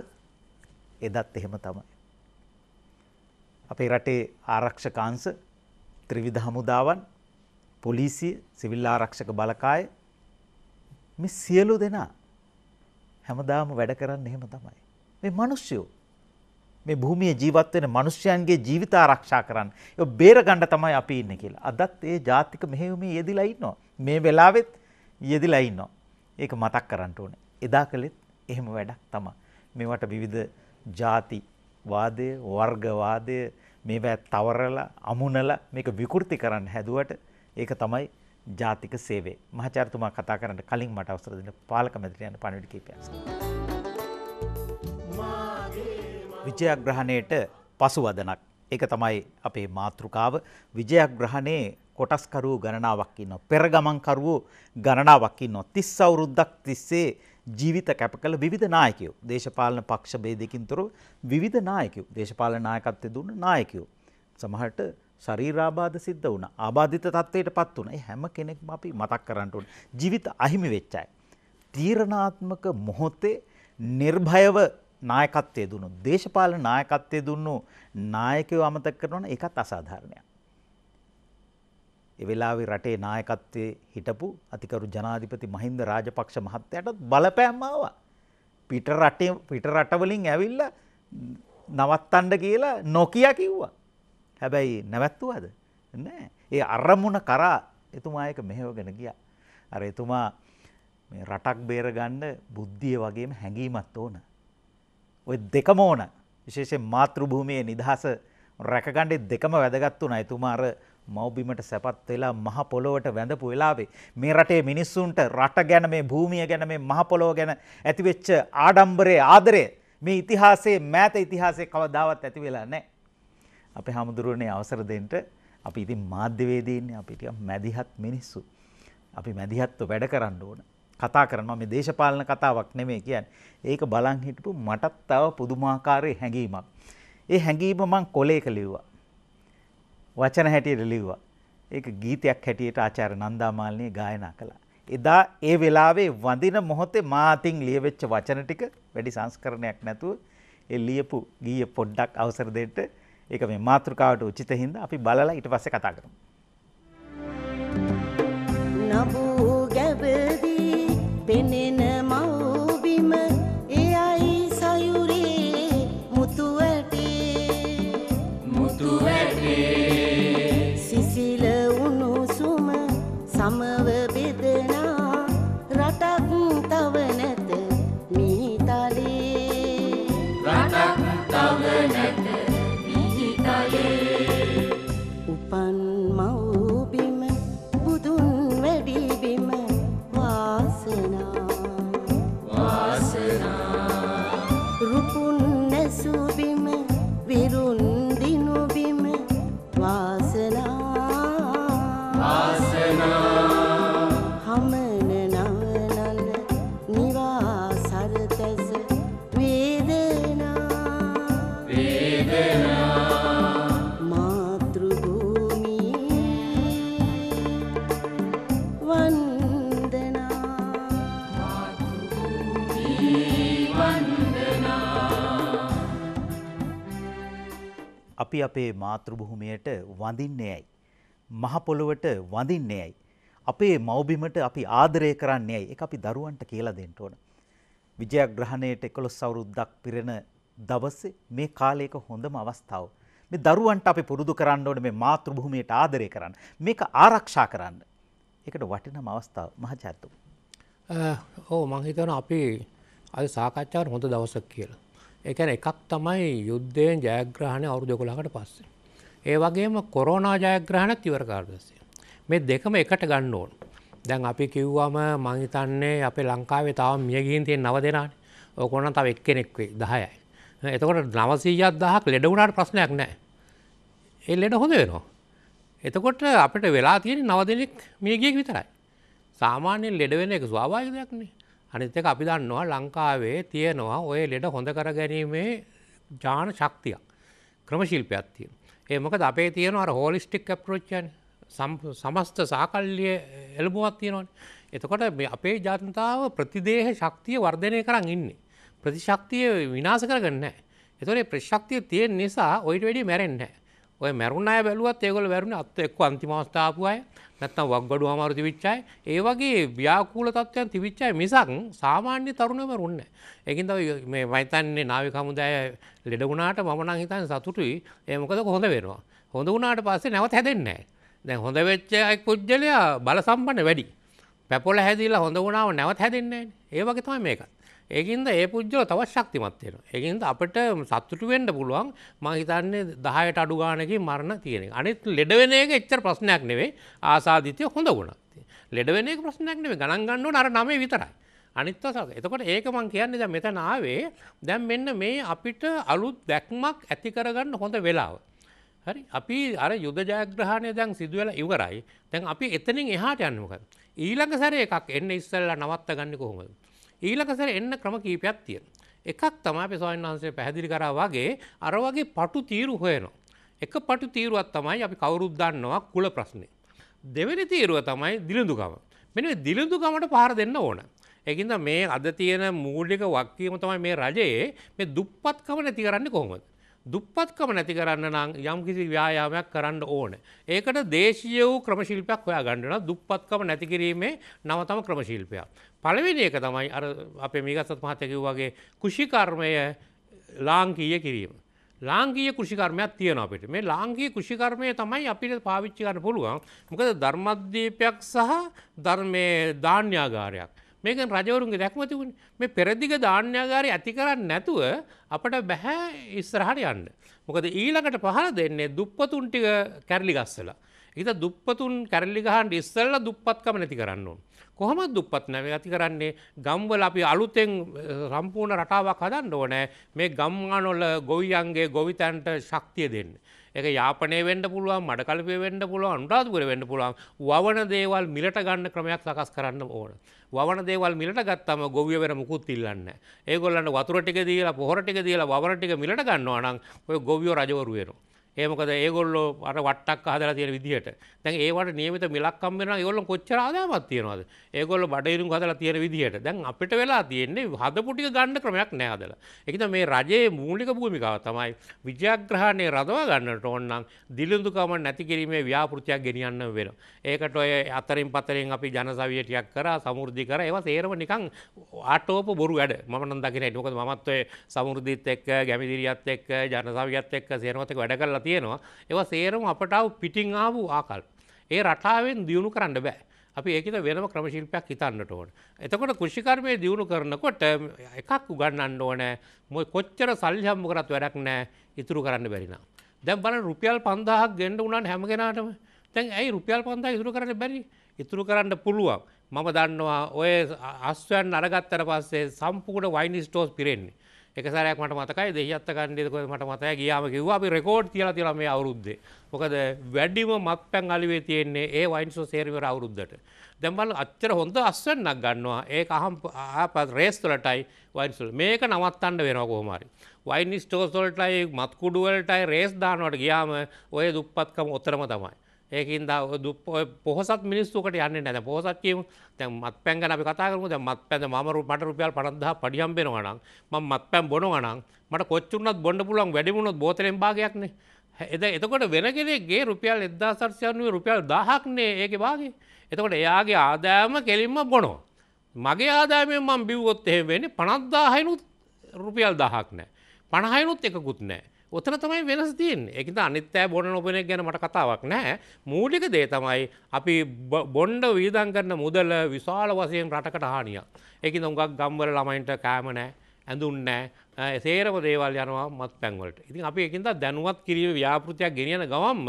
Speaker 1: එදත් එහෙම තමයි. අපේ රටේ ආරක්ෂකාංශ ත්‍රිවිධ හමුදාවන් පොලිසිය සිවිල් ආරක්ෂක බලකාය මේ සියලු දෙනා හැමදාම වැඩ කරන්න එහෙම තමයි. මේ මිනිස්සුયો මේ භූමියේ ජීවත් වෙන මිනිස්යන්ගේ ජීවිත ආරක්ෂා කරන්න ඒ බේරගන්න තමයි අපි ඉන්නේ කියලා. අදත් ඒ ජාතික මෙහෙයුමේ යෙදිලා ඉන්නවා. මේ වෙලාවෙත් යෙදිලා ඉන්නවා. ඒක මතක් කරන්න ඕනේ. එදා කලෙත් එහෙම වැඩක් තමයි. මේවට විවිධ ಜಾති වාදය වර්ගවාදය මේවා තවරලා අමුණලා මේක විකෘති කරන්න හැදුවට ඒක තමයි ජාතික සේවය. මහාචාර්යතුමා කතා කරන්න කලින් මට අවසර දෙන්න පාලක මැදිරියන් පණිවිඩ කීපයක්. විජයග්‍රහණයට පසුවදනක්. ඒක තමයි අපේ මාතෘකාව. විජයග්‍රහණේ කොටස්කරු ගණනාවක් ඉන්නවා. පෙරගමන්කරුවෝ ගණනාවක් ඉන්නවා. 30 අවුරුද්දක් තිස්සේ ජීවිත කැප කළ විධ නායකයෝ දේශපාලන පක්ෂ බේදකින් තොර විධ නායකයෝ දේශපාලන නායකත්වය දුන්න නායකයෝ. සමහට ශරීරාබාධ සිද්ධ වුණ ආබාධිත තත්වයට පත් වන හැම කෙනෙක්ම අපි මතක් කරන්නටඋන් ජීවිත අහිමි වෙච්චයි. තීරණාත්මක මොහොතේ නිර්භයව නායකත්වය දුන්නු දේශපාලන නායකත්වය දුන්නු නායකයෝ අමතක් කරනවන එකත් අසාධාරණයක්. ඒ වෙලාවේ රටේ නායකත්වයේ හිටපු අතිකරු ජනාධිපති මහින්ද රාජපක්ෂ මහත්තයාටත් බලපෑම් ආවා. පිට රටේ පිට රටවලින් ඇවිල්ලා නවත්තන්න කියලා නොකිය කිව්වා. හැබැයි නැවැත්තුවද? නෑ. ඒ අරමුණ කරා එතුමා ඒක මෙහෙවගෙන ගියා. අර එතුමා මේ රටක් බේරගන්න බුද්ධිය වගේම හැඟීමත් ඕන. ඔය දෙකම ඕන. විශේෂයෙන් මාතෘභූමියේ නිදහස රැකගන්නේ දෙකම වැදගත් වුණා. එතුමා අර මව්බිමට සැපත් වෙලා මහ පොළොවට වැඳපු වෙලාවේ මේ රටේ මිනිස්සුන්ට රට ගැන මේ භූමිය ගැන මේ මහ පොළොව ගැන ඇතිවෙච්ච ආඩම්බරයේ ආදරය මේ ඉතිහාසයේ මෑත ඉතිහාසයේ කවදාවත් ඇති වෙලා නැහැ. අපේ හැමදුරුවනේ අවසර දෙන්න අපි ඉතින් මාධ්‍යවේදී ඉන්නේ අපි ටිකක් මැදිහත් මිනිස්සු. අපි මැදිහත්ව වැඩ කරන්න ඕන. කතා කරනවා මේ දේශපාලන කතාවක් නෙමෙයි කියන්නේ. ඒක බලන් හිටපු මටත් තව පුදුමාකාරයේ හැඟීමක්. ඒ හැඟීම මං කොලේක ලිව්වා. වචන හැටියට ලිව්වා. ඒක ගීතයක් හැටියට ආචාර්ය නන්දාමාලිනී ගායනා කළා. එදා ඒ වෙලාවේ වඳින මොහොතේ මා අතින් ලියවෙච්ච වචන ටික වැඩි සංස්කරණයක් නැතුව ඒ ලියපු ගීය පොඩ්ඩක් අවසර දෙන්න ඒක මේ මාතෘකාවට උචිත හින්දා අපි බලලා ඊට පස්සේ කතා කරමු.
Speaker 3: නබු ගැබදී පෙනෙන
Speaker 1: අපි අපේ මාතෘභූමියට වඳින්නේ ඇයි. මහපොළොවට වඳින්නේ ඇයි. අපේ මවබිමට අපි ආදරය කරන්නේ ඇයි එක අපි දරුවන්ට කියලා දෙන්න ඕන. විජයග්‍රහණයට එකොළොස් අවුරුද්දක් පිරෙන දවස්සේ මේ කාලයක හොඳම අවස්ථාව. මේ දරුවන්ට අපි පුරුදු කරන්න ඕන මේ මාතෘභූමියට ආදරය කරන්න. මේක ආරක්ෂා කරන්න. එකට වටිනම අවස්ථාව මහජාතු. ඕ මංහිතන අපි
Speaker 5: අද සාකච්ඡාවට හොඳ දවසක් කියලා. එකන එකක් තමයි යුද්ධයෙන් ජයග්‍රහණය අවුරුදු දෙකොළහකට පස්සේ. ඒ වගේම කොරෝනා ජයග්‍රහණත් ඉවර කාර්දසය. මේ දෙකම එකට ගන්න ඕන. දැන් අපි කිව්වම මංහිතන්නේ අපේ ලංකාවේ තාව මියගීන් තියෙන් නව දෙනාන ඕකොන තව එක් කෙනෙක්වේ දහයයි. එතකොට නවසීයත් දහක් ලෙඩවුණට ප්‍රශ්නයක් නෑ. ඒ ලෙඩ හොඳ වෙනවා. එතකොට අපට වෙලා තියෙන නව දෙනෙක් මියගියෙක් විතරයි. සාමාන්‍යයෙන් ලෙඩවෙන එක ස්වාභාවික දෙයක්නේ අනිත් එක අපි දන්නවා ලංකාවේ තියෙනවා ඔය ලෙඩ හොඳ කර ගැනීමේ ජාන ශක්තියක් ක්‍රමශිල්පයක් තියෙන. ඒ මොකද අපේ තියෙන අර හෝලිස්ටික් අප්‍රෝච්චන් සමස්ත සාකල්ලිය එළබුවක් තියෙනවන. එතකොට අපේ ජාතන්තාව ප්‍රතිදේහ ශක්තිය වර්ධනය කරන්න ඉන්නේ. ප්‍රතිශක්තිය විනාස කරගන්න. එතොරේ ප්‍රශක්තිය තියෙන් නිසා ඔයිට වැඩි මැරෙන්න්නේ. ඔය මැරුණ අය බැලුවත් ඒගොල්ල වැරුණ අත් එක්ක අන්තිම අවස්ථාපු අය නැත්නම් වක්ගඩු අමාරු තිබිච්ච අය ඒ වගේ ව්‍යාකූල තත්ත්වයන් තිබිච්ච අය මිසක් සාමාන්‍ය තරුණයෝ මැරුන්නේ නැහැ. ඒකින්ද මේ මම හිතන්නේ නාවික හමුදාය ලෙඩ වුණාට මම නම් හිතන්නේ සතුටුයි. ඒ මොකද හොඳ වෙනවා. හොඳ වුණාට පස්සේ නැවත හැදෙන්නේ නැහැ. දැන් හොඳ වෙච්ච අය කුජ්ජලයා බල සම්පන්න වැඩි. පැපොල හැදිලා හොඳ වුණාම නැවත හැදෙන්නේ නැහැ. ඒ වගේ තමයි මේකත්. ඒකින්ද ඒ පුද්ජල තවත් ශක්තිමත්වයෙන ඒකින්ද අපට සත්තුට වෙන්ඩ පුළුවන් මහිතන්නේ දහයට අඩුගානක මරණ තියෙන අනිත් ලෙඩවෙනක එච්චර ප්‍රශ්නයක් නෙවේ ආසාධිතය හොඳ ගුණක් ලෙඩවෙනක ප්‍රශ්නයක් නෙවේ ගණන්ගන්නු අර නමේ විතරයි අනිත්ව සක එතකොට ඒක මං කියන්නේ ද මෙත නාවේ දැම් මෙන්න මේ අපිට අලුත් දැක්මක් ඇති කරගන්න හොඳ වෙලාව. හරි අපි අර යුද ජයග්‍රහණය දැන් සිදුවල ඉවරයි තැන් අපි එතනින් එහාට යන්නක. ඊළඟ සැර එකක් එන්න ඉස්සල්ලා නවත්ත ගන්න කොහොමද. ඊළඟසර එන්න ක්‍රම කීපයක් තියෙන. එකක් තමයි අපි ස්වාමීන් වහන්සේ පැහැදිලි කරා වගේ අර වගේ පටු තීරු හොයනවා. එක පටු තීරුවක් තමයි අපි කවුරුත් දන්නවා කුල ප්‍රශ්නේ. දෙවෙනි තීරුව තමයි දිලිඳුකම. මෙන්න මේ දිලිඳුකමට පාර දෙන්න ඕන. ඒකින්ද මේ අද තියෙන මූලික වක්කීම තමයි මේ රජයේ මේ දුප්පත්කම නැති කරන්නේ කොහොමද? දුප්පත්කම නැති කරන්න නම් යම් කිසි ව්‍යායාමයක් කරන්න ඕන. ඒකට දේශීය වූ ක්‍රමශිල්පයක් හොයා ගන්නවා දුප්පත්කම නැති කිරීමේ නවතම ක්‍රමශිල්පයක්. පළවෙනි එක තමයි අර අපේ මේගත්සත් මහතැකිව වගේ කෘෂිකර්මය ලාංකීය කිරීම. ලාංකීය කෘෂිකර්මයක් තියෙන අපිට මේ ලාංකී කෘෂිකර්මය තමයි අපිට පාවිච්චි කරන්න පුළුවන් මොකද ධර්මද්දීපයක් සහ ධර්මය ධාන්‍යාගාරයක් මේක රජවරුන්ගේ දැක්මතිවුණ මේ පෙරදිග ධාන්‍යාගාරය ඇති කරන්න නැතුව අපට බැහැ ඉස්සරහට යන්න. මොකද ඊළඟට පහර දෙන්නේ දුප්පතුන් ටික කැරලි ගස්සලා. හිත දුප්පතුන් කැරලි ගහන්න ඉස්සල්ලා දුප්පත්කම නැති කරන්න ඕන. කොහොමත් දුප්පත් නැව ඇති කරන්නේ ගම්වල අපි අලුතෙන් සම්පූර්ණ රටාවක් හදන්න ඕනෑ මේ ගම්මානොල ගොවියන්ගේ ගොවිතැන්ට ශක්තිය දෙන්න. එක යාපනය වෙන්ඩ පුළුවන් මඩ කලපය වෙන්ඩ පුළුව අනුරාධපුර වෙන්ඩ පුළුවන් වන දේවල් මිලට ගන්න ක්‍රමයක් සකස් කරන්න ඕන. වන දේවල් මිලට ගත්තම ගොවියවර මුකුත් ඉල්ලන්න. ඒගොල්ලන්න වතුරටික දීලා පොහොටික දීලා වරටික මිලට ගන්නවා නම් ඔය ගොවියෝ රජවරුවේරෝ. ඒමකද ඒගොල්ලෝ අර වටක් හදලා තියෙන විදිහට දැන් ඒවට නියමිත මිලක්කම් වෙනවා ඒගොල්ලෝ කොච්චර ආදායමක් තියනවද ඒගොල්ලෝ බඩේරුම් හදලා තියෙන විදිහට දැන් අපිට වෙලා තියෙන්නේ හදපු ටික ගන්න ක්‍රමයක් නැහැ හදලා ඒක තමයි මේ රජයේ මූලික භූමිකාව තමයි විජයග්‍රහණය රඳවා ගන්නට ඕන නම් දිලිඳුකම නැති කිරීමේ ව්‍යාපෘතියක් ගෙනියන්න වෙනවා ඒකට ඔය අතරින් පතරින් අපි ජනසවිය ටිකක් කරා සමෘද්ධි කරා ඒවා තේරම නිකන් ආටෝප බොරු වැඩ මම නම් දකින්නේ මොකද මමත් ඔය සමෘද්ධිත් එක්ක ගැමිදිරියත් එක්ක ජනසවියත් එක්ක සේනමත් එක්ක වැඩ කරලා කරලා තියෙනවා ඒව සේරම අපටාව පිටිං ආපු ආකල්ප. ඒ රටාවෙන් දියුණු කරන්න බෑ. අපි ඒකද වෙනම ක්‍රමශිල්පයක් හිතන්නට ඕන. එතකොට කෘෂිකර්මය දියුණු කරනකොට එකක් උගන්නන්න ඕන මොයි කොච්චර සල්ලි හම්බ කරත් වැඩක් නෑ ඉතුරු කරන්න බැරිනම්. දැන් බලන්න රුපියල් 5000ක් ගෙන්න උනන් හැමගෙනාටම දැන් ඇයි රුපියල් 5000 ඉතුරු කරන්න බැරි? ඉතුරු කරන්න පුළුවන්. මම දන්නවා ඔය අස්වැන් අරගත්තට පස්සේ සම්පූර්ණ වයින් ස්ටෝස් පිරෙන්නේ. එකසරයක් මට මතකයි දෙහිත්ත කණ්ඩෙක මට මතය ගියාම කිව්ව අපි රෙකෝඩ් කියලා තියලා මේ අවුරුද්දේ මොකද වැඩිම මත් පැන් අලිවේ තියෙන්නේ ඒ වයින්සෝ සේරිවර අවුරුද්දට දැම්බල අච්චර හොඳ අස්වන්නක් ගන්නවා ඒ අහම් ආපත් රේස්තුලටයි වයින්සුල් මේක නවත්තන්න වෙනවා කොහොමරි වයිනි ස්ටෝස්වලටයි මත්කුඩුවලටයි රේස් දානවට ගියාම ඔය දුප්පත්කම ඔතරම තමයි ඒකින්ද පොහසත් මිනිස්සුකට යන්න නැ පොහසත් කියීම තැ මත් පැන්ග අපි කතාකරම ද මත් පැද මරු පට රුපියල් පරදහ පඩියම්බෙනවනම් ම මත් පැම් බොනවනම් මට කොච්චුනත් බොඩ පුලන් වැඩිමුණොත් බෝතරෙන් භාගයක්න එද එතකොට වෙනගෙනගේ රුපියල් එදදාසර්ශයනුව රුපියල් දහක්නේ ඒක බාගේ එතකොට එයාගේ ආදායම කෙලින්ම බොනෝ. මගේ ආදායමෙන් මම් බිව්වොත් එහෙ වෙන්නේ පනත්දාහයිනුත් රුපියල් දහක් නෑ පණහයිනුත් එකකුත් නෑ ඔතන තමයි වෙනස් තියන්නේ එකද අනිත්තෑ බොන නොබෙනක් ගැන මට කතාවක් නෑ මූලික දේ තමයි අපි බොන්්ඩ වීදන් කරන මුදල විශාල වසයෙන් රටකට හානිය එකද උගක් ගම්වල ළමයින්ට කෑමනෑ ඇඳුන්නෑ සේරම දේවල් යනවා මත් පැන්වලට ඉතින් අපි එකින්ද දැනුවත් කිරීම ව්‍යාපෘතියක් ගෙනියන ගවම්ම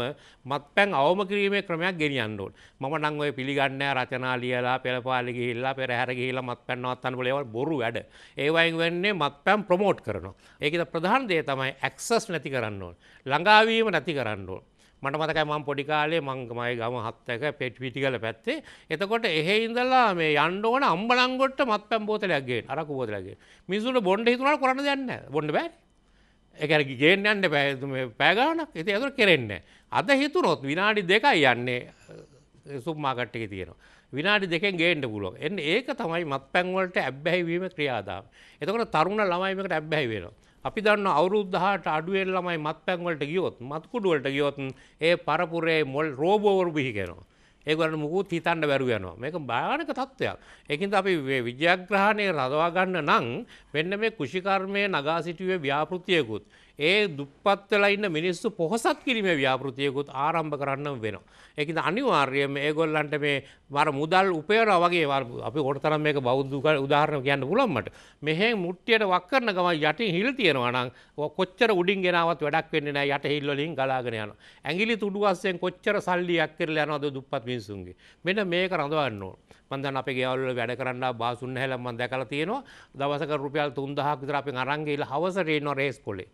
Speaker 5: මත් පැන් අවම කිරීමේ ක්‍රමයක් ගෙනියන්න ඕන මම නම් ඔය පිළිගන්නේ රචනා ලියලා පෙළපාලි ගිහිල්ලා පෙරහැර ගිහිල්ලා මත් පැන් නවත්තන්න පුළුවන් ඒවා බොරු වැඩ ඒ වයින් වෙන්නේ මත් පැන් ප්‍රොමෝට් කරනවා ඒකද ප්‍රධාන දේ තමයි ඇක්සස් නැති කරන්න ඕන ළඟාවීම නැති කරන්න ඕන මට මතකයි මම පොඩි කාලේ මංගමයි ගම හත්තක පෙට් පිටිකල පැත්තේ එතකොට එහෙ ඉඳලා මේ යන්න ඕන අම්බලංගොට්ට මත්පැම් බෝතලයක් ගේන්න අරක බෝතලයක් ගේන්න මිනිසුන්ට බොණ්ඩ හිතුණාට කරන්න දෙයක් නැහැ බොණ්ඩ බෑ එකැරි ගේන්න යන්න පෑගානක් ඇති ඇතුර කෙරෙන්න. අද හිතුරොත් විනාඩි දෙකයි යන්නේ සුම්මාකට්ටක තියෙනවා. විනාඩි දෙකෙන් ගේන්න පුළුව එන්න ඒක තමයි මත් පැන්වලට ඇබ්බැහිවීම ක්‍රියාදාම. එතකට තරුණ ළමයිමකට ඇබ්බැහි වෙනවා. අපි දන්න අවුරුද්ධහට අඩුවෙන් ළමයි මත් පැන්වලට ගියොත් මත්කුඩුවලට ගියොත් ඒ පරපුරේ මොල් රෝබෝවරු බිහිගෙනවා. ඒගොල්ලන්ට මුකුත් හිතන්න බැරුව යනවා. මේක භයානක තත්ත්වයක්. ඒකින්ද අපි මේ විද්‍යාග්‍රහණය රඳවා ගන්න නම් මෙන්න මේ කුෂිකර්මයේ නගා සිටුවේ ව්‍යාපෘතියකුත් ඒ දුප්පත්වෙලා ඉන්න මිනිස්සු පොහොසත් කිරීමේ ව්‍යාපෘතියකුත් ආරම්භ කරන්න වෙනවා. ඒකද අනිවාර්යම ඒගොල්ලන්ට මේ වර මුදල් උපයන වගේ වර අපි ගොඩතරම් මේක බෞද්ධක උදාහරණ කියන්න පුළන්මට මෙහෙ මුට්ටියට වක්කරන ගම යටින් හිල් තියෙනවනම් කොච්චර උඩින් ගෙනාවත් වැඩක් වෙන්නේ නැහැ යට හිල් වලින් ගලාගෙන යනවා. ඇඟිලි තුඩු අස්සෙන් කොච්චර සල්ලියක් කරලා යනවද දුප්පත් මිනිසුන්ගේ. මෙන්න මේක රඳවන්න ඕන. මන් දැන් අපේ ගෙවල් වල වැඩ කරන්න බාසුන් නැහැලා මම දැකලා තියෙනවා. දවසක රුපියල් 3000ක් විතර අපි අරන් ගිහලා හවසට එනවා රේස් කොලේ.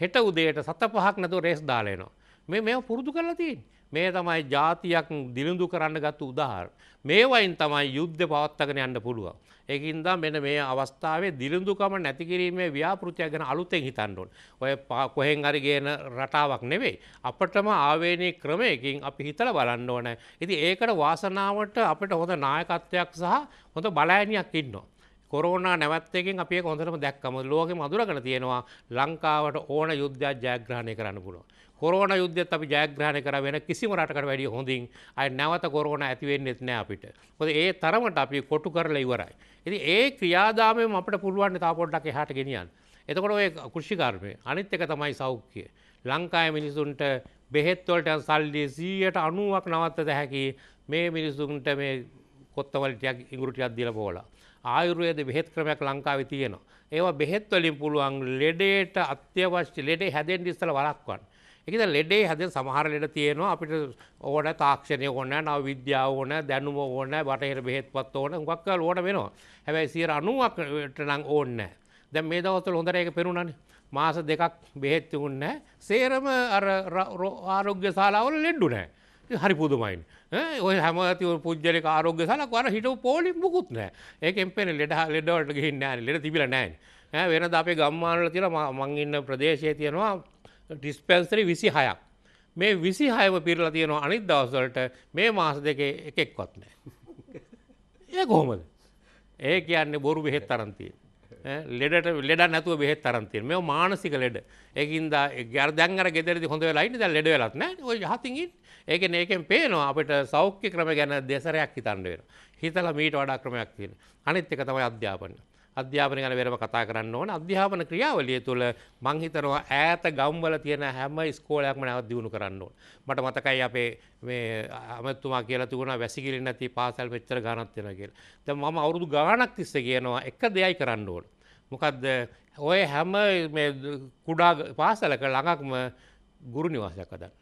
Speaker 5: හෙට උදේට සත පහක් නැතුව රේස් දාලයනවා. මේ මෙ පුරුදු කරලා තියෙන්. මේ තමයි ජාතියක් දිලිඳු කරන්න ගත්තු උදාහර. මේවයින් තමයි යුද්ධ පවත්තගෙන යන්න පුළුවන්. ඒකින්දා මෙන මේ අවස්ථාවේ දිලිඳුකම නැතිකිරීමේ ව්‍යාපෘතියක් ගැන අලුතෙන් හිතන්න ඕන. ඔය කොහෙන් හරි ගේන රටාවක් නෙවෙයි. අපිටම ආවේනී ක්‍රමයකින් අපි හිතලා බලන්න ඕන. ඉතින් ඒකට වාසනාවට අපිට හොඳ නායකත්වයක් සහ හොඳ බලෑනියක් ඉන්නවා. කොරෝනා නැවත්තකින් අපේ කොඳරම දැක්කම ලෝකෙ මදුරකට තියෙනවා ලංකාවට ඕන යුද්ධයක් ජයග්‍රහණය කරන්න පුළුවන්. කොරෝන යුද්ධත් අපි ජයග්‍රහණය කර වෙන කිසිම රටකට වැඩිය හොඳින් අය නැවත කොරෝන ඇති වෙන්නෙත් නෑ අපිට. මොකද ඒ තරමට අපි කොටු කරලා ඉවරයි. ඉතින් ඒ ක්‍රියාදාමයෙන් අපිට පුළුවන් තා පොඩ්ඩක් එහාට ගෙනියන්න. එතකොට ඔය කෘෂිකර්මය අනිත් එක තමයි සෞඛ්‍ය. ලංකාවේ මිනිසුන්ට බෙහෙත්වලට සල්ලි 100ට 90ක් නවත්තද හැකි මේ මිනිසුන්ට මේ කොත්තවලටයක් ඉඟුරුටියක් දීලා පොවලා. ආයුර්වේද බෙහෙත් ක්‍රමයක් ලංකාවේ තියෙනවා. ඒවා බෙහෙත් වලින් පුළුවන් ලෙඩේට අත්‍යවශ්‍ය ලෙඩේ හැදෙන්න ඉස්සලා වළක්වන්න. ඒකද ලෙඩේ හැදෙන සමහර ලෙඩ තියෙනවා අපිට ඕන තාක්ෂණය ඕන නව විද්‍යාව ඕන දැනුම ඕන බටහිර බෙහෙත්පත් ඕන හුඟක් කාල ඕන වෙනවා. හැබැයි 90කට නම් ඕනේ නැහැ. දැන් මේ දවස්වල හොඳට ඒක පේරුණානේ. මාස දෙකක් බෙහෙත් තිබුණේ නැහැ. සේරම අර ආරෝග්‍ය ශාලාවල ලෙඩු නැහැ. හරි පුදුමයින් ඔය හැමති පුද්ජලක ආරෝග සලක් වර හිට පෝලි මුකුත් නෑ ඒකෙන් පෙන ලෙඩ ලෙඩවට ගහින්න ෑන ලෙඩ තිබිල නෑන් වෙන අපේ ගම්මානල තිර මං ඉන්න ප්‍රදේශය තියෙනවා ඩිස්පැන්සරි විසි හයක් මේ විසි හයම පිරලා තියෙනවා අනිත් දවසලට මේ මාස දෙක එකෙක්වත් නෑ ඒ කොහොමද ඒ කියන්නේ බොරු බෙහෙත් තරන්තිය ලෙඩට ලෙඩ නැතුව බෙහෙත් තරන්තිය මේ මානසික ලෙඩ ඒකින්ද ගැර දැන්ර ගෙදරදි හොඳ වෙලායින්න ද ලෙඩ වෙලත් නෑ ඔය හතිගින් ඒකෙන් ඒකෙන් පේනවා අපිට සෞඛ්‍ය ක්‍රම ගැන දෙසරයක් හිතන්න වෙන. හිතලා මීට වඩා ක්‍රමයක් තියෙන. අනිත් එක තමයි අධ්‍යාපනය. අධ්‍යාපන ගැන වෙනම කතා කරන්න ඕන. අධ්‍යාපන ක්‍රියාවලිය තුළ මං හිතනවා ඈත ගම්වල තියෙන හැම ඉස්කෝලයක්ම නැවත දියුණු කරන්න ඕන. මට මතකයි අපේ මේ අමතුමා කියලා තිබුණා වැසිකිලි නැති පාසල් මෙච්චර ගාණක් වෙනවා කියලා. දැන් මම අවුරුදු ගාණක් තිස්සේ කියනවා එක දෙයයි කරන්න ඕන. මොකද්ද ඔය හැම මේ කුඩා පාසලක ළඟක්ම ගුරු නිවාසයක් හදන්න.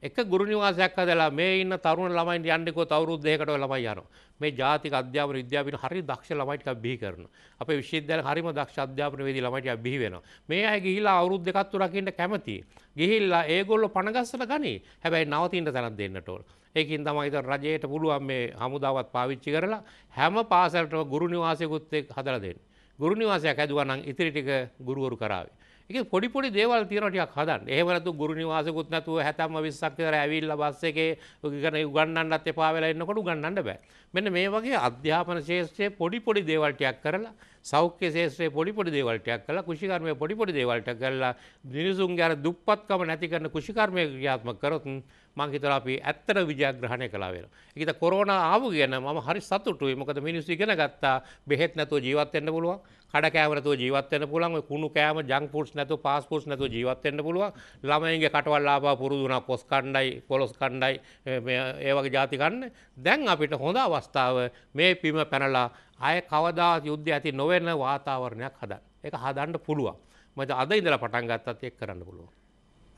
Speaker 5: එක ගුරු නිවාසයක් හදලා මේ ඉන්න තරුණ ළමයින් යන්නකෝ අවුරුදු දෙකකට ඔය ළමයි යනවා. මේ ජාතික අධ්‍යාපන විද්‍යාපීන හරි දක්ෂ ළමයි ටිකක් බිහි කරනවා. අපේ විශ්වවිද්‍යාල හරිම දක්ෂ අධ්‍යාපනවේදී ළමයි ටිකක් බිහි වෙනවා. මේ අය ගිහිලා අවුරුදු දෙකක් තුනක් ඉන්න කැමතියි. ගිහිල්ලා ඒගොල්ලෝ පණ ගස්සලා ගනි. හැබැයි නවතින්න තැනක් දෙන්නට ඕන. ඒකින් තමයි ඉතින් රජයට පුළුවන් මේ හමුදාවත් පාවිච්චි කරලා හැම පාසලටම ගුරු නිවාසයකුත් හදලා දෙන්න. ගුරු නිවාසයක් හැදුවා නම් ඉතිරි ටික ගුරුවරු කරાવી. එක පොඩිපොඩි දේවල් තියෙනටයක් හදන් ඒවලතු ගුරු නිවාසකුත් නැතුව හැතම විස්සක්කර ඇවිල්ල බස්ස එක ගන උගන්නන්නත් එපාවෙලා එන්නකොට ගන්නන්න බෑ මෙන්න මේ වගේ අධ්‍යාපන ශේෂත්‍රයේ පොඩිපොඩි දේවල්ටයක් කරලා සෞඛ්‍ය ශේත්‍රයේ පොඩිපොඩි දේවල්ටයක් කළා කෘෂිකර්මය පොඩිපොඩි දේවල්ට කරලා මිනිසුන්ගේ අර දුප්පත්කම නැති කරන කෘෂිකර්මය ක්‍රියාත්මක කරොත් මං හිතලා අපි ඇත්තට විජයග්‍රහණය කළා වෙනවා. ඒක කොරෝනා ආව ගැන මම හරි සතුටුයි. මොකද මිනිස්සු ඉගෙන ගත්තා බෙහෙත් නැතුව ජීවත් වෙන්න පුළුවන්. කඩ කෑම නැතුව ජීවත් වෙන්න පුළුවන් ඔය කුණු කෑම ජංක් ෆුඩ්ස් නැතුව ෆාස්ට් ෆුඩ්ස් නැතුව ජීවත් වෙන්න පුළුවන් ළමයින්ගේ කටවල් ආපා පුරුදු වුණා කොස් කණ්ඩායි පොලොස් කණ්ඩායි ඒ වගේ ಜಾති කන්න දැන් අපිට හොඳ අවස්ථාව මේ පිම පැනලා අය කවදා යුද්ධ ඇති නොවෙන වාතාවරණයක් හදන්න ඒක හදන්න පුළුවන් මත අද ඉඳලා පටන් ගත්තත් ඒක කරන්න පුළුවන්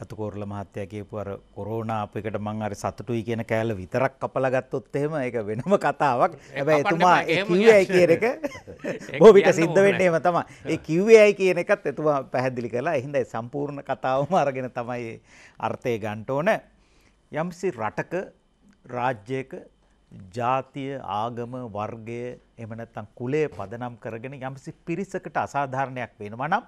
Speaker 1: අතුකෝරල මහත්තයා කියපු අර කොරෝනා අප එකට මං අර සතුටුයි කියන කෑල්ල විතරක් කපලා ගත්තොත් එහෙම ඒක වෙනම කතාවක්. හැබැයි එතුමා ඒ කිව්වේයි කියන එක
Speaker 2: බොහෝ විට සිද්ධ වෙන්නේ එහෙම
Speaker 1: තමයි. ඒ කිව්වේයි කියන එකත් එතුමා පැහැදිලි කළා. එහෙනම් සම්පූර්ණ කතාවම අරගෙන තමයි අර්ථය ගන්න ඕන. යම්සි රටක රාජ්‍යයක ජාතිය ආගම වර්ගය එම නැත්නම් කුලය පදනම් කරගෙන යම්සි පිරිසකට අසාධාරණයක් වෙනවා නම්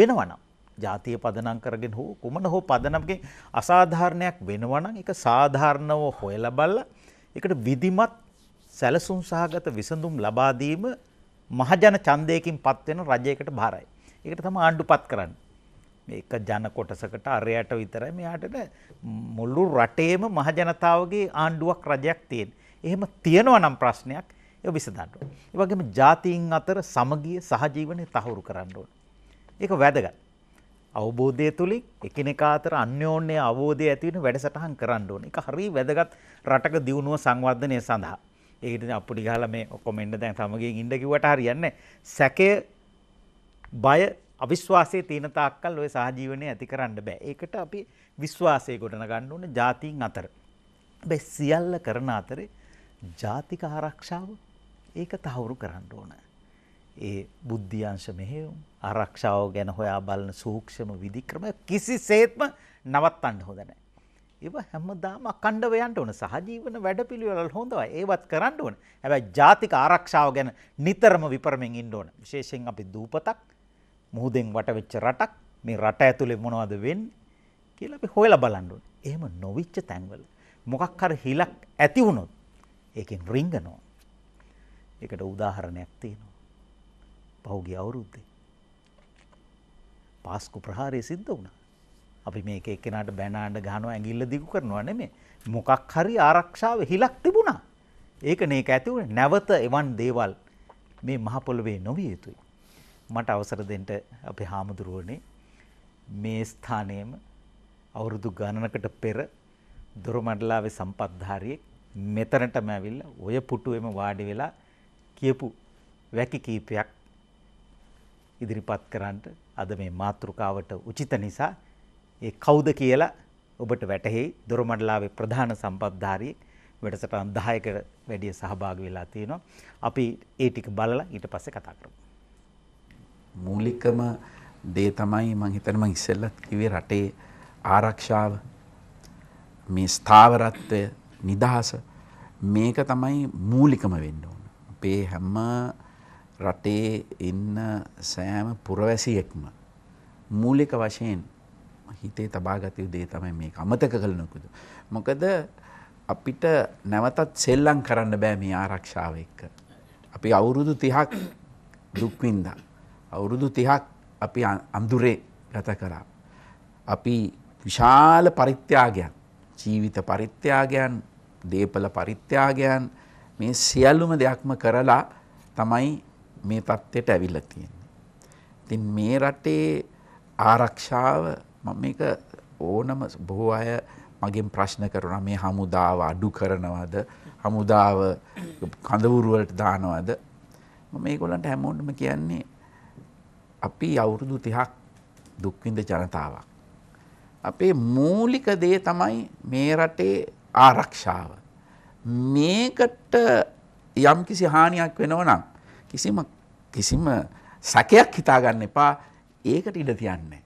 Speaker 1: වෙනවා නම් ජාතිය පදනම් කරගෙන හෝ කුමන හෝ පදනම්ගේ අසාධාරණයක් වෙනවනම් එක සාධාරණව හොයල බල්ල එකට විධමත් සැලසුම් සහගත විසඳුම් ලබාදීම මහජන චන්දයකින් පත්වෙන රජයකට භාරයි. එකට තම ආණ්ඩුපත් කරන්න. එක ජන කොටසකට අරයට විතරයි මෙයාටට මුල්ලු රටේම මහජනතාවගේ ආණ්ඩුවක් රජයක් තියෙන්. එහෙම තියෙනව නම් ප්‍රශ්නයක් ය විසඳන්නට. ඒවගේම ජාතිීන් අතර සමගිය සහජීවනය තහවුරු කරන්න ඕන. ඒක වැදගත්. අවබෝධය තුලින් එකිනෙකා අතර අන්‍යෝන්‍ය අවබෝධය ඇති වෙන වැඩසටහන් කරන්න ඕනේ. ඒක හරිය වැදගත් රටක දියුණුව සංවර්ධනය සඳහා. ඒකට ඉතින් අප්පුඩි ගහලා මේ ඔක්කොම එන්න දැන් සමගියෙන් ඉන්න කිව්වට හරියන්නේ සැකය බය අවිශ්වාසයේ තියෙන තාක්කල් ওই සහජීවනය ඇති කරන්න බෑ. ඒකට අපි විශ්වාසය ගොඩනගන්න ඕනේ ජාතීන් අතර. හැබැයි සියල්ල කරන අතරේ ජාතික ආරක්ෂාව ඒක තහවුරු කරන්න ඕනේ. ඒ බුද්ධියංශ මෙහෙයුම් ආරක්ෂාව ගැන හොයා බලන සූක්ෂම විධික්‍රම කිසිසේත්ම නවත්තන්න හොඳ නැහැ. ඒව හැමදාම අකණ්ඩව යන්න ඕන සහජීවන වැඩපිළිවෙල හොඳයි. ඒවත් කරන්න ඕන. හැබැයි ජාතික ආරක්ෂාව ගැන නිතරම විපරමෙන් ඉන්න ඕන. විශේෂයෙන් අපි දූපතක් මුහුදෙන් වටවෙච්ච රටක් මේ රට ඇතුලේ මොනවද වෙන්නේ කියලා අපි හොයලා බලන්න ඕනේ. එහෙම නොවිච්ච තැන්වල මොකක් හරි හිලක් ඇති වුණොත් ඒකෙන් රිංගනවා. ඒකට උදාහරණයක් තියෙනවා. පහුගිය අවුරුද්දේ. පාස්කු ප්‍රහාරය සිද්ධ වුණා. අපි මේක එක්කෙනාට බැනාඩ ගහනවා ඇඟිල්ල දිගු කරනවා නෙමේ. මොකක් හරි ආරක්ෂාව හිලක් තිබුණා. ඒක නේක ඇති වුණේ නැවත එවන් දේවල් මේ මහ පොළවේ නොවිය යුතුයි. මට අවසර දෙන්න අපේ හාමුදුරුවනේ මේ ස්ථානයේම අවුරුදු ගණනකට පෙර දොරමඩලාවේ සම්පත්ධාරියෙක් මෙතනටම ඇවිල්ලා ඔය පුටුවෙම වාඩි වෙලා කියපු වැකි කීපයක් ඉදිරිපත් කරන්න අද මේ මාතෘකාවට උචිත නිසා ඒ කවුද කියලා ඔබට වැටහෙයි දොරමඩලාවේ ප්‍රධාන සම්පත්ධාරියෙක් වැඩසටහන් 10කට වැඩි සහභාගී වෙලා තිනවා. අපි ඒ ටික බලලා ඊට පස්සේ කතා කරමු.
Speaker 6: මූලිකම දේ තමයි මම හිතන්නේ මම ඉස්සෙල්ලත් කිව්වේ රටේ ආරක්ෂාව මේ ස්ථාවරත්වය නිදහස මේක තමයි මූලිකම වෙන්න ඕන. අපේ හැම රටේ ඉන්න සෑම පුරවැසියෙක්ම මූලික වශයෙන් හිතේ තබාගත යුතු දේ තමයි මේක. අමතක කළ නොකුදු. මොකද අපිට නැවතත් සෙල්ලම් කරන්න බෑ මේ ආරක්ෂාව එක්ක. අපි අවුරුදු 30ක් දුක් විඳා. අවුරුදු 30ක් අපි අඳුරේ ගත කරා. අපි විශාල පරිත්‍යාගයන් ජීවිත පරිත්‍යාගයන් දේපල පරිත්‍යාගයන් මේ සියල්ලුම දෙයක්ම කරලා තමයි මේ தත්ත්වයට ඇවිල්ලා තියෙන්නේ. ඉතින් මේ රටේ ආරක්ෂාව මම මේක ඕනම බොහෝ අය මගෙන් ප්‍රශ්න කරනවා මේ හමුදාව අඩු කරනවද හමුදාව කඳවුරු වලට දානවද මම මේගොල්ලන්ට හැමෝටම කියන්නේ අපි අවුරුදු 30ක් දුක් විඳ ජනතාවක් අපේ මූලික දේ තමයි මේ රටේ ආරක්ෂාව මේකට යම්කිසි හානියක් වෙනව නම් කිසිම කිසිම සැකයක් හිතාගන්න එපා ඒකට ඉඩ තියන්නේ.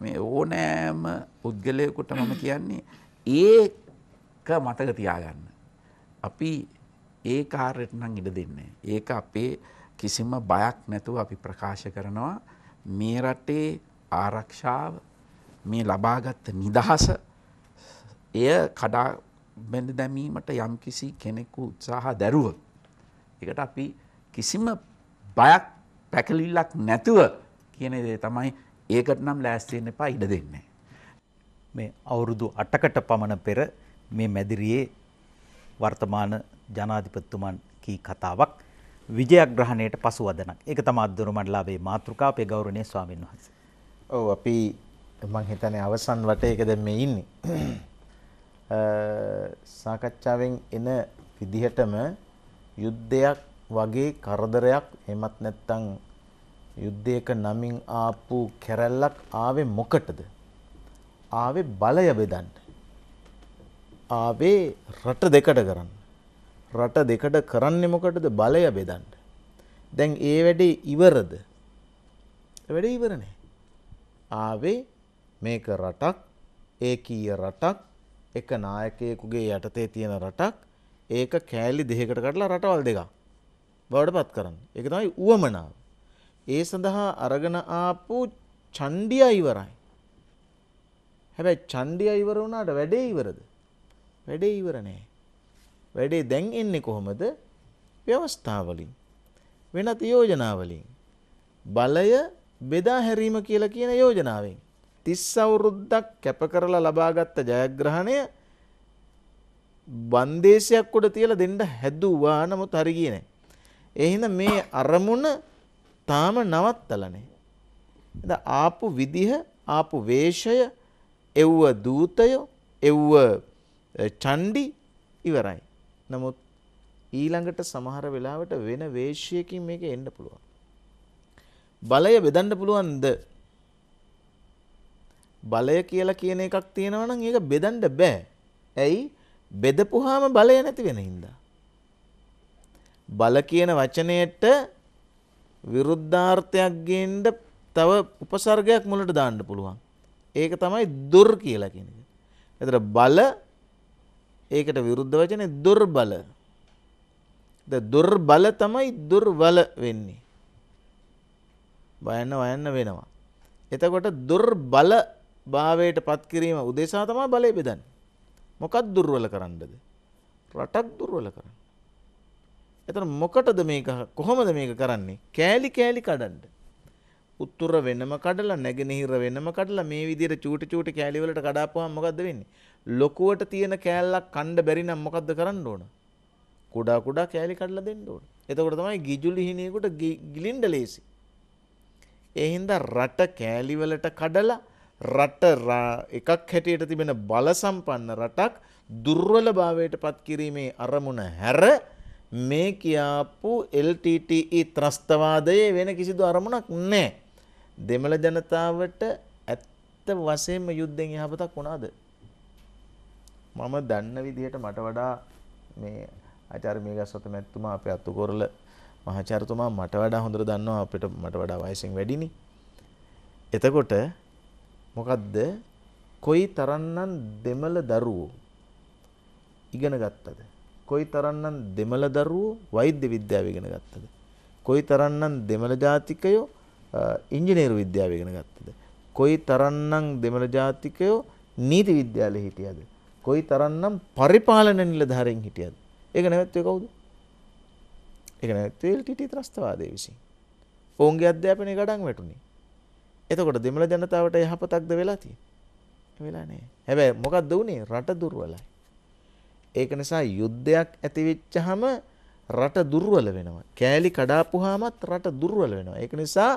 Speaker 6: මේ ඕනෑම පුද්ගලයකුට මම කියන්නේ ඒක මතක තියාගන්න. අපි ඒ කාර්යට නම් ඉඩ දෙන්නේ. ඒක අපේ කිසිම බයක් නැතුව අපි ප්‍රකාශ කරනවා මේ රටේ ආරක්ෂාව මේ ලබාගත්ත නිදහස එය කඩා බැඳ දැමීමට යම්කිසි කෙනෙකු උත්සාහ දැරුව. එකට අපි කිසිම බයක් පැකලිල්ලක් නැතුව කියන දේ තමයි ඒකට නම් ලෑස්තියෙන් එපා ඉඩ දෙන්නේ.
Speaker 1: මේ අවුරුදු 8කට පමණ පෙර මේ මැදිරියේ වර්තමාන ජනාධිපතිතුමන් කී කතාවක් විජයග්‍රහණයට පසුවදනක්. ඒක තමයි අද්දුරු මණ්ඩලාවේ මාතෘකාව අපේ ගෞරවනීය ස්වාමීන් වහන්සේ.
Speaker 3: ඔව් අපි මම හිතන්නේ අවසන් වටේ ඒක දැන් මේ ඉන්නේ. සාකච්ඡාවෙන් එන විදිහටම යුද්ධයක් වගේ කරදරයක් හෙමත් නැත්තං යුද්ධයක නමින් ආපු කැරැල්ලක් ආවේ මොකටද. ආවේ බලය බෙදන්න. ආවේ රට දෙකට කරන්න. රට දෙකට කරන්නේ මොකටද බලය බෙදන්න. දැන් ඒ වැඩේ ඉවරද. වැඩ ඉවරනේ. ආවේ මේක රටක් ඒකීය රටක් එක නායකයෙකුගේ යටතේ තියෙන රටක් ඒක කෑලි දෙහකට කටලා රටවල් දෙකක්. බවට පත් කරන්න. ඒක තමයි උවමනාව. ඒ සඳහා අරගෙන ආපු චණ්ඩිය ඉවරයි. හැබැයි චණ්ඩිය ඉවර වුණාට වැඩේ ඉවරද? වැඩේ ඉවර නෑ. වැඩේ දැන් එන්නේ කොහොමද? ව්‍යවස්ථාවලින්. වෙනත් යෝජනාවලින්. බලය බෙදා හැරීම කියලා කියන යෝජනාවෙන්. තිස් අවුරුද්දක් කැප කරලා ලබාගත්ත ජයග්‍රහණය බන්දේශයක් උඩ තියලා දෙන්න හැදුවා නමුත් හරි ගියේ නැහැ. එහෙනම් මේ අරමුණ තාම නවත්තලා නැහැ. එද ආපු විදිහ, ආපු වේශය, එව්ව දූතය, එව්ව චණ්ඩි ඉවරයි. නමුත් ඊළඟට සමහර වෙලාවට වෙන වේශයකින් මේක එන්න පුළුවන්. බලය බෙදන්න පුළුවන්ද? බලය කියලා කියන එකක් තියෙනවා නම් ඒක බෙදන්න බෑ. ඇයි? බෙදපුවාම බලය නැති වෙන හින්දා. බල කියන වචනයට විරුද්ධාර්ථයක් ගේන්න තව උපසර්ගයක් මුලට දාන්න පුළුවන්. ඒක තමයි දුර් කියලා කියන එක. එතන බල ඒකට විරුද්ධ වචනේ දුර්බල. ද දුර්බල තමයි දුර්වල වෙන්නේ. බයන්න වයන්න වෙනවා. එතකොට දුර්බල භාවයට පත් කිරීම උදෙසා තමයි බලය බෙදන්නේ. මොකක් දුර්වල කරන්නද? රටක් දුර්වල කරන්න. එතන මොකටද මේක කොහොමද මේක කරන්නේ? කෑලි කෑලි කඩන්න. උත්තර වෙනම කඩලා නැගෙනහිර වෙනම කඩලා මේ විදිහට චූටි චූටි කෑලි වලට කඩාපුවාම මොකද්ද වෙන්නේ? ලොකුවට තියෙන කෑල්ලක් කණ්ඩ බැරි නම් මොකද්ද කරන්න ඕන? කුඩා කුඩා කෑලි කඩලා දෙන්න ඕන. එතකොට තමයි ගිජුලිහිණියෙකුට ගිලින්න ලේසි. ඒ හින්දා රට කෑලි වලට කඩලා රට එකක් හැටියට තිබෙන බල සම්පන්න රටක් දුර්වලභාවයට පත් කිරීමේ අරමුණ හැර මේ කියාපු LTTE ත්‍රස්තවාදයේ වෙන කිසිදු අරමුණක් නැහැ. දෙමළ ජනතාවට ඇත්ත වශයෙන්ම යුද්ධෙන් යහපතක් වුණාද? මම දන්න විදිහට මට වඩා මේ ආචාර්ය මේගස්සත මැතිතුමා අපේ අතුකොරල මහාචාර්යතුමා මට වඩා හොඳට දන්නවා අපිට මට වඩා වයසින් වැඩිනේ. එතකොට මොකද්ද? කොයි තරම්නම් දෙමළ දරුවෝ ඉගෙන ගත්තද? කොයි තරම්නම් දෙමළ දරුවෝ වෛද්‍ය විද්‍යාව ඉගෙන ගත්තද? කොයි තරම්නම් දෙමළ ජාතිකයෝ ඉංජිනේරු විද්‍යාව ඉගෙන ගත්තද? කොයි තරම්නම් දෙමළ ජාතිකයෝ නීති විද්‍යාලේ හිටියද? කොයි තරම්නම් පරිපාලන නිලධාරීන් හිටියද? ඒක නැවැත්තුවේ කවුද? ඒක නැවැත්තුවේ එල්ටීටී ත්‍රස්තවාදයේ විසින්. ඔවුන්ගේ අධ්‍යාපනය ගඩන් වැටුණේ. එතකොට දෙමළ ජනතාවට යහපතක්ද වෙලා තියෙන්නේ? වෙලා නැහැ. හැබැයි මොකක්ද වුනේ? රට දුර්වලයි. ඒක නිසා යුද්ධයක් ඇති වෙච්චහම රට දුර්වල වෙනවා. කෑලි කඩාපුවාමත් රට දුර්වල වෙනවා. ඒක නිසා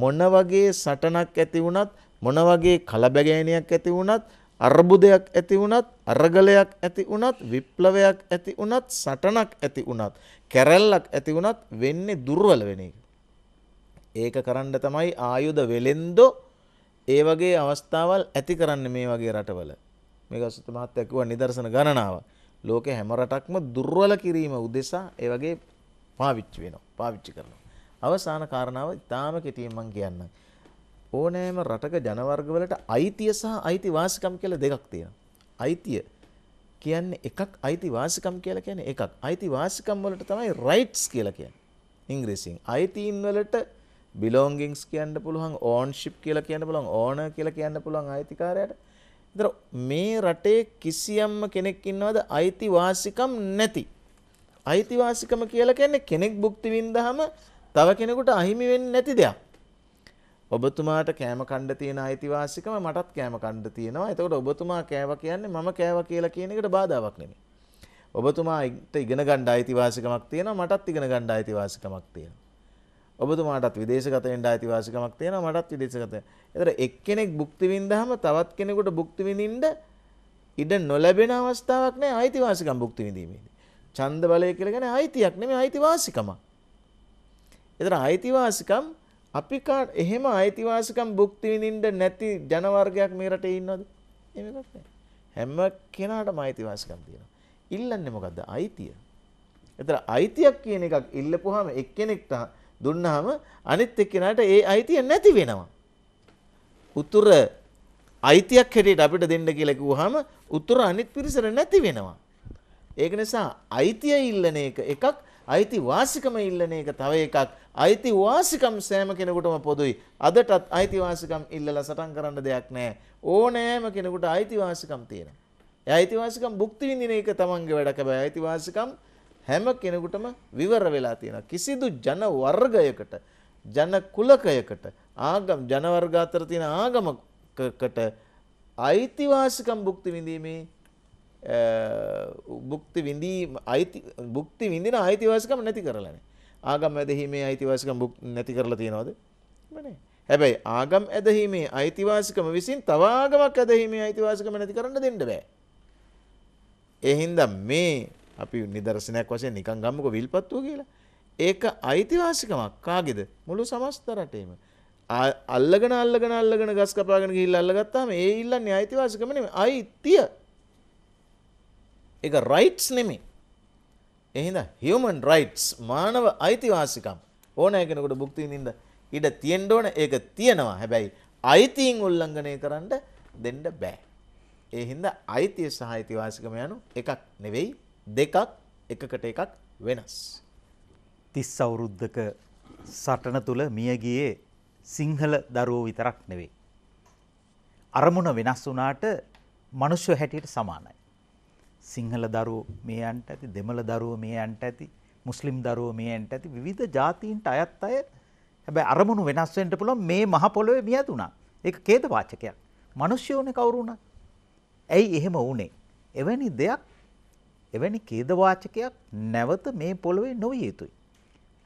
Speaker 3: මොන වගේ සටනක් ඇති වුණත් මොන වගේ කලබගෑනියක් ඇති වුණත් අර්බුදයක් ඇති වුණත් අරගලයක් ඇති වුණත් විප්ලවයක් ඇති වුණත් සටනක් ඇති වුණත් කැරැල්ලක් ඇති වුණත් වෙන්නේ දුර්වල වෙන එක. ඒක කරන්න තමයි ආයුධ වෙලෙන්දෝ ඒ වගේ අවස්ථාවල් ඇති කරන්න මේ වගේ රටවල. මේක සුත මහත්තයා කිව්වා නිදර්ශන ගණනාවක්. ලෝකේ හැම රටක්ම දුර්වල කිරීම උදෙසා ඒ වගේ පාවිච්චි වෙනවා. පාවිච්චි කරනවා. අවසාන කාරණාව ඉතාම කෙටියෙන් මම කියන්නම්. ඕනෑම රටක ජන වර්ගවලට අයිතිය සහ අයිතිවාසිකම් කියලා දෙකක් තියෙනවා. අයිතිය කියන්නේ එකක් අයිතිවාසිකම් කියලා කියන්නේ එකක්. අයිතිවාසිකම් වලට තමයි රයිට්ස් කියලා කියන්නේ. ඉංග්‍රීසියෙන්. අයිතීන් වලට belongings කියන්න පුළුවන්, ownership කියලා කියන්න පුළුවන්, owner කියලා කියන්න පුළුවන් අයිතිකාරයට. දර මේ රටේ කිසියම්ම කෙනෙක් ඉන්නවද අයිතිවාසිකම් නැති. අයිතිවාසිකම කියලා කියන්නේ කෙනෙක් භුක්ති විඳහම තව කෙනෙකුට අහිමි වෙන්නේ නැති දෙයක්. ඔබතුමාට කෑම කණ්ඩ තියෙන අයිතිවාසිකම මටත් කෑම කණ්ඩ තියෙනවා. එතකොට ඔබතුමා කෑව කියන්නේ මම කෑව කියලා කියන එකට බාධාවක් නෙමෙයි. ඔබතුමාට ඉගෙන ගන්න අයිතිවාසිකමක් තියෙනවා මටත් ඉගෙන ගන්න අයිතිවාසිකමක් තියෙනවා. ඔබතුමාටත් විදේශගත වෙන්න අයිතිවාසිකමක් තියෙනවා මටත් විදේශගත. ඒතර එක්කෙනෙක් භුක්ති විඳහම තවත් කෙනෙකුට භුක්ති විඳින්න ඉඩ නොලැබෙන අවස්ථාවක් නෑ අයිතිවාසිකම් භුක්ති විඳීමේදී. ඡන්ද බලය කියලා කියන්නේ අයිතියක් නෙමෙයි අයිතිවාසිකම. ඒතර අයිතිවාසිකම් අපි එහෙම අයිතිවාසිකම් භුක්ති විඳින්න නැති ජන වර්ගයක් මේ රටේ ඉන්නවද? එහෙම එකක් නෑ. හැම කෙනාටම අයිතිවාසිකම් තියෙනවා. ඉල්ලන්නේ මොකද්ද? අයිතිය. ඒතර අයිතියක් කියන එකක් ඉල්ලපුවාම එක්කෙනෙක්ට දුන්නාම අනිත් එක්කෙනාට ඒ අයිතිය නැති වෙනවා. උතුර අයිතියක් හැටියට අපිට දෙන්න කියලා කිව්වහම උතුර අනිත් පිරිසට නැති වෙනවා. ඒක නිසා අයිතිය ඉල්ලන එක එකක් අයිති වාසිකම ඉල්ලන එක තව එකක් අයිති වාසිකම් සෑම කෙනෙකුටම පොදුයි. අදටත් අයිති වාසිකම් ඉල්ලලා සටන් කරන්න දෙයක් නැහැ. ඕනෑම කෙනෙකුට අයිති වාසිකම් තියෙනවා. ඒ අයිති වාසිකම් භුක්ති විඳින එක තමන්ගේ වැඩක බෑ. අයිති වාසිකම් හැම කෙනෙකුටම විවර වෙලා තියෙනවා. කිසිදු ජන වර්ගයකට, ජන කුලකයකට, ආගම් ජන වර්ග අතර තියෙන ආගමකට අයිතිවාසිකම් භුක්ති විඳීමේ භුක්ති විඳීම අයිති භුක්ති විඳින අයිතිවාසිකම් නැති කරලානේ. ආගම් ඇදහිීමේ අයිතිවාසිකම් නැති කරලා තියනවද? නෑ. හැබැයි ආගම් ඇදහිීමේ අයිතිවාසිකම විසින් තව ආගමක් ඇදහිීමේ අයිතිවාසිකම නැති කරන්න දෙන්න බෑ. ඒ හින්දා මේ අපි නිදර්ශනයක් වශයෙන් නිකන් ගම්මුක විල්පත්තුව කියලා. ඒක අයිතිවාසිකමක් කාගෙද? මුළු සමස්ත රටේම. අල්ලගෙන අල්ලගෙන අල්ලගෙන ගස් කපාගෙන ගිහිල්ලා අල්ලගත්තාම ඒ ඉල්ලන්නේ අයිතිවාසිකම නෙමෙයි අයිතිය. ඒක රයිට්ස් නෙමෙයි. එහෙනම් human rights මානව අයිතිවාසිකම් ඕනෑ කෙනෙකුට භුක්ති විඳින්න ඉඩ තියෙන්න ඕන ඒක තියෙනවා. හැබැයි අයිතීන් උල්ලංඝනය කරන්න දෙන්න බෑ. ඒ හින්දා අයිතිය සහ අයිතිවාසිකම යනු එකක් නෙවෙයි දෙකක් එකකට එකක් වෙනස්.
Speaker 1: තිස් අවුරුද්ධක සටන තුළ මියගියේ සිංහල දරුවෝ විතරක් නෙවෙයි. අරමුණ වෙනස් වුණාට මනුෂ්‍ය හැටියට සමානයි. සිංහල දරුවෝ මේ යන්ට ඇති දෙමළ දරුවෝ මේ යන්ට ඇති මුස්ලිම් දරුවෝ මේ යන්ට ඇති විවිධ ජාතීන්ට අයත් අය හැබැයි අරමුණු වෙනස් වෙන්න පුළුවන් මේ මහ පොළොවේ මියදුණා. ඒක ඛේදවාචකයක්. මිනිස්සුෝනේ කවුරු වුණත්. ඇයි එහෙම වුනේ? එවැනි දෙයක් එවැනි ඛේදවාචකයක් නැවත මේ පොළවේ නොවිය යුතුයි.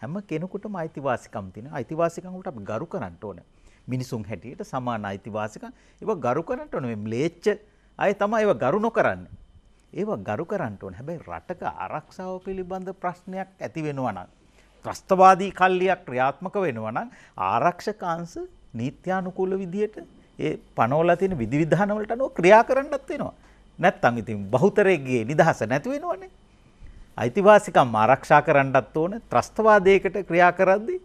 Speaker 1: හැම කෙනෙකුටම අයිතිවාසිකම් තියෙනවා. අයිතිවාසිකම් වලට අපි ගරු කරන්න ඕනේ. මිනිසුන් හැටියට සමාන අයිතිවාසිකම් ඒවා ගරු කරන්න ඕනේ. මේ ම්ලේච්ඡ අය තමයි ඒවා ගරු නොකරන්නේ. ඒවා ගරු කරන්න ඕනේ. හැබැයි රටක ආරක්ෂාව පිළිබඳ ප්‍රශ්නයක් ඇති වෙනවා නම් ත්‍රස්තවාදී කල්ලියක් ක්‍රියාත්මක වෙනවා නම් ආරක්ෂක අංශ නීත්‍යානුකූල විදියට ඒ පනවලා තියෙන විධිවිධාන වලට අනුව ක්‍රියා කරන්නත් වෙනවා. නැත්තම් ඉතින් බහුතරයේගේ නිදහස නැති වෙනවනේ. අයිතිවාසිකම් ආරක්ෂා කරන්නත් ඕන ත්‍රස්තවාදයකට ක්‍රියා කරද්දී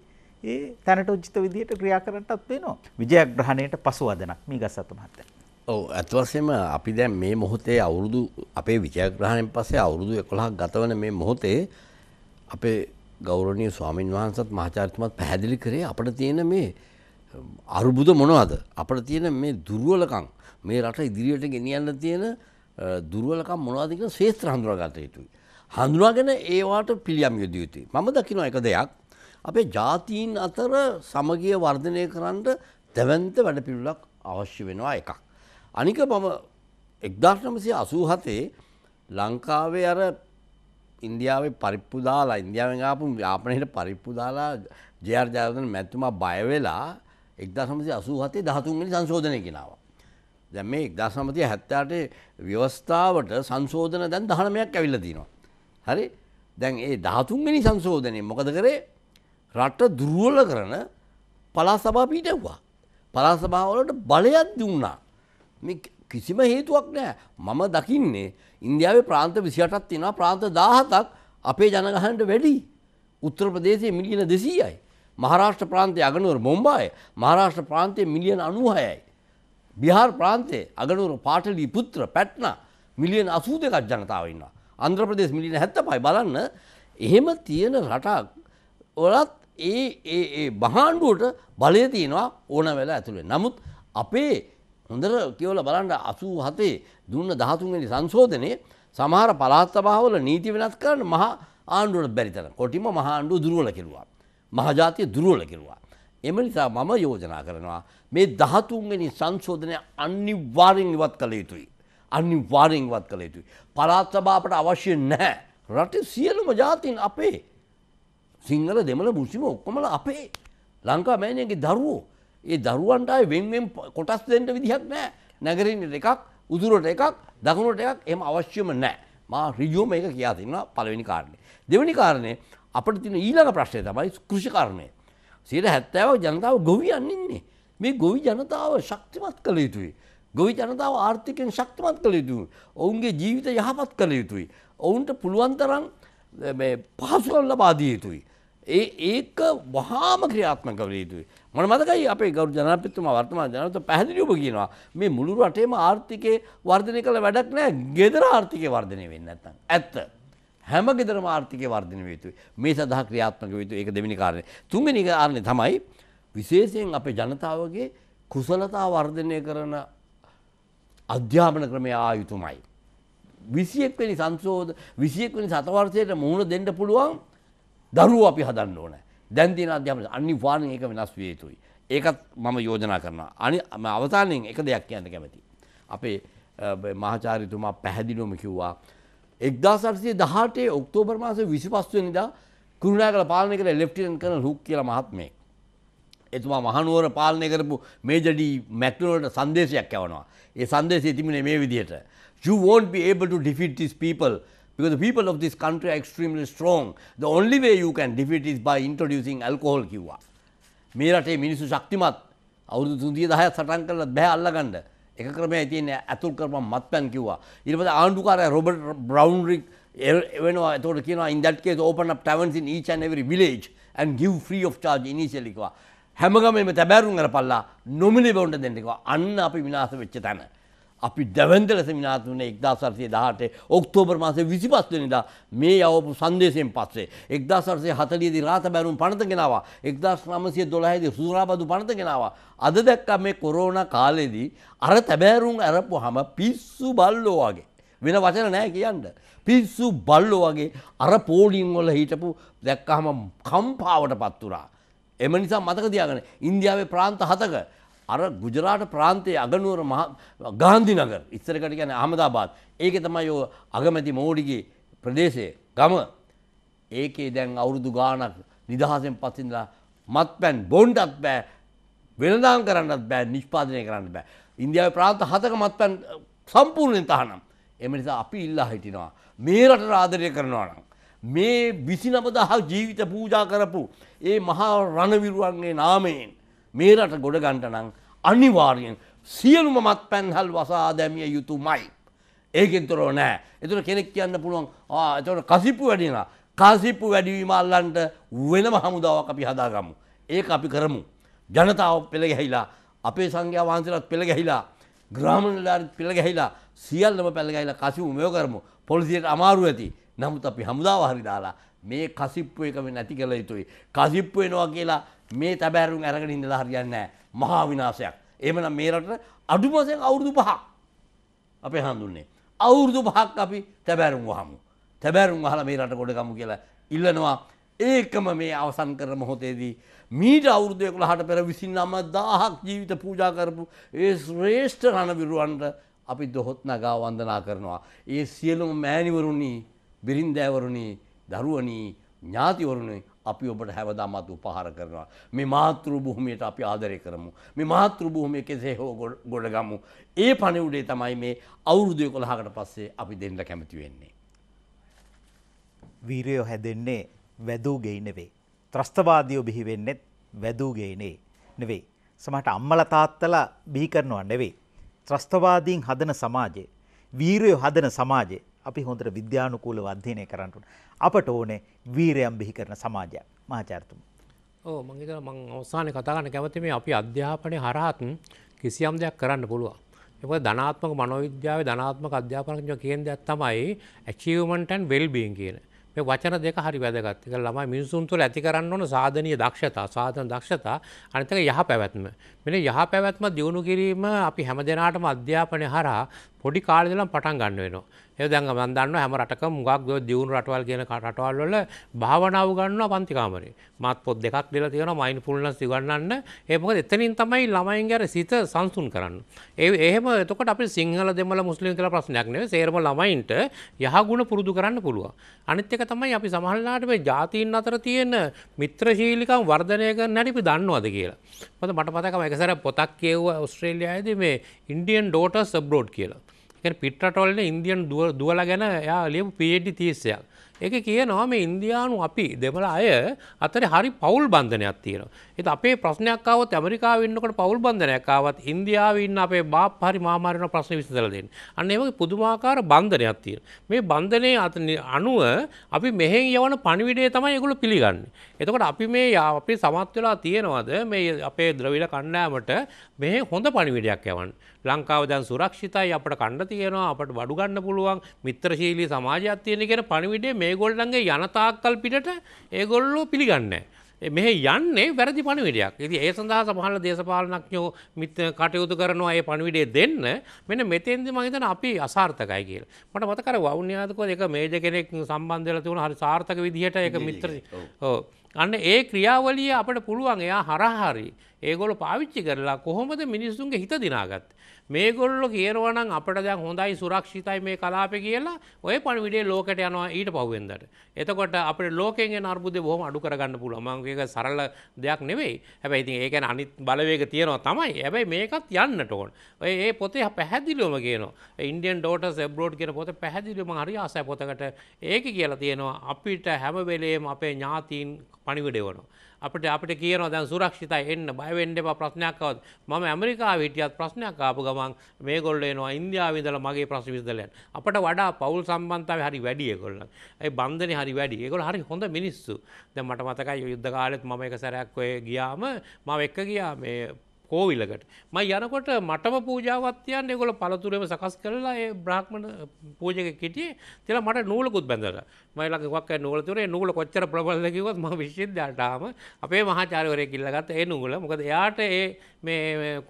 Speaker 1: ඒ තැනට උචිත විදිහට ක්‍රියා කරන්නටත් වෙනවා. විජයග්‍රහණයට පසුවදනක් මේ ගස්සත් මහත්තයා. ඔව් අත්වසයෙන්ම
Speaker 4: අපි දැන් මේ මොහොතේ අවුරුදු අපේ විජයග්‍රහණයෙන් පස්සේ අවුරුදු 11ක් ගතවන මේ මොහොතේ අපේ ගෞරවනීය ස්වාමින් වහන්සේත් මහාචාර්යතුමත් පැහැදිලි කරේ අපිට තියෙන මේ අරුබුද මොනවද අපිට තියෙන මේ දුර්වලකම් මේ රට ඉදිරියට ගෙනියන්න තියෙන දුරුවලකම් මොනවාදක ශේත්‍ර හඳුනාගත යුතුයි. හඳුනාගෙන ඒවාට පිළියම් යුද යුතුයි. මම දකින එක දෙයක් අපේ ජාතීන් අතර සමගිය වර්ධනය කරන්නට තැවන්ත වැඩපිළුලක් අවශ්‍ය වෙනවා එකක්. අනික මම එක්දාශනමසය අසූහතේ ලංකාවේ අර ඉන්දියාවේ පරිප්පු දාලා ඉන්දියාවෙන් ආපු ්‍යාපනයට පරිප්පු දාලා ජයර් ජාතන මැත්තුමා බයවෙලා එක්දා සමසය අසූහතේ දහතුන්ගනි සංශෝධනය කෙනවා. දැ මේ දසමතිය හැත්තාටේ ව්‍යවස්ථාවට සංශෝධන දැන් දහනමයක් ඇවිල්ලදිනවා. හරි දැන් ඒ ධාතුන්ගනි සංශෝධනය මොකද කරේ රට්ට දුරුවල කරන පලා සභා පීටවා. පලා සභාවලට බලයක් දුන්නා. කිසිම හේතුවක් නෑ මම දකින්නේ ඉන්දියාවේ ප්‍රාන්ත විසියටත් තිෙනවා ප්‍රාන්ත දාහතක් අපේ ජනගහන්ට වැඩි උත්තර ප්‍රදේශය මිලියන දෙසීයයි. මහරාෂ්ට්‍ර ප්‍රාන්තය අගනුවර මොම්බාය මහරාෂ්ට්‍ර ප්‍රාන්තය මිලියන අනුහයයි. බිහාර් ප්‍රාන්තේ අගනුවර පාටලී පුත්‍ර පැට්න මිලියන අසූ දෙකක් ජනතාවන්න. අන්ද්‍රප්‍රදේශ මිලියන හැත්ත පයි බලන්න එහෙම තියෙන රටක් ඔලත් ඒ බහාණ්ඩුවට බලය තියෙනවා ඕන වෙලා ඇතුළේ. නමුත් අපේ හොඳර කියවල බලන්ඩ අසූ හතේ දුන්න දහතුන්ගනි සංශෝධනය සමහර පලාත්තභාවල නීති වෙනස් කරන්න මහා ආණ්ඩුවට බැරිතන කොටිම මහාණ්ඩුව දුරුවල කිරවා. මහජාතිය දුරුවල කිරවා. එම නිසා මම යෝජනා කරනවා මේ දහතුන්වෙනි සංශෝධනය අනිවාර්යෙන් ඉවත් කළ යුතුයි. අනිවාර්යෙන් ඉවත් කළ යුතුයි. පළාත් සභාවට අවශ්‍ය නැහැ. රටේ සියලුම ජාතීන් අපේ. සිංහල දෙමළ මුස්ලිම ඔක්කොමලා අපේ. ලංකා මෑණියන්ගේ දරුවෝ. ඒ දරුවන්ට ආයේ වෙන්වෙන් කොටස් දෙන්න විදිහක් නැහැ. නගරින් එකක්, උතුරට එකක්, දකුණට එකක් එහෙම අවශ්‍යම නැහැ. මා ඍජුව මේක කියා තිනවා පළවෙනි කාරණේ. දෙවෙනි කාරණේ අපිට තියෙන ඊළඟ ප්‍රශ්නේ තමයි කෘෂිකර්ණය. සීට හැත්තාවක් ජනතාව ගොවියන් ඉන්නේ. මේ ගොවි ජනතාව ශක්තිමත් කළ යුතුයි. ගොවි ජනතාව ආර්ථිකෙන් ශක්තිමත් කළ යුතුයි. ඔවුන්ගේ ජීවිත යහපත් කළ යුතුයි. ඔවුන්ට පුළුවන්තරම් පහසුකම් ලබා දිය යුතුයි. ඒ ඒක වහාම ක්‍රියාත්මක කළ යුතුයි. මට මතකයි අපේ ගෞරව ජනාධිපතිතුමා වර්තමාන ජනාධිපති පැහැදිලිවම කියනවා මේ මුළු රටේම ආර්ථිකේ වර්ධනය කළ වැඩක් නැහැ. ගෙදර ආර්ථිකේ වර්ධනය වෙන්නේ නැත්නම්. ඇත්ත. හැම ගෙදරම ආර්ථිකය වර්ධනය විය යුතුයි. මේ සඳහා ක්‍රියාත්මක විය යුතු ඒක දෙවෙනි කාරණේ. තුන්වෙනි කාරණේ තමයි විශේෂයෙන් අපේ ජනතාවගේ කුසලතා වර්ධනය කරන අධ්‍යාපන ක්‍රමය ආයුතුමයි. විසියෙක්වැනි සංසෝධ විසියෙක්වනි සතවර්සයට මුහුණ දෙන්න පුළුවන් දරුව අපි හදන්න ඕන දැන්තින අධ්‍යාපන අනිවාර්යෙන් ඒක වෙනස් විය යුතුයි. ඒකත් මම යෝජනා කරනවා. අනි අවසානයෙන් එක දෙයක් කියන්න කැමති. අපේ මහාචාරිතුමා පැහැදිලිවම කිව්වා එක්දාසටසේ දහටේ ඔක්තෝබර් මාස විසි පස්වනිදා කුරුණා කළ පාලනය කළ ලෙප්ටියන් කන ලුක් කියල මහත්මේ. එතුමා මහනුවර පාලනය කරපු මේජඩී මැක්නලට සන්දේශයක් ඇවනවා. ඒ සන්දේශය තිබින මේ විදියට. You won't be able to defeat these people because the people of this country are extremely strong. The only way you can defeat is by introducing alcohol කිව්වා. මේ රටේ මිනිස්සු ශක්තිමත් අවුරුදු තුන්දිය දහයක් සටන් කරලත් බැහැ අල්ලගන්න එක ක්‍රමය තියන ඇතුල් කරම මත්පැන් කිව්වා ඉරිපද ආණ්ඩුකාරය රොබට බ්‍රවන්්රික් එවනවා තොට කියන ඉන්දටේ ඕපන ටවන්සින් ඊචනවරි විලේජ් ඇන් ගිව් ්‍රී of චාජ ඉනිශලිකවා හැමගම තැබැරුම් කර පල්ලා නොමිලි බවන්ට දෙන්නෙකවා අන්න අපි විනාස වෙච්ච තැන. අපි දැවන්ත ලෙස විනාශ වුණේ 1818 ඔක්තෝබර් මාසේ 25 වෙනිදා මේ යවපු සංදේශයෙන් පස්සේ 1840 දී රාත බැරුම් පනත ගෙනාවා 1912 දී සුරාබදු පනත ගෙනාවා අද දැක්කා මේ කොරෝනා කාලෙදී අර තැබෑරුම් අරපුවාම පිස්සු බල්ලෝ වගේ වෙන වචන නැහැ කියන්න පිස්සු බල්ලෝ වගේ අර පෝලිං වල හිටපු දැක්කහම කම්පාවටපත් වුණා එම නිසා මතක තියාගන්න ඉන්දියාවේ ප්‍රාන්ත හතක අර ගුජරාට ප්‍රාන්තයේ අගනුවර ගාන්ධිනගර ඉස්සරකට ගැන අහමදාබාත් ඒක තමයි යෝ අගමැති මෝඩිගේ ප්‍රදේශය ගම ඒකේ දැන් අවුරුදු ගානක් නිදහසෙන් පස්සිදලා මත් පැන් බොන්්ඩත් බෑ වෙනදාම් කරන්නත් බෑ නිෂ්පාදනය කරන්න බෑ. ඉන්දියාව ප්‍රාන්ත හතක මත් පැන් සම්පූර්ණයෙන් තහනම්. එම නිසා අපි ඉල්ලා හිටිනවා. මේ රට රාදරය කරනවා නම්. මේ විසිනපදහ ජීවිත පූජා කරපු ඒ මහා රණවිරුවන්ගේ නාමයෙන් මේ රට ගොඩගන්ට නං අනිවාර්යෙන් සියලුම මත් පැන්හල් වසා දැමිය යුතු මයි. ඒකෙන් තොරෝ නෑ එතුර කෙනෙක් කියන්න පුළුවන් එතට කසිපු වැඩිලා කාසිප්පු වැඩිවීම අල්ලන්ට වෙනම හමුදාවක් අපි හදාගමු. ඒක අපි කරමු. ජනතාව පෙළගැහිලා අපේ සංඝයා වහන්සේලත් පෙළගැහිලා ග්‍රාමණලාරිත් පෙළගැහිලා සියල්ලම පැළගැහිලා කසිපු මෙය කරමු. පොලිසියට අමාරු ඇති. නමුත් අපි හමුදාව හරි දාලා මේ කසිප්පු එකම නැති කළ යුතුයි. කසිප්පු වෙනවා කියලා මේ තැබෑරුම් ඇරගෙන ඉඳලා හරියන්නේ නැහැ. මහා විනාශයක්. එහෙමනම් මේ රටට අඩුම වශයෙන් අවුරුදු පහක් අපේ හඳුන්නේ. අවුරුදු පහක් අපි තැබෑරුම් වහමු. තැබෑරුම් වහලා මේ රට ගොඩගමු කියලා ඉල්ලනවා. ඒකම මේ අවසන් කර මොහොතේදී මීට අවුරුදුයකුල හට පෙර විසින්නම දාහක් ජීවිත පූජා කරපු ඒ ශ්‍රේෂ්ඨ රණවිරුවන්ට අපි දොහොත් නගා වන්දනා කරනවා. ඒ සියලුම මෑණිවරුණි බිරින්දෑවරුණි දරුවනී ඥාතිවරුණේ අපි ඔබට හැවදාමත් උපහාර කරනවා. මේ මාතෘ භූමියට අපි ආදරය කරමු. මේ මාතෘ භූමිය කෙසේ හෝ ගොඩගමු. ඒ පණිවුඩේ තමයි මේ
Speaker 1: අවුරුදු 11කට පස්සේ අපි දෙන්න කැමති වෙන්නේ. වීරයෝ හැදෙන්නේ වැදූ ගෙයි නෙවෙයි. ත්‍රස්තවාදියෝ බිහි වෙන්නේත් වැදූ ගෙයිනේ නෙවෙයි. සමහරට අම්මලා තාත්තලා බිහි කරනවා නෙවෙයි. ත්‍රස්තවාදීන් හදන සමාජය, වීරයෝ හදන සමාජය අපි හොඳට විද්‍යානුකූලව අධ්‍යයනය කරන්නට අපට ඕනේ වීරයම් බිහි කරන සමාජය මහාචාර්තුම.
Speaker 5: ඕ මංගේත මං අවසානය කතාගන්න කැමති මේ අපි අධ්‍යාපනය හරහත් කිසියම් දෙයක් කරන්න පුළුවන්. එක ධනාත්මක මනොවිද්‍යාව ධනාත්මක අධ්‍යාපනක කියන්දයක් තමයි ඇචීවමන්ටන් වෙල්බීන් කියන මේ වචන දෙක හරි වැදගත් එක ළමයි මිනිසුන් තුළ ඇති කරන්න ඕන සාධනය දක්ෂතා සාධන දක්ෂතා අනිතක යහ පැවැත්ම මෙන යහ පැවැත්ම දියුණු කිරීම අපි හැම දෙනාටම අධ්‍යාපනය හරහා පොඩි කාලදලම් පටන් ගන්න වෙනවා ඒ දැන් මම දන්නවා හැම රටකම මුගක් දියුණු රටවල් කියන රටවල් වල භාවනාව ගන්නවා පන්ති කාමරේ. මාත් පොත් දෙකක් දීලා තියෙනවා මයින්ඩ්ෆුල්නස් ඉගන්නන්න. ඒ මොකද එතනින් තමයි ළමයින්ගේ අර සිත සංසුන් කරන්න. ඒ එහෙම එතකොට අපිට සිංහල දෙමළ මුස්ලිම් කියලා ප්‍රශ්නයක් නෙවෙයි. සේරම ළමයින්ට යහගුණ පුරුදු කරන්න පුළුවන්. අනිත් එක තමයි අපි සමහරලාට මේ ජාතීන් අතර තියෙන මිත්‍රශීලිකම් වර්ධනය කරන්න හැටි අපි දන්නවද කියලා. මොකද මට මතකයි එක සැරයක් පොතක් කියවුවා ඕස්ට්‍රේලියාවේදී මේ ඉන්ඩියන් ඩෝටර්ස් අබ්‍රෝඩ් කියලා. එක පිටරටොල්ට ඉන්දියන් දුවල ගැන යා ලියපු පේඩි තිීස්සයක්. එක කිය නොම ඉන්දයානු අපි දෙමල අය අතර හරි පවුල් බන්ධනයක් තියෙන. එත අපේ ප්‍රශ්නයක්කාවත් ඇමරිකාවන්නකට පවුල් බන්ධනයක්කාවත් ඉන්දියාවන්න අපේ බාප හරි මාමාරණ ප්‍රශ්න විසිදලදෙන්. අන්න ඒ පුදුමාකාර බන්ධනයක් තියෙන. මේ බන්ධනය අත අනුව අපි මෙහෙ යවන පණිවිඩේ තමයි එකුළු පිළිගන්න. එතකට අපි මේ අපි සමත් වෙලා තියෙනවද මේ අපේ ද්‍රවිල කණ්ඩෑමට මෙහ හොඳ පණිවිඩයක් යවන් ලංකාව දැන් සුරක්ෂිතයි අපට කණ්ඩ තියෙනවා අපට වඩුගන්න පුළුවන් මිත්‍රශීලී සමාජයක් තියෙන කෙන පණිවිඩේ මේ ගොල්ලන්ගේ යනතාක්කල් පිටට ඒගොල්ලෝ පිළිගන්න. මෙහ යන්නේ වැරදි පණිවිඩයක් ඇති ඒ සඳහා සමහල දේශපාලනක්ඥෝ මිත කටයුතු කරනවා ඒ පණිවිඩේ දෙන්න මෙන මෙතෙන්දි මහිතන අපි අසාර්ථකයි කියල මට මතකර වුණ්‍යාදකො එක මේජ කෙනෙක් සම්බන්ධල තිවුණ හරි සාර්ථක විදිහට එක මිත්‍ර අන්න ඒ ක්‍රියාවලිය අපට පුළුවන් එයා හරහරි ඒගොල පාවිච්චි කරලා කොහොමද මිනිස්සුන්ගේ හිත දිනාගත්. මේගොල්ලො කියරවනම් අපට දැන් හොඳයි සුරක්ෂිතයි මේ කලාපෙ කියලා ඔය පණවිඩේ ලෝකට යනවා ඊට පහුවෙන්දට. එතකොට අප ලෝකෙන් අර්බුද බොහම අඩු කරගන්න පුල මංගේක සරල දෙයක් නෙවෙයි හැබැයි ඉතින් ඒකන අනිත් බලවේග තියෙනවා තමයි හැබැයි මේකත් යන්නට ඕන්. ඔය ඒ පොතේ පැහැදිලිවම කියනවා ඉන්ඩියන් ඩෝට සෙබ්ලෝඩ් කියන පොත පැහැදිලිම හරි ආසයි පොතකට ඒක කියලා තියෙනවා අපිට හැමවෙලේම අපේ ඥාතීන් පණිවිඩවනවා. අපිට අපිට කියනවා දැන් සුරක්ෂිතයි එන්න බය වෙන්න එපා ප්‍රශ්නයක් આવත් මම ඇමරිකාව හිටියත් ප්‍රශ්නයක් ආපු ගමන් මේගොල්ලෝ එනවා ඉන්දියාවේ ඉඳලා මගේ ප්‍රශ්න විසඳලා අපට වඩා පවුල් සම්බන්ධතාවය හරි වැඩි ඒගොල්ලන් ඒ බන්ධනේ හරි වැඩි ඒගොල්ලෝ හරි හොඳ මිනිස්සු දැන් මට මතකයි යුද්ධ කාලෙත් මම එක සැරයක් ඔය ගියාම මම එක්ක ගියා මේ කෝවිලකට ම යනකොට මටම පූජාවත්යන් එකොල පළතුරම සකස් කරලා ඒ බ්‍රාහ්මණ පූජක කෙටිය තිල මට නූලකුත් බැඳර මයිලකක් නූලතුරේ නූල කොච්චර ප්‍රබලකිවත් ම විශ්ද්ධාටාම අපේ මහාචාරවරය කිල්ලගත් ඒ නූල මොකද එයාට ඒ මේ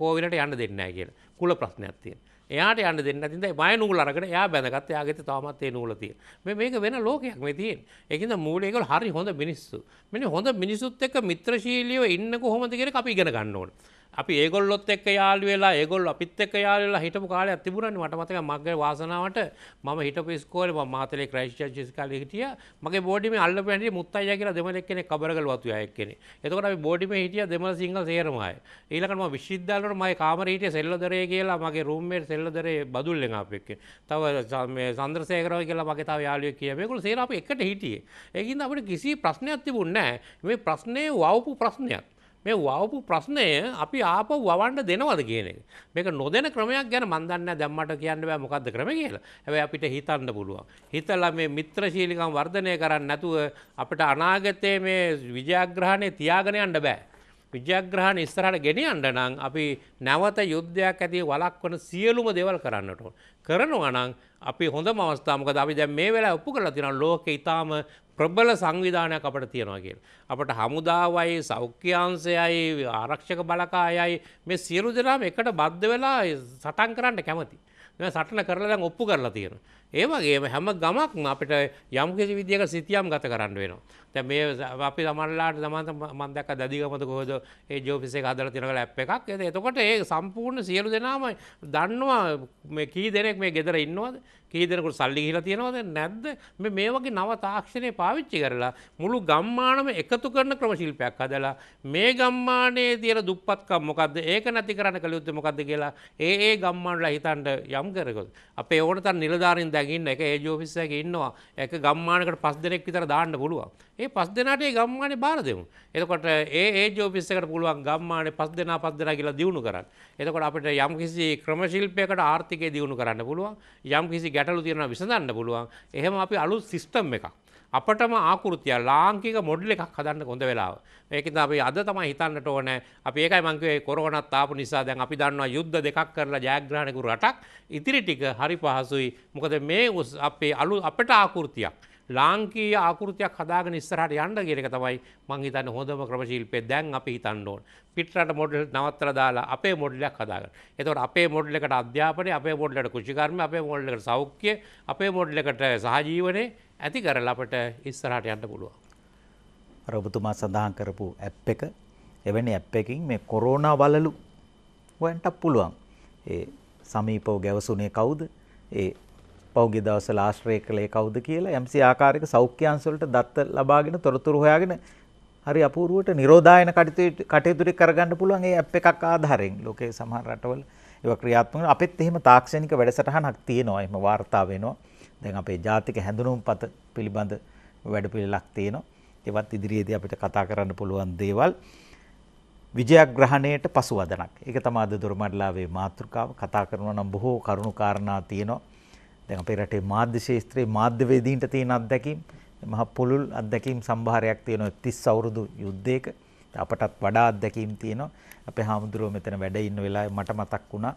Speaker 5: කෝවිලට යන්න දෙන්න කියල කුල ප්‍රශ්නයක්තිය. එයාට අන්න දෙන්න තිද මය නූල අරකට යා බැඳගත් යාගත තාමත්තේ නූලතිය මේ මේක වෙන ලෝකයක් මෙතියෙන් එකද මූලෙකල් හරි හොඳ මිනිස්සු මෙනි හොඳ මිනිසුත් එක මිත්‍රශීලියව ඉන්න කොහොමතිකර අපි ගෙන ගන්නවට. අපි ඒගොල්ලොත් එක් යාල් වෙලා ඒගොල් අපිත් එක් යාලලා හිටපු කාලය තිබුණන මටමතක මගේ වාසනාවට ම හිට පිස්කෝල මාතල ක්‍රේෂ්ච ිස්කාල හිටිය මගේ බෝඩිම අල්ල පැටි මුත්තය කියලා දෙමලක් කෙන කබරගල වතු අයක් කෙනෙ එතකට බෝඩිම හිටිය දෙමල සිංහල සේරමයි ඒලකම විශ්ද්ධලට මයි කාමරහිට සෙල්ලදරේ කියලා මගේ රූම්මේට සෙල්ලදරේ බදුල්ලෙන අපක්ක තව සන්ද්‍රසේකරව කියලා මගේ තාව යාලිය කියමකුල් සේර අප එකට හිටිය ඒකින් අපට කිසි ප්‍රශ්නයක් තිබුන්නෑ මේ ප්‍රශ්නය වවපු ප්‍රශ්නයක් මේ වවපු ප්‍රශ්නය අපි ආප වවන්ඩ දෙනවද කියන එක මේක නොදෙන ක්‍රමයක් ගැන මන්දන්න දැම්මට කියන්න බෑ මොකක්ද ක්‍රම කියලා ඇැ අපිට හිතන්න පුළුවන් හිතලා මේ මිත්‍රශීලිකම් වර්ධනය කරන්න නැතුව අපට අනාගතයේ මේ විජාග්‍රහණය තියාගෙන යන්න බෑ විජයග්‍රහණ ඉස්සරහට ගෙනියන්න නම් අපි නැවත යුද්ධයක් ඇති වළක්වන සියලුම දේවල් කරන්නට ඕන. කරනවා නම් අපි හොඳම අවස්ථාව මොකද අපි දැන් මේ වෙලාව ඔප්පු කරලා තියෙනවා ලෝකේ ඊටාම ප්‍රබල සංවිධානයක් අපට තියෙනවා කියලා. අපට හමුදාවයි, සෞඛ්‍යාංශයයි, ආරක්ෂක බලකායයි මේ සියලු දෙනාම එකට බද්ධ වෙලා සටන් කරන්න කැමති. මේ සටන කරලා දැන් ඔප්පු කරලා තියෙනවා. ඒ වගේ හැම ගමක්ම අපිට යම් කිසි විදියක සිතියම් ගත කරන්න වෙනවා. දැන් මේ අපි සමහරලාට සමහර මම දැක්ක දදිගමත කොහොද ඒ ජෝෆිස් එක හදලා තියෙන ගල ඇප් එකක්. එතකොට ඒ සම්පූර්ණ සියලු දෙනාම දන්නවා මේ කී දෙනෙක් මේ ගෙදර ඉන්නවද? කී දෙනෙකුට සල්ලි ගිහිලා තියෙනවද? නැද්ද? මේ මේ වගේ නව තාක්ෂණය පාවිච්චි කරලා මුළු ගම්මානම එකතු කරන ක්‍රම ශිල්පයක් හදලා මේ ගම්මානයේ තියෙන දුප්පත්කම් මොකද්ද? ඒක නැති කරන්න කළ යුත්තේ මොකද්ද කියලා ඒ ඒ ගම්මානවල හිතන්න යම් කරගොත්. අපේ ඕනතර නිලධාරීන් දැගන්න එක ඒ ජෝපිස්සක ඉන්නවා එක ගම්මානකට පස් දෙනෙක් විතර දාන්න පුළුවන් ඒ පස් දෙනට ඒ ගම්මාන බාර දෙමු එතකොට ඒ ඒ ජෝපිස්සකට පුළුවන් ගම්මාන පස් දෙෙන පස් දෙෙන කියලා දියුණු කරන්න එතකොට අපට යම් කිසි ක්‍රමශිල්පයකට ආර්ථිකය දියුණු කරන්න පුළුවන් යම් කිසි ගැටලු තියෙන විසඳන්න පුළුවන් එහෙම අපි අලු සිිස්ටම් එකක් අපටම ආකෘතිය ලාංකික මොඩ්ල එකක් හදන්න කොඳ වෙලාව මේකද අපි අද තමයි හිතන්නට ඕන අපි ඒකයි මංකවේ කොරෝනත් ආපු නිසා දැන් අපි දන්නවා යුද්ධ දෙකක් කරලා ජයග්‍රහණකු රටක් ඉතිරි ටික හරි පහසුයි මොකද මේ අපේ අලු අපට ආකෘතියක් ලාංකී ආකෘතියක් හදාගෙන ඉස්සරහට යන්න කියන එක තමයි මං හිතන්නේ හොඳම ක්‍රමශිල්පේ දැන් අපි හිතන්න ඕන. පිටරට මොඩල් නවත්තලා දාලා අපේ මොඩලයක් හදාගන්න. එතකොට අපේ මොඩල් එකට අධ්‍යාපනය, අපේ මොඩල් එකට කෘෂිකර්ම, අපේ මොඩල් එකට සෞඛ්‍ය, අපේ මොඩල් එකට සහජීවනය ඇති කරලා අපට ඉස්සරහට යන්න පුළුවන්.
Speaker 1: අර ඔබතුමා සඳහන් කරපු ඇප් එක එවැනි ඇප් එකකින් මේ කොරෝනා වලලු ඔයන්ට පුළුවන්. ඒ සමීපව ගැවසුනේ කවුද? ඒ පෞගේ දවසල ආශ්‍රය කළේ කවුද කියලා යම්සි ආකාරයක සෞඛ්‍යංශවලට දත්ත ලබාගෙන තොරතුරු හොයාගෙන හරි අපූර්වට නිරෝධායන කටයුතු කරගන්න පුළුවන් ඒ ඇප් එකක් ආධාරයෙන් ලෝකයේ සමහර රටවල ඒවා ක්‍රියාත්මක අපිත් එහෙම තාක්ෂණික වැඩසටහනක් තියෙනවා එහෙම වාර්තා වෙනවා දැන් අපේ ජාතික හැඳුනුම්පත පිළිබඳ වැඩපිළිවෙලක් තියෙනවා ඒවත් ඉදිරියේදී අපිට කතා කරන්න පුළුවන් දේවල් විජයග්‍රහණයට පසුවදනක්. ඒක තමයි අද දොරමඩලාවේ මාතෘකාව කතා කරනවා නම් බොහෝ කරුණු කාරණා තියෙනවා. දැන් අපේ රටේ මාධ්‍ය ශාස්ත්‍රයේ මාධ්‍යවේදීන්ට තියෙන අත්දැකීම් මහ පුළුල් අත්දැකීම් සම්භාරයක් තියෙනවා 30 අවුරුදු යුද්ධයක අපටත් වඩා අත්දැකීම් තියෙනවා අපේ හාමුදුරුවෝ මෙතන වැඩ ඉන්න වෙලාවේ මට මතක් වුණා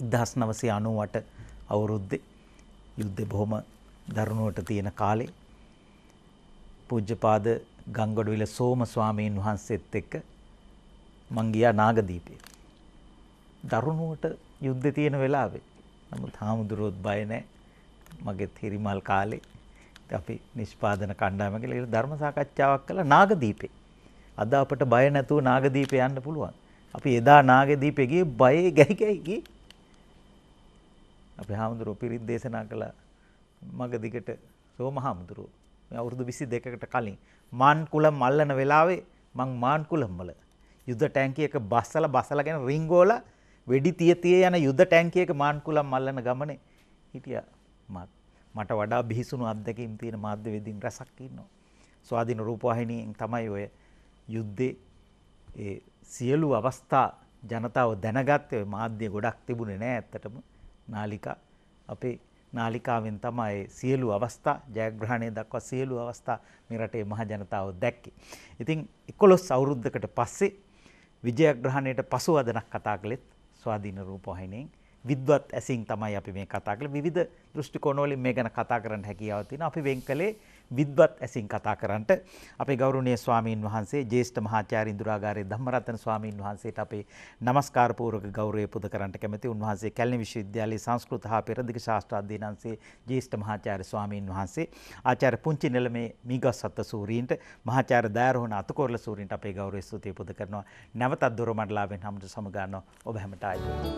Speaker 1: 1998 අවුරුද්දේ යුද්ධේ බොහොම දරුණුවට තියෙන කාලේ පූජ්‍යපාද ගංගොඩවිල සෝම ස්වාමීන් වහන්සේත් එක්ක මං ගියා නාගදීපේ. දරුණුවට යුද්ධ තියෙන වෙලාවේ නමුත් හාමුදුරුවොත් බය නැහැ. මගේ තිරිමල් කාලේ අපි නිෂ්පාදන කණ්ඩායම කියලා ධර්ම සාකච්ඡාවක් කළා නාගදීපේ. අද අපට බය නැතුව නාගදීපේ යන්න පුළුවන්. අපි එදා නාගදීපේ ගියේ බයේ ගැහි ගැහි ගියේ. අපි හාමුදුරුවෝ පිරිත් දේශනා කළා මග දිගට සෝම හාමුදුරුවෝ. මේ අවුරුදු 22කට කලින් මාන් කුලම් මල්ලන වෙලාවේ මං මාන් කුලම් වල යුද ටැංකියක බස්සලා බස්සලාගෙන රින්ගෝලා වෙඩි තියතිය යන යුද ටැංකියක මාන්කුලම් මල්ලන ගමනේ හිටිය මත් මට වඩා බිහිසුණු අත්දැකීම් තියෙන මාධ්‍ය වෙදින් රැසක් ඉන්නවා. ස්වාධීන රූපවාහිනියෙන් තමයි ඔය යුද්ධේ ඒ සියලු අවස්ථා ජනතාව දැනගත්තේ ඔය මාධ්‍ය ගොඩක් තිබුණේ නෑ ඇත්තටම නාලිකා අපේ නාලිකාවෙන් තමයි සියලු අවස්ථා ජයග්‍රහණය දක්වා සියලු අවස්ථා මේ රටේ මහ ජනතාව දැක්කේ. ඉතින් 11 අවුරුද්දකට පස්සේ විජයග්‍රහණයට පසු අදනක් කතා කළෙත් ස්වාධීන රූප වහිනෙන් විද්වත් ඇසින් තමයි අපි මේ කතා කරලා විවිධ දෘෂ්ටි කෝණවලින් මේ ගැන කතා කරන්න හැකියාව තියෙන අපි වෙන් කළේ විද්වත් ඇසින් කතා කරන්නට අපේ ගෞරවනීය ස්වාමීන් වහන්සේ ජේෂ්ඨ මහාචාර්ය ඉන්ද්‍රාගාරේ ධම්මරතන ස්වාමීන් වහන්සේට අපේ নমස්කාර පූර්වක ගෞරවය පුද කරන්නට කැමැති උන්වහන්සේ කැලණි විශ්වවිද්‍යාලයේ සංස්කෘත හා පෙරදිග ශාස්ත්‍රාධ්‍යයනංශයේ ජේෂ්ඨ මහාචාර්ය ස්වාමීන් වහන්සේ ආචාර්ය පුංචි නෙළමේ මීගස් සත්ත සූරීන්ට මහාචාර්ය දයාරෝහණ අතකොරල සූරීන්ට අපේ ගෞරවය ස්තුතිය පුද කරනවා නැවතත් දොරමඩලාවෙන් හමුද සමගානවා ඔබ හැමට ආයුබෝවන්